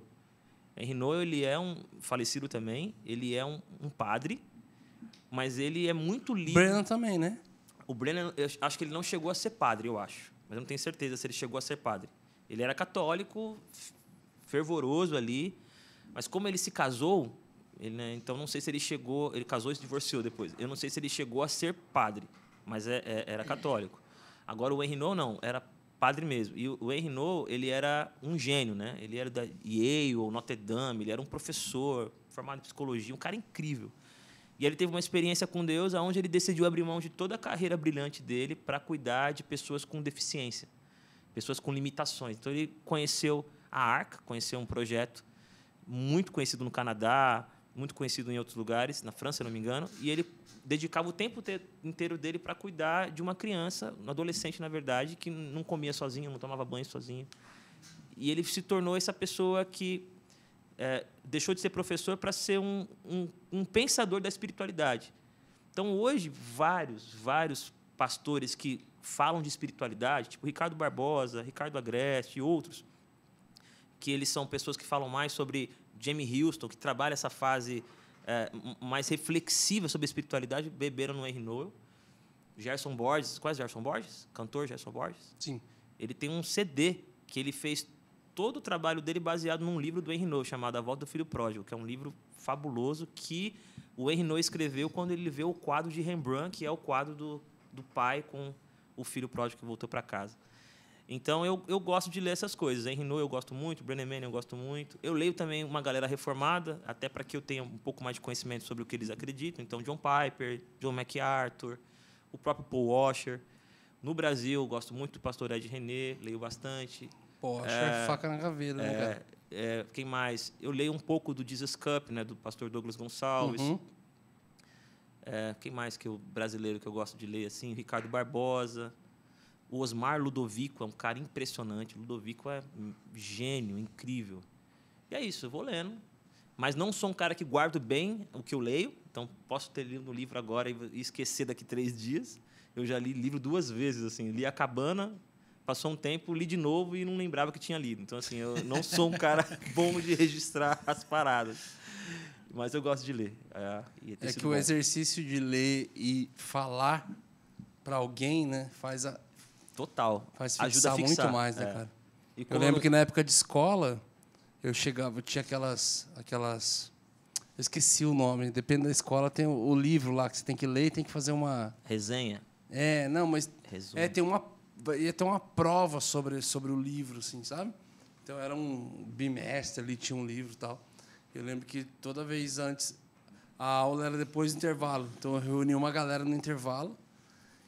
Henry Noel, ele é um falecido também. Ele é um, um padre, mas ele é muito lindo. Brennan também, né? O Brennan, acho que ele não chegou a ser padre, eu acho mas eu não tenho certeza se ele chegou a ser padre. Ele era católico, fervoroso ali, mas como ele se casou, ele, né, então não sei se ele chegou. Ele casou e se divorciou depois. Eu não sei se ele chegou a ser padre, mas é, é, era católico. Agora o Henriot não, era padre mesmo. E o Henriot, ele era um gênio, né? Ele era da Yale, ou Notre Dame, ele era um professor formado em psicologia, um cara incrível. E ele teve uma experiência com Deus onde ele decidiu abrir mão de toda a carreira brilhante dele para cuidar de pessoas com deficiência, pessoas com limitações. Então ele conheceu a ARCA, conheceu um projeto muito conhecido no Canadá, muito conhecido em outros lugares, na França, se não me engano, e ele dedicava o tempo inteiro dele para cuidar de uma criança, um adolescente, na verdade, que não comia sozinho, não tomava banho sozinho. E ele se tornou essa pessoa que é, deixou de ser professor para ser um, um, um, pensador da espiritualidade. Então, hoje, vários, vários pastores que falam de espiritualidade, tipo Ricardo Barbosa, Ricardo Agreste e outros, que eles são pessoas que falam mais sobre Jamie Houston, que trabalha essa fase é, mais reflexiva sobre a espiritualidade, beberam no R. Noel. Gerson Borges, qual é Gerson Borges? Cantor Gerson Borges? Sim. Ele tem um CD que ele fez todo o trabalho dele baseado num livro do Henry chamado A Volta do Filho Pródigo, que é um livro fabuloso que o Henry escreveu quando ele vê o quadro de Rembrandt, que é o quadro do, do pai com o filho pródigo que voltou para casa. Então eu, eu gosto de ler essas coisas. Henry eu gosto muito, Brenneman eu gosto muito. Eu leio também uma galera reformada, até para que eu tenha um pouco mais de conhecimento sobre o que eles acreditam. Então John Piper, John MacArthur, o próprio Paul Washer. No Brasil, eu gosto muito do Pastor Ed René, leio bastante. Pô, é, é, faca na caveira, né, é, cara? É, quem mais? Eu leio um pouco do Jesus Cup, né, do pastor Douglas Gonçalves. Uhum. É, quem mais que o brasileiro que eu gosto de ler? assim Ricardo Barbosa. O Osmar Ludovico é um cara impressionante. O Ludovico é gênio, incrível. E é isso, eu vou lendo. Mas não sou um cara que guardo bem o que eu leio. Então, posso ter lido um livro agora e esquecer daqui três dias. Eu já li livro duas vezes. assim Li A Cabana, Passou um tempo, li de novo e não lembrava que tinha lido. Então, assim, eu não sou um cara bom de registrar as paradas. Mas eu gosto de ler. É, é que bom. o exercício de ler e falar para alguém, né, faz a. Total. Faz fixar Ajuda a fixar. muito mais, né, é. cara? E eu lembro eu... que na época de escola, eu chegava, eu tinha aquelas. aquelas eu esqueci o nome. Depende da escola, tem o, livro lá que você tem que ler e tem que fazer uma. Resenha? É, não, mas. Resumo. É, tem uma ia ter uma prova sobre, sobre o livro, assim, sabe? Então era um bimestre ali, tinha um livro e tal. Eu lembro que toda vez antes, a aula era depois do intervalo. Então eu reunia uma galera no intervalo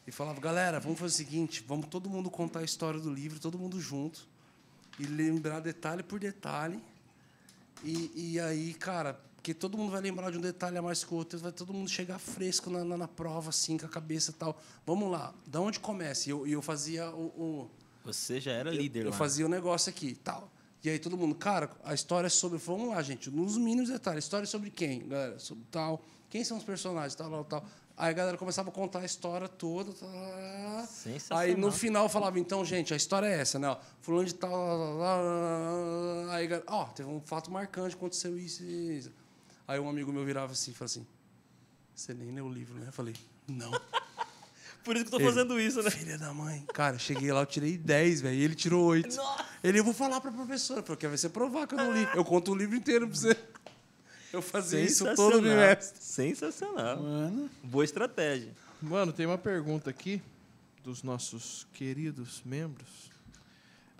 e falava: galera, vamos fazer o seguinte, vamos todo mundo contar a história do livro, todo mundo junto, e lembrar detalhe por detalhe. E, e aí, cara, porque todo mundo vai lembrar de um detalhe a mais que o outro, vai todo mundo chegar fresco na, na, na prova, assim, com a cabeça e tal. Vamos lá, da onde começa? E eu, eu fazia o, o Você já era eu, líder, Eu, eu fazia o um negócio aqui tal. E aí todo mundo, cara, a história é sobre. Vamos lá, gente, nos mínimos detalhes. história é sobre quem, galera? Sobre tal. Quem são os personagens, tal, tal, tal. Aí a galera começava a contar a história toda. Tal, tal. Aí no final falava, então, gente, a história é essa, né? Fulano de tal. Aí, ó, teve um fato marcante, aconteceu isso, isso. Aí um amigo meu virava assim e falava assim: Você nem leu o livro, né? Eu falei: Não. Por isso que eu tô ele, fazendo isso, né? Filha da mãe. Cara, cheguei lá, eu tirei 10, velho. E ele tirou 8. Nossa. Ele, eu vou falar pra professora. Porque vai ser provar que eu não li. Eu conto o livro inteiro pra você. Eu fazia isso todo bimestre. Sensacional. Mano. Boa estratégia. Mano, tem uma pergunta aqui dos nossos queridos membros.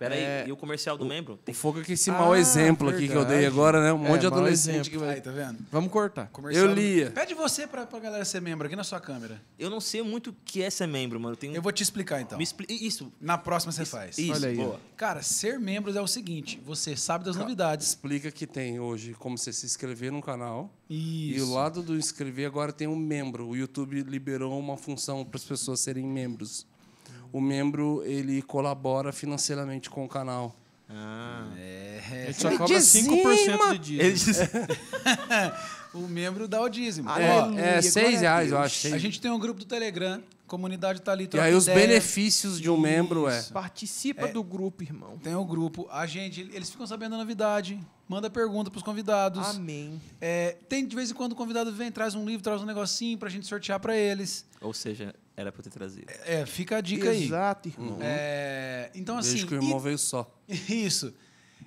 Peraí, é, e o comercial do o, membro? Tem... O fogo que esse ah, mau exemplo verdade. aqui que eu dei agora, né? Um é, monte de adolescente que vai. Aí, tá vendo? Vamos cortar. Comercial eu lia. Do... Pede você pra, pra galera ser membro aqui na sua câmera. Eu não sei muito o que é ser membro, mano. Eu, tenho... eu vou te explicar então. Expli... Isso. Na próxima você isso, faz. Isso, Olha aí. Boa. Cara, ser membro é o seguinte: você sabe das novidades. Explica que tem hoje como você se inscrever no canal. Isso. E o lado do inscrever agora tem um membro. O YouTube liberou uma função para as pessoas serem membros o membro ele colabora financeiramente com o canal. Ah, é. A gente só ele cobra dizima. 5% do dízimo. Ele diz... o membro dá o dízimo. Ah, é, é reais, eu acho. A gente tem um grupo do Telegram, comunidade tá ali. E aí os benefícios de um membro é... Participa é, do grupo, irmão. Tem o um grupo. A gente, eles ficam sabendo a novidade, manda pergunta pros convidados. Amém. É, tem, de vez em quando, o convidado vem, traz um livro, traz um negocinho pra gente sortear pra eles. Ou seja, era pra ter trazido. É, fica a dica Exato, aí. Exato, irmão. Uhum. É, então, Desde assim. Desde que o irmão e, veio só. Isso.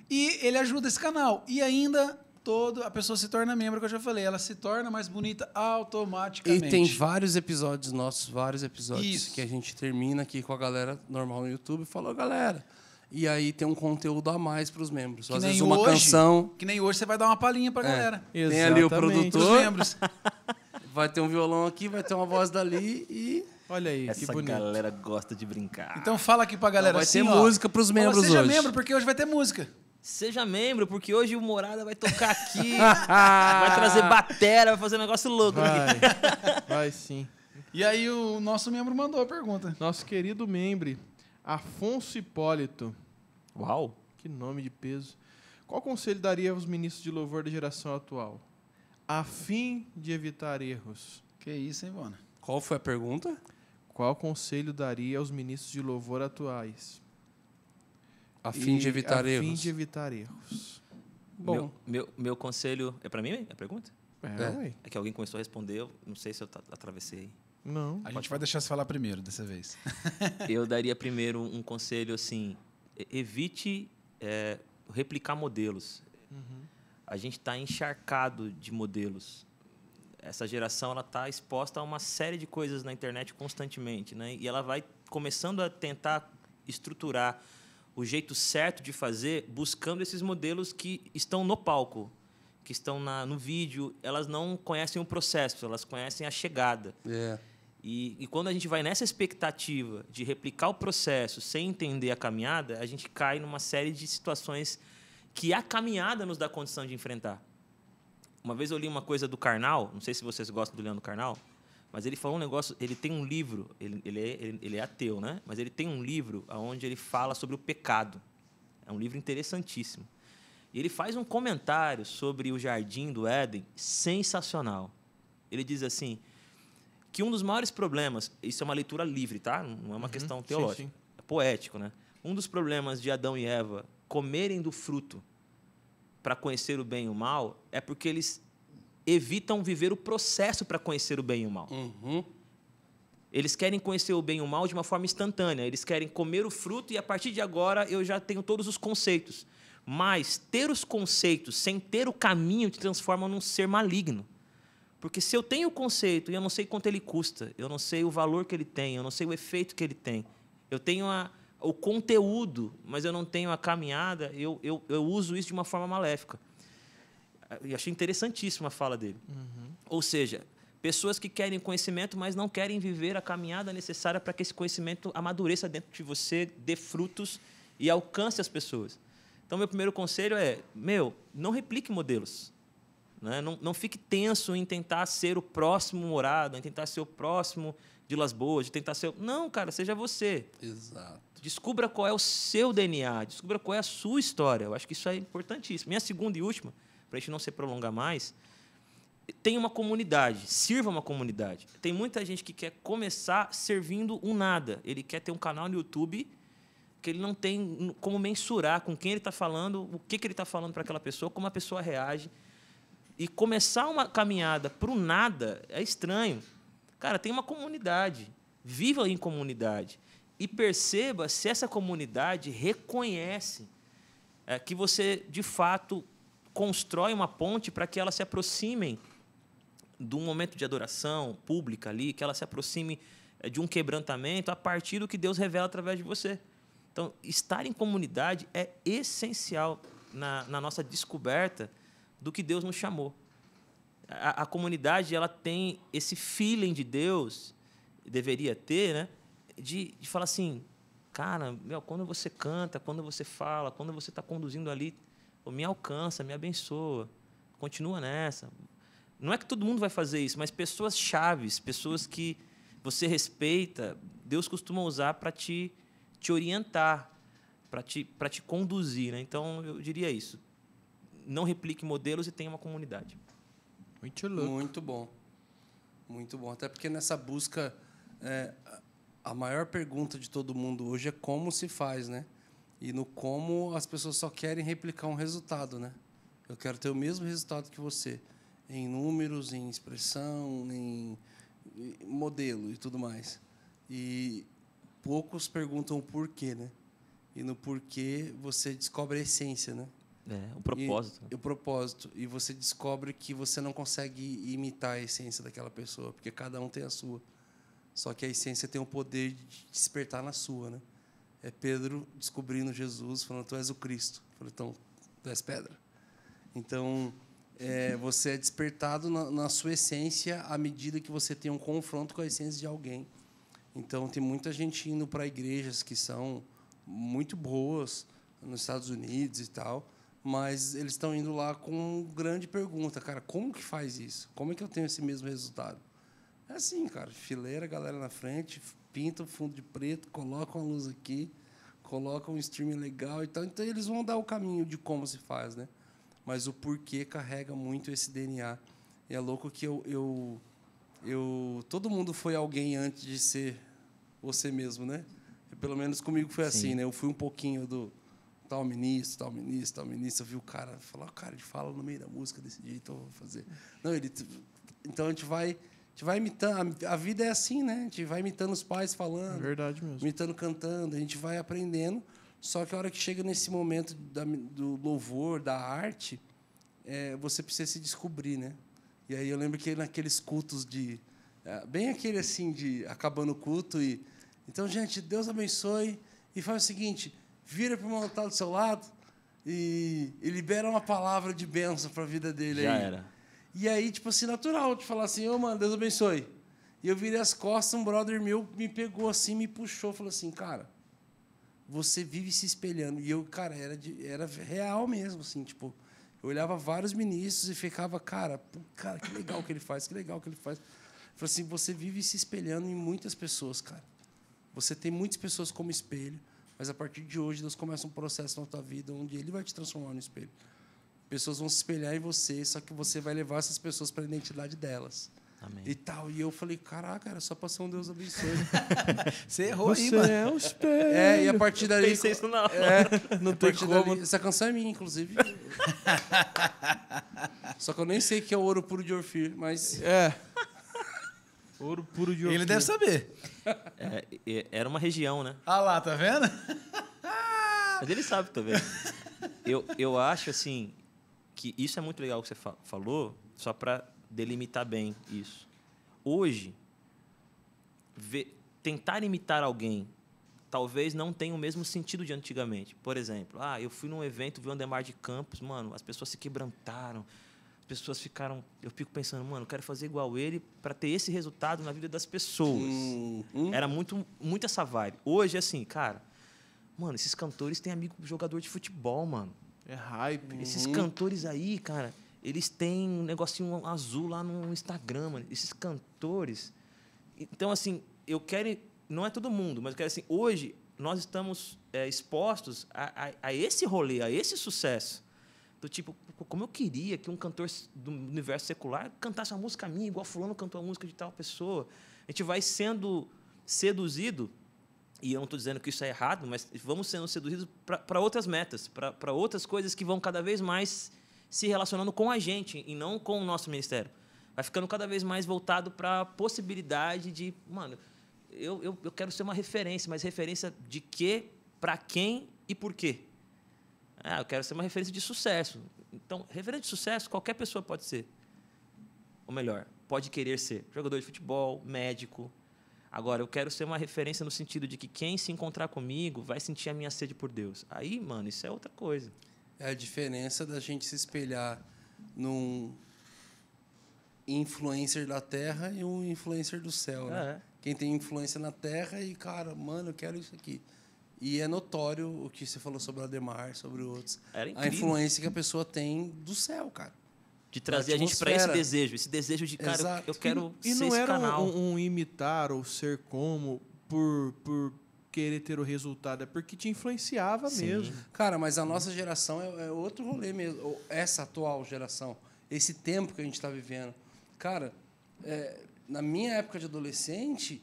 E ele ajuda esse canal. E ainda todo a pessoa se torna membro, que eu já falei. Ela se torna mais bonita automaticamente. E tem vários episódios nossos, vários episódios Isso. que a gente termina aqui com a galera normal no YouTube. Falou, galera. E aí tem um conteúdo a mais para os membros. Que Às vezes uma hoje, canção. Que nem hoje você vai dar uma palhinha pra é. galera. Exatamente. Tem ali o produtor. Os membros. Vai ter um violão aqui, vai ter uma voz dali e. Olha aí, Essa que bonito. galera gosta de brincar. Então fala aqui pra galera. Não, vai assim, ter ó, música pros membros seja hoje. Seja membro, porque hoje vai ter música. Seja membro, porque hoje o Morada vai tocar aqui, vai trazer batera, vai fazer um negócio louco. Vai, vai sim. E aí o nosso membro mandou a pergunta. Nosso querido membro, Afonso Hipólito. Uau! Que nome de peso. Qual conselho daria aos ministros de louvor da geração atual? a fim de evitar erros. Que isso, hein, Bona? Qual foi a pergunta? Qual conselho daria aos ministros de louvor atuais? A fim e de evitar a erros. A fim de evitar erros. Bom, meu, meu, meu conselho é para mim é a pergunta? É, é. é. que alguém começou a responder, eu não sei se eu atravessei. Não. A Pode gente vai deixar você falar primeiro dessa vez. eu daria primeiro um conselho assim: evite é, replicar modelos. Uhum a gente está encharcado de modelos. Essa geração ela está exposta a uma série de coisas na internet constantemente, né? E ela vai começando a tentar estruturar o jeito certo de fazer, buscando esses modelos que estão no palco, que estão na, no vídeo. Elas não conhecem o processo, elas conhecem a chegada. É. E, e, quando a gente vai nessa expectativa de replicar o processo sem entender a caminhada, a gente cai numa série de situações que a caminhada nos dá condição de enfrentar. Uma vez eu li uma coisa do Karnal, não sei se vocês gostam do Leandro Karnal, mas ele falou um negócio, ele tem um livro, ele, ele, é, ele, ele é ateu, né? Mas ele tem um livro onde ele fala sobre o pecado. É um livro interessantíssimo. E ele faz um comentário sobre o Jardim do Éden sensacional. Ele diz assim, que um dos maiores problemas, isso é uma leitura livre, tá? Não é uma uhum, questão teológica, sim, sim. é poético, né? Um dos problemas de Adão e Eva comerem do fruto para conhecer o bem e o mal, é porque eles evitam viver o processo para conhecer o bem e o mal. Uhum. Eles querem conhecer o bem e o mal de uma forma instantânea. Eles querem comer o fruto e a partir de agora eu já tenho todos os conceitos. Mas ter os conceitos sem ter o caminho te transforma num ser maligno. Porque se eu tenho o conceito e eu não sei quanto ele custa, eu não sei o valor que ele tem, eu não sei o efeito que ele tem, eu tenho a, o conteúdo, mas eu não tenho a caminhada, eu, eu, eu uso isso de uma forma maléfica. E achei interessantíssima a fala dele. Uhum. Ou seja, pessoas que querem conhecimento, mas não querem viver a caminhada necessária para que esse conhecimento amadureça dentro de você, dê frutos e alcance as pessoas. Então, meu primeiro conselho é: meu, não replique modelos. Né? Não, não fique tenso em tentar ser o próximo morado, em tentar ser o próximo de Las Boas, de tentar ser. Não, cara, seja você. Exato. Descubra qual é o seu DNA, descubra qual é a sua história. Eu acho que isso é importantíssimo. Minha segunda e última, para a gente não se prolongar mais, tem uma comunidade, sirva uma comunidade. Tem muita gente que quer começar servindo um nada. Ele quer ter um canal no YouTube que ele não tem como mensurar com quem ele está falando, o que, que ele está falando para aquela pessoa, como a pessoa reage. E começar uma caminhada para o nada é estranho. Cara, tem uma comunidade. Viva em comunidade e perceba se essa comunidade reconhece é, que você, de fato, constrói uma ponte para que elas se aproximem de um momento de adoração pública ali, que elas se aproximem é, de um quebrantamento a partir do que Deus revela através de você. Então, estar em comunidade é essencial na, na nossa descoberta do que Deus nos chamou. A, a comunidade ela tem esse feeling de Deus, deveria ter, né? de, de falar assim, cara, meu, quando você canta, quando você fala, quando você está conduzindo ali, me alcança, me abençoa, continua nessa. Não é que todo mundo vai fazer isso, mas pessoas chaves, pessoas que você respeita, Deus costuma usar para te, te orientar, para te, te conduzir. Né? Então, eu diria isso. Não replique modelos e tenha uma comunidade. Muito louco. Muito bom. Muito bom. Até porque nessa busca... É, a maior pergunta de todo mundo hoje é como se faz, né? E no como as pessoas só querem replicar um resultado, né? Eu quero ter o mesmo resultado que você em números, em expressão, em modelo e tudo mais. E poucos perguntam o porquê, né? E no porquê você descobre a essência, né? É, o propósito. E, né? o propósito. E você descobre que você não consegue imitar a essência daquela pessoa, porque cada um tem a sua. Só que a essência tem o poder de despertar na sua, né? É Pedro descobrindo Jesus, falando: "Tu és o Cristo". Falei: "Então, tu és pedra". Então, é, você é despertado na, na, sua essência à medida que você tem um confronto com a essência de alguém. Então, tem muita gente indo para igrejas que são muito boas nos Estados Unidos e tal, mas eles estão indo lá com grande pergunta, cara, como que faz isso? Como é que eu tenho esse mesmo resultado? É assim, cara, fileira, galera na frente, pinta o fundo de preto, coloca uma luz aqui, coloca um streaming legal e tal. Então eles vão dar o caminho de como se faz, né? Mas o porquê carrega muito esse DNA. E é louco que eu, eu, eu todo mundo foi alguém antes de ser você mesmo, né? pelo menos comigo foi assim, né? Eu fui um pouquinho do tal ministro, tal ministro, tal ministro. Eu vi o cara falar, cara, ele fala no meio da música desse jeito, eu vou fazer. Não, ele. Então a gente vai gente vai imitando. A, vida é assim, né? A gente vai imitando os pais falando. É verdade mesmo. Imitando cantando, a gente vai aprendendo. Só que a hora que chega nesse momento da, do louvor, da arte, é, você precisa se descobrir, né? E aí eu lembro que naqueles cultos de. É, bem aquele assim de acabando o culto e. Então, gente, Deus abençoe e faz o seguinte: vira para o irmão do seu lado e, e libera uma palavra de bênção para a vida dele Já aí. era. E aí, tipo assim, natural de falar assim, ô, oh, mano, Deus abençoe. E eu virei as costas, um brother meu me pegou assim, me puxou, falou assim, cara, você vive se espelhando. E eu, cara, era, de, era real mesmo, assim, tipo, eu olhava vários ministros e ficava, cara, cara, que legal que ele faz, que legal que ele faz. Falou assim, você vive se espelhando em muitas pessoas, cara. Você tem muitas pessoas como espelho, mas a partir de hoje Deus começa um processo na tua vida onde Ele vai te transformar no espelho. Pessoas vão se espelhar em você, só que você vai levar essas pessoas para a identidade delas. Amém. E tal. E eu falei, caraca, era só passar um Deus abençoe. você errou você aí, mano. é um espelho. É, e a partir dali... Eu pensei isso na hora. É, não tem como. Dali, essa canção é minha, inclusive. só que eu nem sei que é o Ouro Puro de Orfir, mas... É. Ouro Puro de Orfir. Ele deve saber. É, era uma região, né? Ah lá, tá vendo? mas ele sabe, tá vendo? Eu, eu acho, assim, que isso é muito legal que você fa falou, só para delimitar bem isso. Hoje, ver, tentar imitar alguém talvez não tenha o mesmo sentido de antigamente. Por exemplo, ah, eu fui num evento, vi o Andemar de Campos, mano, as pessoas se quebrantaram, as pessoas ficaram. Eu fico pensando, mano, eu quero fazer igual ele para ter esse resultado na vida das pessoas. Uhum. Era muito, muito essa vibe. Hoje, assim, cara, mano, esses cantores têm amigo jogador de futebol, mano. É hype. Esses cantores aí, cara, eles têm um negocinho azul lá no Instagram, mano. Esses cantores. Então, assim, eu quero. Não é todo mundo, mas eu quero assim, hoje nós estamos é, expostos a, a, a, esse rolê, a esse sucesso. Do tipo, como eu queria que um cantor do universo secular cantasse uma música minha, igual fulano cantou a música de tal pessoa. A gente vai sendo seduzido e eu não estou dizendo que isso é errado, mas vamos sendo seduzidos para outras metas, para outras coisas que vão cada vez mais se relacionando com a gente e não com o nosso ministério. Vai ficando cada vez mais voltado para a possibilidade de, mano, eu, eu, eu quero ser uma referência, mas referência de quê, para quem e por quê? Ah, eu quero ser uma referência de sucesso. Então, referência de sucesso, qualquer pessoa pode ser. Ou melhor, pode querer ser jogador de futebol, médico, Agora, eu quero ser uma referência no sentido de que quem se encontrar comigo vai sentir a minha sede por Deus. Aí, mano, isso é outra coisa. É a diferença da gente se espelhar num influencer da terra e um influencer do céu, né? É. Quem tem influência na terra e, cara, mano, eu quero isso aqui. E é notório o que você falou sobre o Ademar, sobre outros. a influência que a pessoa tem do céu, cara de trazer a gente para esse desejo, esse desejo de cara, Exato. eu quero e, ser e não esse era canal. Um, um imitar ou ser como por, por querer ter o resultado, é porque te influenciava Sim. mesmo. Cara, mas a nossa geração é, é outro rolê mesmo, essa atual geração, esse tempo que a gente está vivendo. Cara, é, na minha época de adolescente,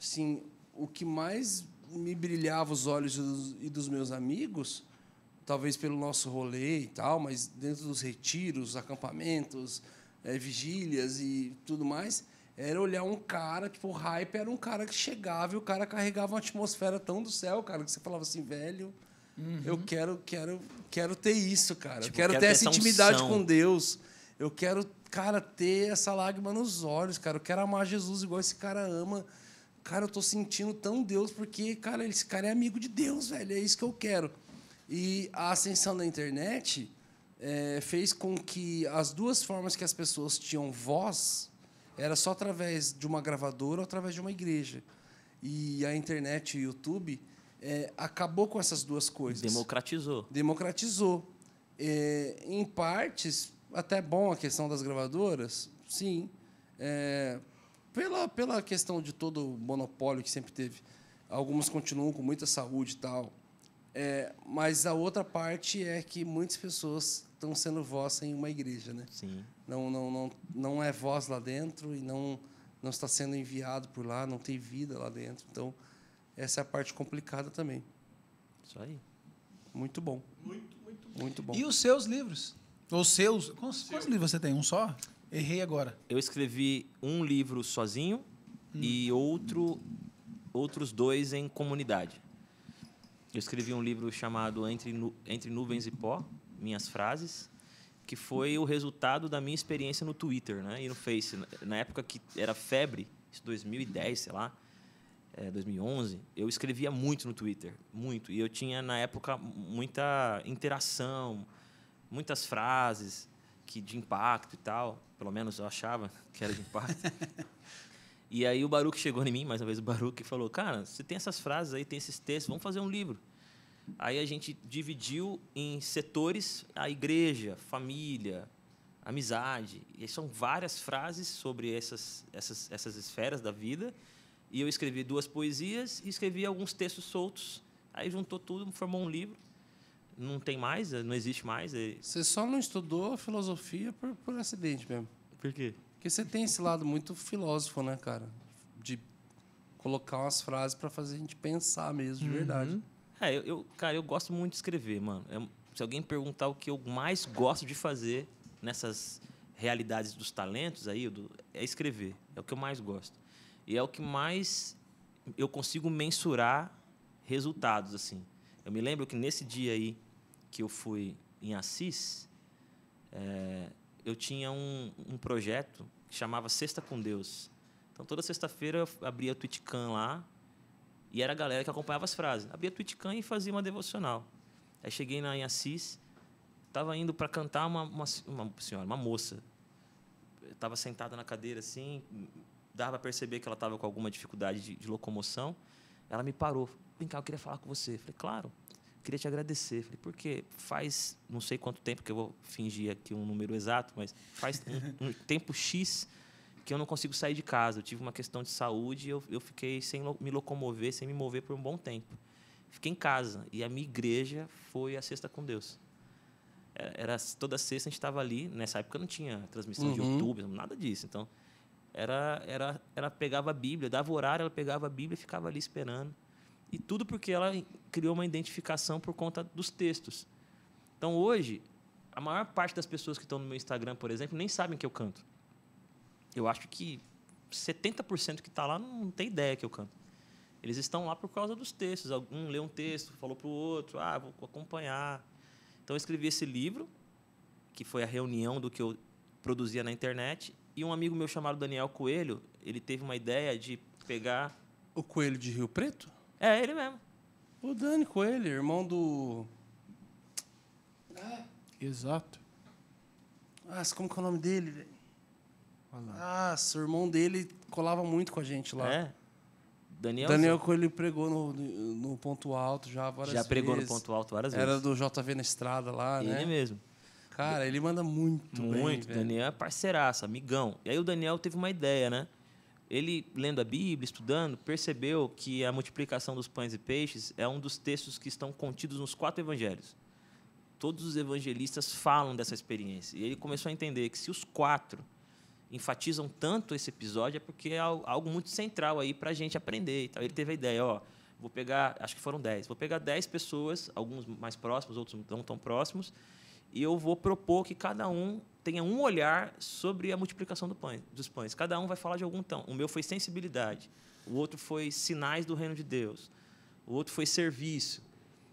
assim, o que mais me brilhava os olhos dos, e dos meus amigos talvez pelo nosso rolê e tal, mas dentro dos retiros, acampamentos, é, vigílias e tudo mais, era olhar um cara, tipo, o hype era um cara que chegava e o cara carregava uma atmosfera tão do céu, cara, que você falava assim, velho, uhum. eu quero, quero, quero ter isso, cara. Tipo, eu quero, quero ter, ter, essa intimidade unção. com Deus. Eu quero, cara, ter essa lágrima nos olhos, cara. Eu quero amar Jesus igual esse cara ama. Cara, eu tô sentindo tão Deus, porque, cara, esse cara é amigo de Deus, velho. É isso que eu quero. E a ascensão da internet é, fez com que as duas formas que as pessoas tinham voz era só através de uma gravadora ou através de uma igreja. E a internet e o YouTube é, acabou com essas duas coisas. Democratizou. Democratizou. É, em partes, até bom a questão das gravadoras, sim. É, pela, pela questão de todo o monopólio que sempre teve. Algumas continuam com muita saúde e tal. É, mas a outra parte é que muitas pessoas estão sendo voz em uma igreja, né? Sim. Não, não, não, não é voz lá dentro e não, não está sendo enviado por lá, não tem vida lá dentro. Então, essa é a parte complicada também. Isso aí. Muito bom. Muito, muito bom. Muito bom. E os seus livros? Os seus? Quantos, Seu. quantos livros você tem? Um só? Errei agora. Eu escrevi um livro sozinho hum. e outro, outros dois em comunidade. Eu escrevi um livro chamado Entre, nu Entre Nuvens e Pó, Minhas Frases, que foi o resultado da minha experiência no Twitter né? e no Face. Na época que era febre, isso 2010, sei lá, é, 2011, eu escrevia muito no Twitter, muito. E eu tinha, na época, muita interação, muitas frases que de impacto e tal. Pelo menos eu achava que era de impacto. E aí o Baruque chegou em mim, mais uma vez o Baruque, e falou: Cara, você tem essas frases aí, tem esses textos, vamos fazer um livro. Aí a gente dividiu em setores a igreja, família, amizade. E são várias frases sobre essas, essas, essas esferas da vida. E eu escrevi duas poesias e escrevi alguns textos soltos. Aí juntou tudo, formou um livro. Não tem mais, não existe mais. Você só não estudou filosofia por, por acidente mesmo. Por quê? Porque você tem esse lado muito filósofo, né, cara? De colocar umas frases para fazer a gente pensar mesmo, de uhum. verdade. É, eu, eu, cara, eu gosto muito de escrever, mano. Eu, é se alguém perguntar o que eu mais gosto de fazer nessas realidades dos talentos aí, do, é escrever. É o que eu mais gosto. E é o que mais eu consigo mensurar resultados, assim. Eu me lembro que nesse dia aí que eu fui em Assis, é, eu tinha um, um projeto que chamava Sexta com Deus. Então, toda sexta-feira eu abria a Twitchcan lá e era a galera que acompanhava as frases. Abria a Twitchcan e fazia uma devocional. Aí cheguei na, em Assis, estava indo para cantar uma, uma, uma senhora, uma moça. Estava sentada na cadeira assim, dava para perceber que ela estava com alguma dificuldade de, de, locomoção. Ela me parou. Vem cá, eu queria falar com você. Eu falei, claro queria te agradecer. Falei, porque faz não sei quanto tempo, que eu vou fingir aqui um número exato, mas faz um, um tempo X que eu não consigo sair de casa. Eu tive uma questão de saúde e eu, eu fiquei sem me locomover, sem me mover por um bom tempo. Fiquei em casa e a minha igreja foi a Sexta com Deus. É, era toda sexta a gente estava ali. Nessa época não tinha transmissão uhum. de YouTube, nada disso. Então era, era, ela pegava a Bíblia, dava horário, ela pegava a Bíblia e ficava ali esperando. E tudo porque ela criou uma identificação por conta dos textos. Então, hoje, a maior parte das pessoas que estão no meu Instagram, por exemplo, nem sabem que eu canto. Eu acho que 70% que está lá não tem ideia que eu canto. Eles estão lá por causa dos textos. Algum leu um texto, falou para o outro, ah, vou acompanhar. Então, eu escrevi esse livro, que foi a reunião do que eu produzia na internet. E um amigo meu chamado Daniel Coelho, ele teve uma ideia de pegar... O Coelho de Rio Preto? É ele mesmo. O Dani Coelho, irmão do. Ah. Exato. Nossa, ah, como que é o nome dele, velho? Nossa, o ah, irmão dele colava muito com a gente lá. É. Daniel, Daniel Coelho pregou no, no ponto alto já várias vezes. Já pregou no ponto alto várias vezes. Era do JV na estrada lá, ele né? Ele mesmo. Cara, ele manda muito. Muito. Bem, Daniel é parceiraço, amigão. E aí o Daniel teve uma ideia, né? ele, lendo a Bíblia, estudando, percebeu que a multiplicação dos pães e peixes é um dos textos que estão contidos nos quatro evangelhos. Todos os evangelistas falam dessa experiência. E ele começou a entender que se os quatro enfatizam tanto esse episódio, é porque é algo muito central aí para a gente aprender. Então Ele teve a ideia, ó, vou pegar, acho que foram dez, vou pegar dez pessoas, alguns mais próximos, outros não tão próximos, e eu vou propor que cada um tenha um olhar sobre a multiplicação do pães, dos pães. Cada um vai falar de algum tão. O meu foi sensibilidade, o outro foi sinais do reino de Deus, o outro foi serviço.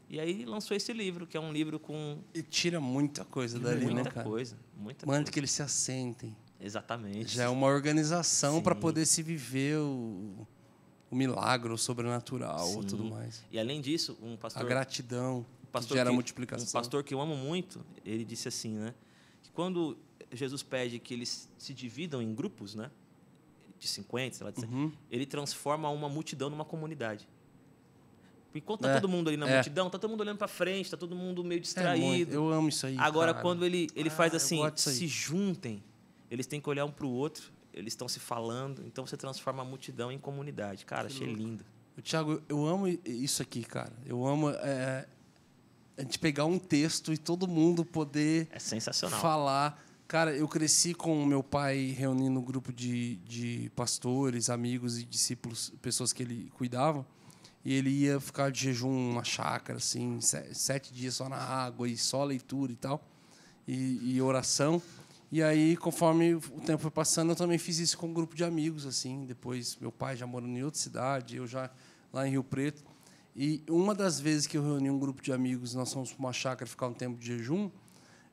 E aí lançou esse livro, que é um livro com. E tira muita coisa dali, muita né? Muita coisa. Muita Manda coisa. que eles se assentem. Exatamente. Já é uma organização para poder se viver o, o milagre, o sobrenatural, e tudo mais. E além disso, um pastor. A gratidão. Pastor que gera que, multiplicação. Um pastor que eu amo muito, ele disse assim, né? quando Jesus pede que eles se dividam em grupos, né? De 50, sei lá, uhum. ele transforma uma multidão numa comunidade. Enquanto está é, todo mundo ali na é. multidão, está todo mundo olhando para frente, está todo mundo meio é, distraído. É, eu amo isso aí. Agora, cara. quando ele, ele ah, faz assim, se juntem, eles têm que olhar um para o outro, eles estão se falando, então você transforma a multidão em comunidade. Cara, que achei louco. lindo. Tiago, eu amo isso aqui, cara. Eu amo é, a gente pegar um texto e todo mundo poder é sensacional. falar. Cara, eu cresci com meu pai reunindo um grupo de, de pastores, amigos e discípulos, pessoas que ele cuidava. E ele ia ficar de jejum numa chácara, assim, sete dias só na água e só leitura e tal, e, e oração. E aí, conforme o tempo foi passando, eu também fiz isso com um grupo de amigos, assim. Depois, meu pai já morando em outra cidade, eu já lá em Rio Preto. E uma das vezes que eu reuni um grupo de amigos, nós fomos para uma chácara ficar um tempo de jejum,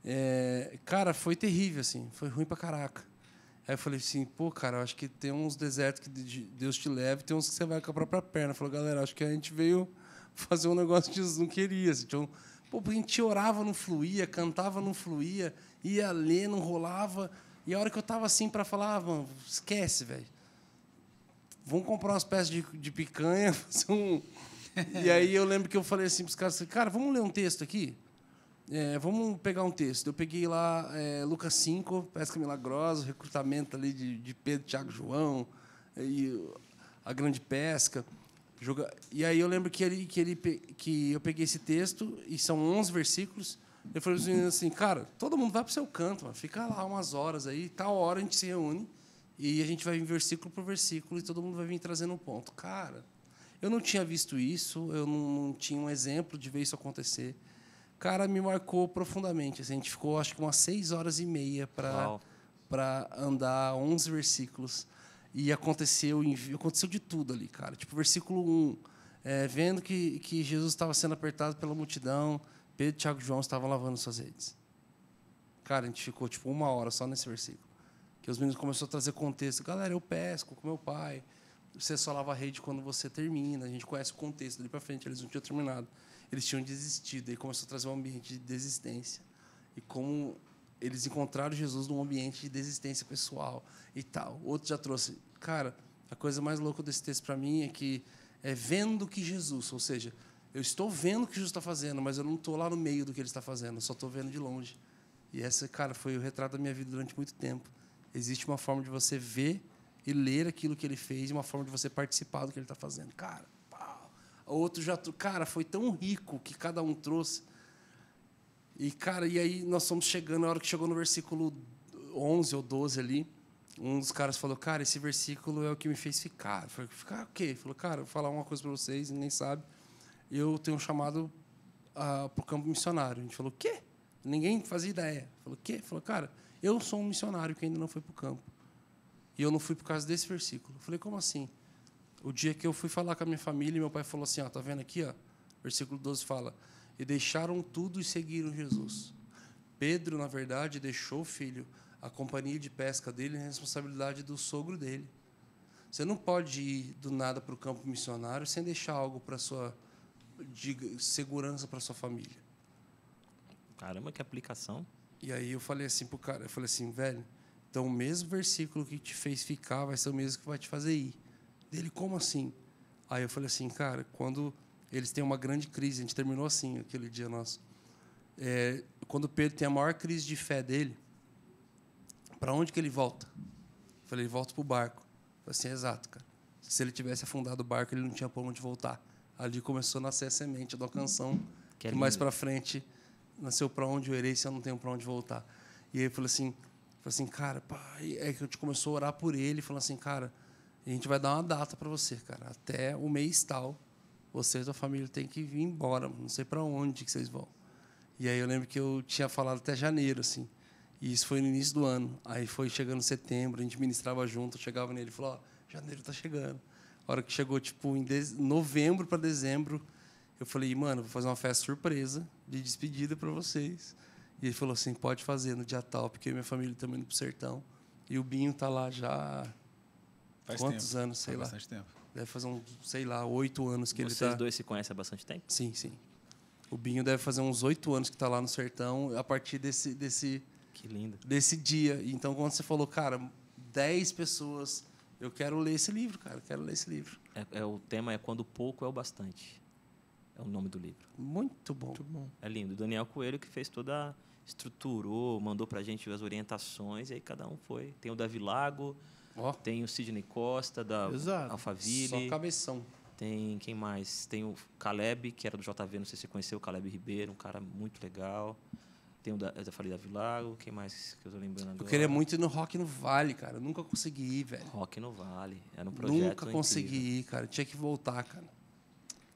é, cara, foi terrível, assim, foi ruim para caraca. Aí eu falei assim, pô, cara, eu acho que tem uns desertos que Deus te leva e tem uns que você vai com a própria perna. Falou, galera, acho que a gente veio fazer um negócio que Jesus não queria. Assim. Então, pô, a gente orava, não fluía, cantava, não fluía, ia ler, não rolava. E a hora que eu tava assim para falar, ah, mano, esquece, velho. Vamos comprar umas peças de, de picanha, fazer um, e aí eu lembro que eu falei assim para os caras, cara, vamos ler um texto aqui? É, vamos pegar um texto. Eu peguei lá é, Lucas 5, Pesca Milagrosa, recrutamento ali de, de Pedro, Tiago, João, é, e a grande pesca. Joga... E aí eu lembro que, ele, que, ele, que eu peguei esse texto, e são 11 versículos, eu falei para os meninos assim, cara, todo mundo vai para o seu canto, mano. fica lá umas horas aí, tal hora a gente se reúne, e a gente vai vir versículo por versículo, e todo mundo vai vir trazendo um ponto. Cara, eu não tinha visto isso, eu não, não tinha um exemplo de ver isso acontecer. Cara, me marcou profundamente. Assim, a gente ficou, acho que umas seis horas e meia para andar 11 versículos. E aconteceu, aconteceu de tudo ali, cara. Tipo, versículo 1, é, vendo que, que Jesus estava sendo apertado pela multidão, Pedro, Tiago e João estavam lavando suas redes. Cara, a gente ficou tipo uma hora só nesse versículo. Que os meninos começaram a trazer contexto. Galera, eu pesco com meu pai você só lava a rede quando você termina. A gente conhece o contexto ali para frente, eles não tinham terminado. Eles tinham desistido, e começou a trazer um ambiente de desistência. E como eles encontraram Jesus num ambiente de desistência pessoal e tal. Outro já trouxe. Cara, a coisa mais louca desse texto para mim é que é vendo que Jesus, ou seja, eu estou vendo o que Jesus está fazendo, mas eu não estou lá no meio do que ele está fazendo, eu só estou vendo de longe. E essa, cara, foi o retrato da minha vida durante muito tempo. Existe uma forma de você ver e ler aquilo que ele fez, uma forma de você participar do que ele está fazendo. Cara, pau. outro já. Cara, foi tão rico que cada um trouxe. E, cara, e aí nós fomos chegando, na hora que chegou no versículo 11 ou 12 ali, um dos caras falou, cara, esse versículo é o que me fez ficar. Eu falei, ficar o quê? Ele falou, cara, vou falar uma coisa para vocês, nem sabe. Eu tenho um chamado uh, ah, para o campo missionário. A gente falou, o quê? Ninguém fazia ideia. Falou, o quê? Falou, cara, eu sou um missionário que ainda não foi para o campo. E eu não fui por causa desse versículo. Eu falei, como assim? O dia que eu fui falar com a minha família, meu pai falou assim: ó, tá vendo aqui, ó? Versículo 12 fala: E deixaram tudo e seguiram Jesus. Pedro, na verdade, deixou o filho, a companhia de pesca dele, a responsabilidade do sogro dele. Você não pode ir do nada para o campo missionário sem deixar algo para sua de segurança para sua família. Caramba, que aplicação! E aí eu falei assim pro cara, eu falei assim, velho, então, o mesmo versículo que te fez ficar vai ser o mesmo que vai te fazer ir. Dele, como assim? Aí eu falei assim, cara, quando eles têm uma grande crise, a gente terminou assim aquele dia nosso. É, quando Pedro tem a maior crise de fé dele, para onde que ele volta? Eu falei, ele volta para o barco. Eu falei assim, é exato, cara. Se ele tivesse afundado o barco, ele não tinha para onde voltar. Ali começou a nascer a semente da canção que, que é mais para frente nasceu para onde eu irei se eu não tenho para onde voltar. E aí ele falou assim, Falei assim, cara, pai, é que a gente começou a orar por ele, falando assim, cara, a gente vai dar uma data para você, cara, até o mês tal, você e sua família tem que vir embora, não sei para onde que vocês vão. E aí eu lembro que eu tinha falado até janeiro, assim, e isso foi no início do ano. Aí foi chegando setembro, a gente ministrava junto, eu chegava nele e falou, ó, oh, janeiro tá chegando. A hora que chegou, tipo, em novembro para dezembro, eu falei, mano, vou fazer uma festa surpresa de despedida para vocês. E ele falou assim: pode fazer no dia tal, porque minha família também tá indo o sertão. E o Binho está lá já. Faz quantos tempo. anos, sei Faz lá. Bastante tempo. Deve fazer uns, sei lá, oito anos que Vocês ele está Vocês dois se conhecem há bastante tempo? Sim, sim. O Binho deve fazer uns oito anos que está lá no sertão, a partir desse. desse que lindo. Desse dia. Então, quando você falou, cara, dez pessoas. Eu quero ler esse livro, cara. quero ler esse livro. É, é, o tema é Quando Pouco é o Bastante. É o nome do livro. Muito bom. Muito bom. É lindo. Daniel Coelho que fez toda a estruturou, mandou para a gente as orientações, e aí cada um foi. Tem o Davi Lago, oh. tem o Sidney Costa, da Exato. Alphaville. Só cabeção. Tem quem mais? Tem o Caleb, que era do JV, não sei se você conheceu, o Caleb Ribeiro, um cara muito legal. Tem o da, eu já falei Davi Lago, quem mais que eu tô lembrando agora? Eu queria é muito ir no Rock no Vale, cara. Eu nunca consegui ir, velho. Rock no Vale. Era um projeto. Nunca consegui incrível. ir, cara. Tinha que voltar, cara.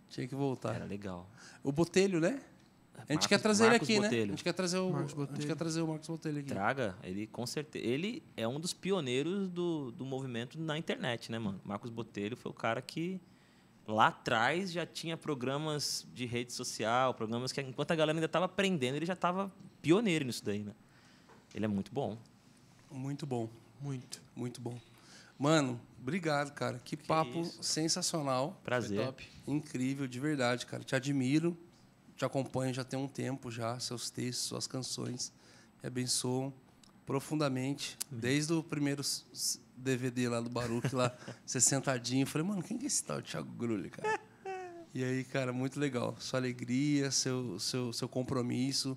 Tinha que voltar. Era legal. O Botelho, né? É a gente Marcos, quer trazer Marcos ele aqui, né? Botelho. né? A gente quer trazer o Marcos Botelho. A gente quer trazer o Marcos Botelho aqui. Traga, ele com certeza. Ele é um dos pioneiros do, do movimento na internet, né, mano? Marcos Botelho foi o cara que lá atrás já tinha programas de rede social, programas que enquanto a galera ainda estava aprendendo, ele já estava pioneiro nisso daí, né? Ele é muito bom. Muito bom, muito, muito bom. Mano, obrigado, cara. Que, que papo isso? sensacional. Prazer. Incrível, de verdade, cara. Te admiro te acompanho já tem um tempo já, seus textos, suas canções me abençoam profundamente, desde o primeiro DVD lá do Baruque, lá, você sentadinho, falei, mano, quem que é esse tal Thiago Grulli, cara? E aí, cara, muito legal, sua alegria, seu, seu, seu compromisso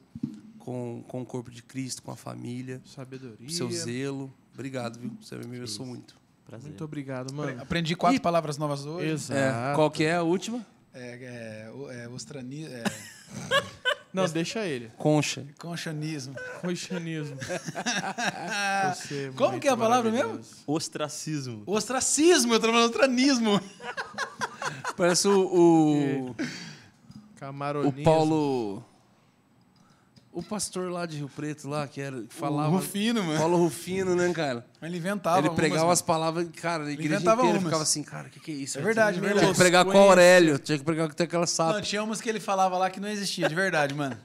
com, com o corpo de Cristo, com a família, sabedoria, seu zelo, obrigado, viu? Você me abençoou muito. Prazer. Muito obrigado, mano. Aprendi quatro e... palavras novas hoje. Exato. É, qual que é a última? É, é, é, é Não, deixa ele. Concha. Conchanismo. Conchanismo. Você, é Como que é a palavra mesmo? Ostracismo. Ostracismo, eu tô falando ostranismo. Parece o. o... O Paulo. O pastor lá de Rio Preto, lá, que era. Que falava, o Rufino, mano. Paulo Rufino, né, cara? Ele inventava. Ele pregava umas, as palavras, cara, ele inventava inteira umas. ficava assim, cara, o que, que é isso? É verdade, é verdade. Tinha que pregar com o Aurélio, tinha que pregar com aquela sapa. Não, tinha umas que ele falava lá que não existia, de verdade, mano.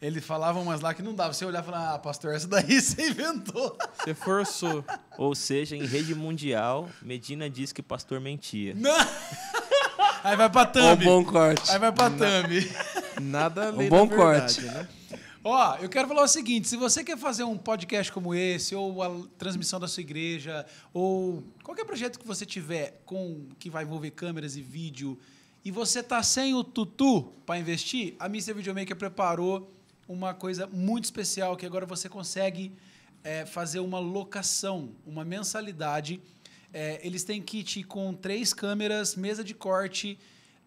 Ele falava umas lá que não dava. Você olhar e falar, ah, pastor, essa daí você inventou. Você forçou. Ou seja, em rede mundial, Medina diz que pastor mentia. Não! Aí vai pra thumb. Um bom corte. Aí vai pra thumb. Nada além um bom corte. Verdade, né? Ó, eu quero falar o seguinte: se você quer fazer um podcast como esse, ou a transmissão da sua igreja, ou qualquer projeto que você tiver com que vai envolver câmeras e vídeo, e você tá sem o tutu para investir, a Mr. Videomaker preparou uma coisa muito especial que agora você consegue é, fazer uma locação, uma mensalidade. É, eles têm kit com três câmeras, mesa de corte,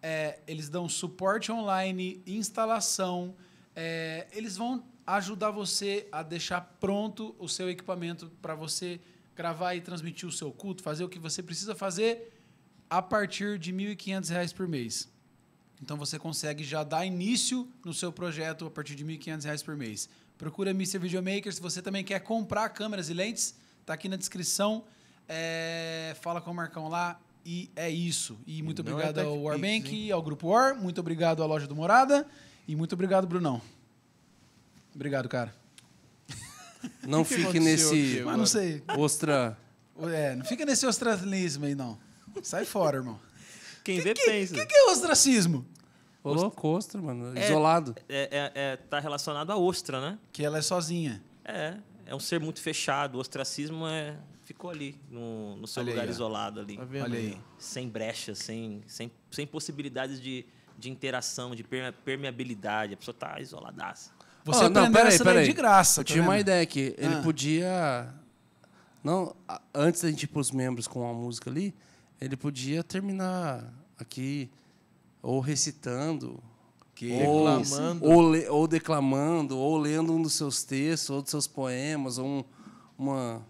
é, eles dão suporte online, instalação é, eles vão ajudar você a deixar pronto o seu equipamento para você gravar e transmitir o seu culto, fazer o que você precisa fazer a partir de R$ 1.500 por mês. Então você consegue já dar início no seu projeto a partir de R$ 1.500 por mês. Procura Mr. Videomaker se você também quer comprar câmeras e lentes, tá aqui na descrição. É, fala com o Marcão lá e é isso. E muito Não é obrigado é ao Warbank ao Grupo War, muito obrigado à loja do Morada. E muito obrigado, Brunão. Obrigado, cara. Não que fique que nesse. Mas não sei. Ostra. É, não fica nesse ostracismo aí, não. Sai fora, irmão. Quem que, vê pensa. O que, que, é ostracismo? Ô, louco, ostra, mano. É, Isolado. É, é, é, tá relacionado à ostra, né? Que ela é sozinha. É. É um ser muito fechado. O ostracismo é, ficou ali, no, no seu Olha lugar aí, isolado ali. Tá Olha aí. Sem brechas, sem, sem, sem possibilidades de de interação, de permeabilidade. A pessoa tá isoladaça. Você oh, não, peraí, peraí. de graça. Eu tá tinha vendo? uma ideia aqui. Ele ah. podia. Não, antes da gente ir os membros com uma música ali, ele podia terminar aqui ou recitando. Que ou, declamando. Ou, le, ou, declamando, ou lendo um dos seus textos, ou dos seus poemas, ou um, uma,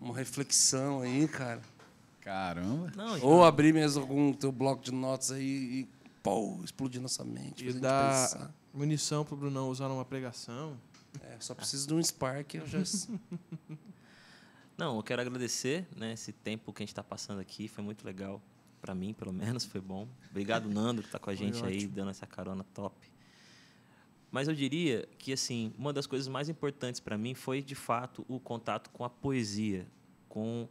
uma reflexão aí, cara. Caramba. Não, ou abrir mesmo algum teu bloco de notas aí e pô, explodir nossa mente. E dar munição para o Brunão usar numa pregação. É, só preciso de um spark. Eu já... Não, eu quero agradecer né, esse tempo que a gente está passando aqui. Foi muito legal. Para mim, pelo menos, foi bom. Obrigado, Nando, que está com a gente aí, dando essa carona top. Mas eu diria que, assim, uma das coisas mais importantes para mim foi, de fato, o contato com a poesia, com,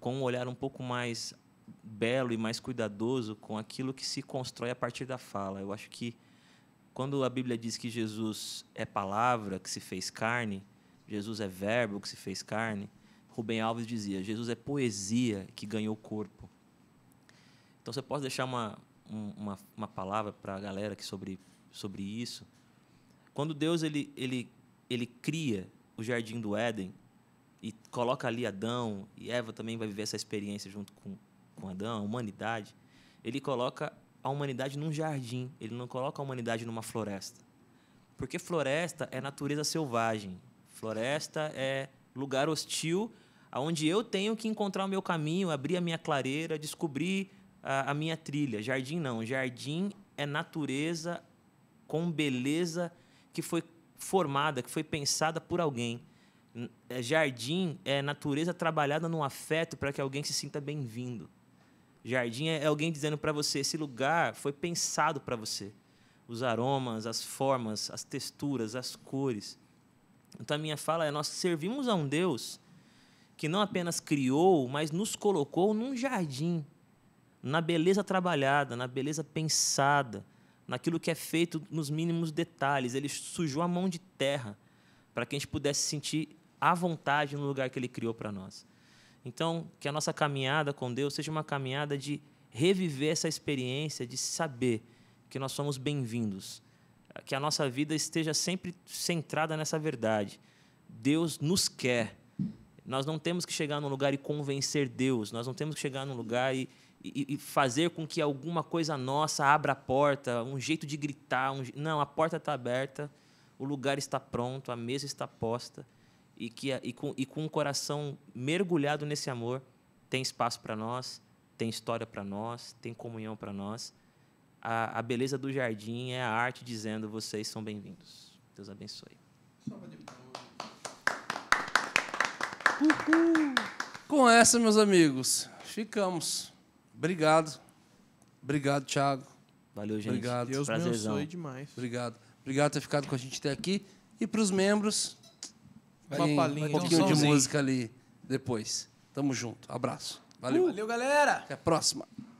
com um olhar um pouco mais belo e mais cuidadoso com aquilo que se constrói a partir da fala. Eu acho que quando a Bíblia diz que Jesus é palavra que se fez carne, Jesus é verbo que se fez carne, Rubem Alves dizia: Jesus é poesia que ganhou corpo. Então você pode deixar uma, uma, uma palavra para a galera que sobre, sobre isso. Quando Deus ele, ele, ele cria o jardim do Éden e coloca ali Adão e Eva também vai viver essa experiência junto com, com Adão, a humanidade, ele coloca a humanidade num jardim, ele não coloca a humanidade numa floresta. Porque floresta é natureza selvagem, floresta é lugar hostil aonde eu tenho que encontrar o meu caminho, abrir a minha clareira, descobrir a, a minha trilha. Jardim não, jardim é natureza com beleza que foi formada, que foi pensada por alguém. É, jardim é natureza trabalhada num afeto para que alguém se sinta bem-vindo. Jardim é alguém dizendo para você: esse lugar foi pensado para você. Os aromas, as formas, as texturas, as cores. Então a minha fala é: nós servimos a um Deus que não apenas criou, mas nos colocou num jardim, na beleza trabalhada, na beleza pensada, naquilo que é feito nos mínimos detalhes. Ele sujou a mão de terra para que a gente pudesse sentir à vontade no lugar que ele criou para nós. Então, que a nossa caminhada com Deus seja uma caminhada de reviver essa experiência, de saber que nós somos bem-vindos, que a nossa vida esteja sempre centrada nessa verdade. Deus nos quer. Nós não temos que chegar num lugar e convencer Deus, nós não temos que chegar num lugar e, e, e fazer com que alguma coisa nossa abra a porta, um jeito de gritar. Um... Não, a porta está aberta, o lugar está pronto, a mesa está posta e, que, e, com, e com um coração mergulhado nesse amor, tem espaço para nós, tem história para nós, tem comunhão para nós. A, a, beleza do jardim é a arte dizendo: vocês são bem-vindos. Deus abençoe. Uhul. Com essa, meus amigos, ficamos. Obrigado. Obrigado, Thiago. Valeu, gente. Obrigado. Deus Prazerzão. demais. Obrigado. Obrigado por ter ficado com a gente até aqui. E para os membros, uma Um pouquinho de música ali depois. Tamo junto. Abraço. Valeu. Valeu, galera. Até a próxima.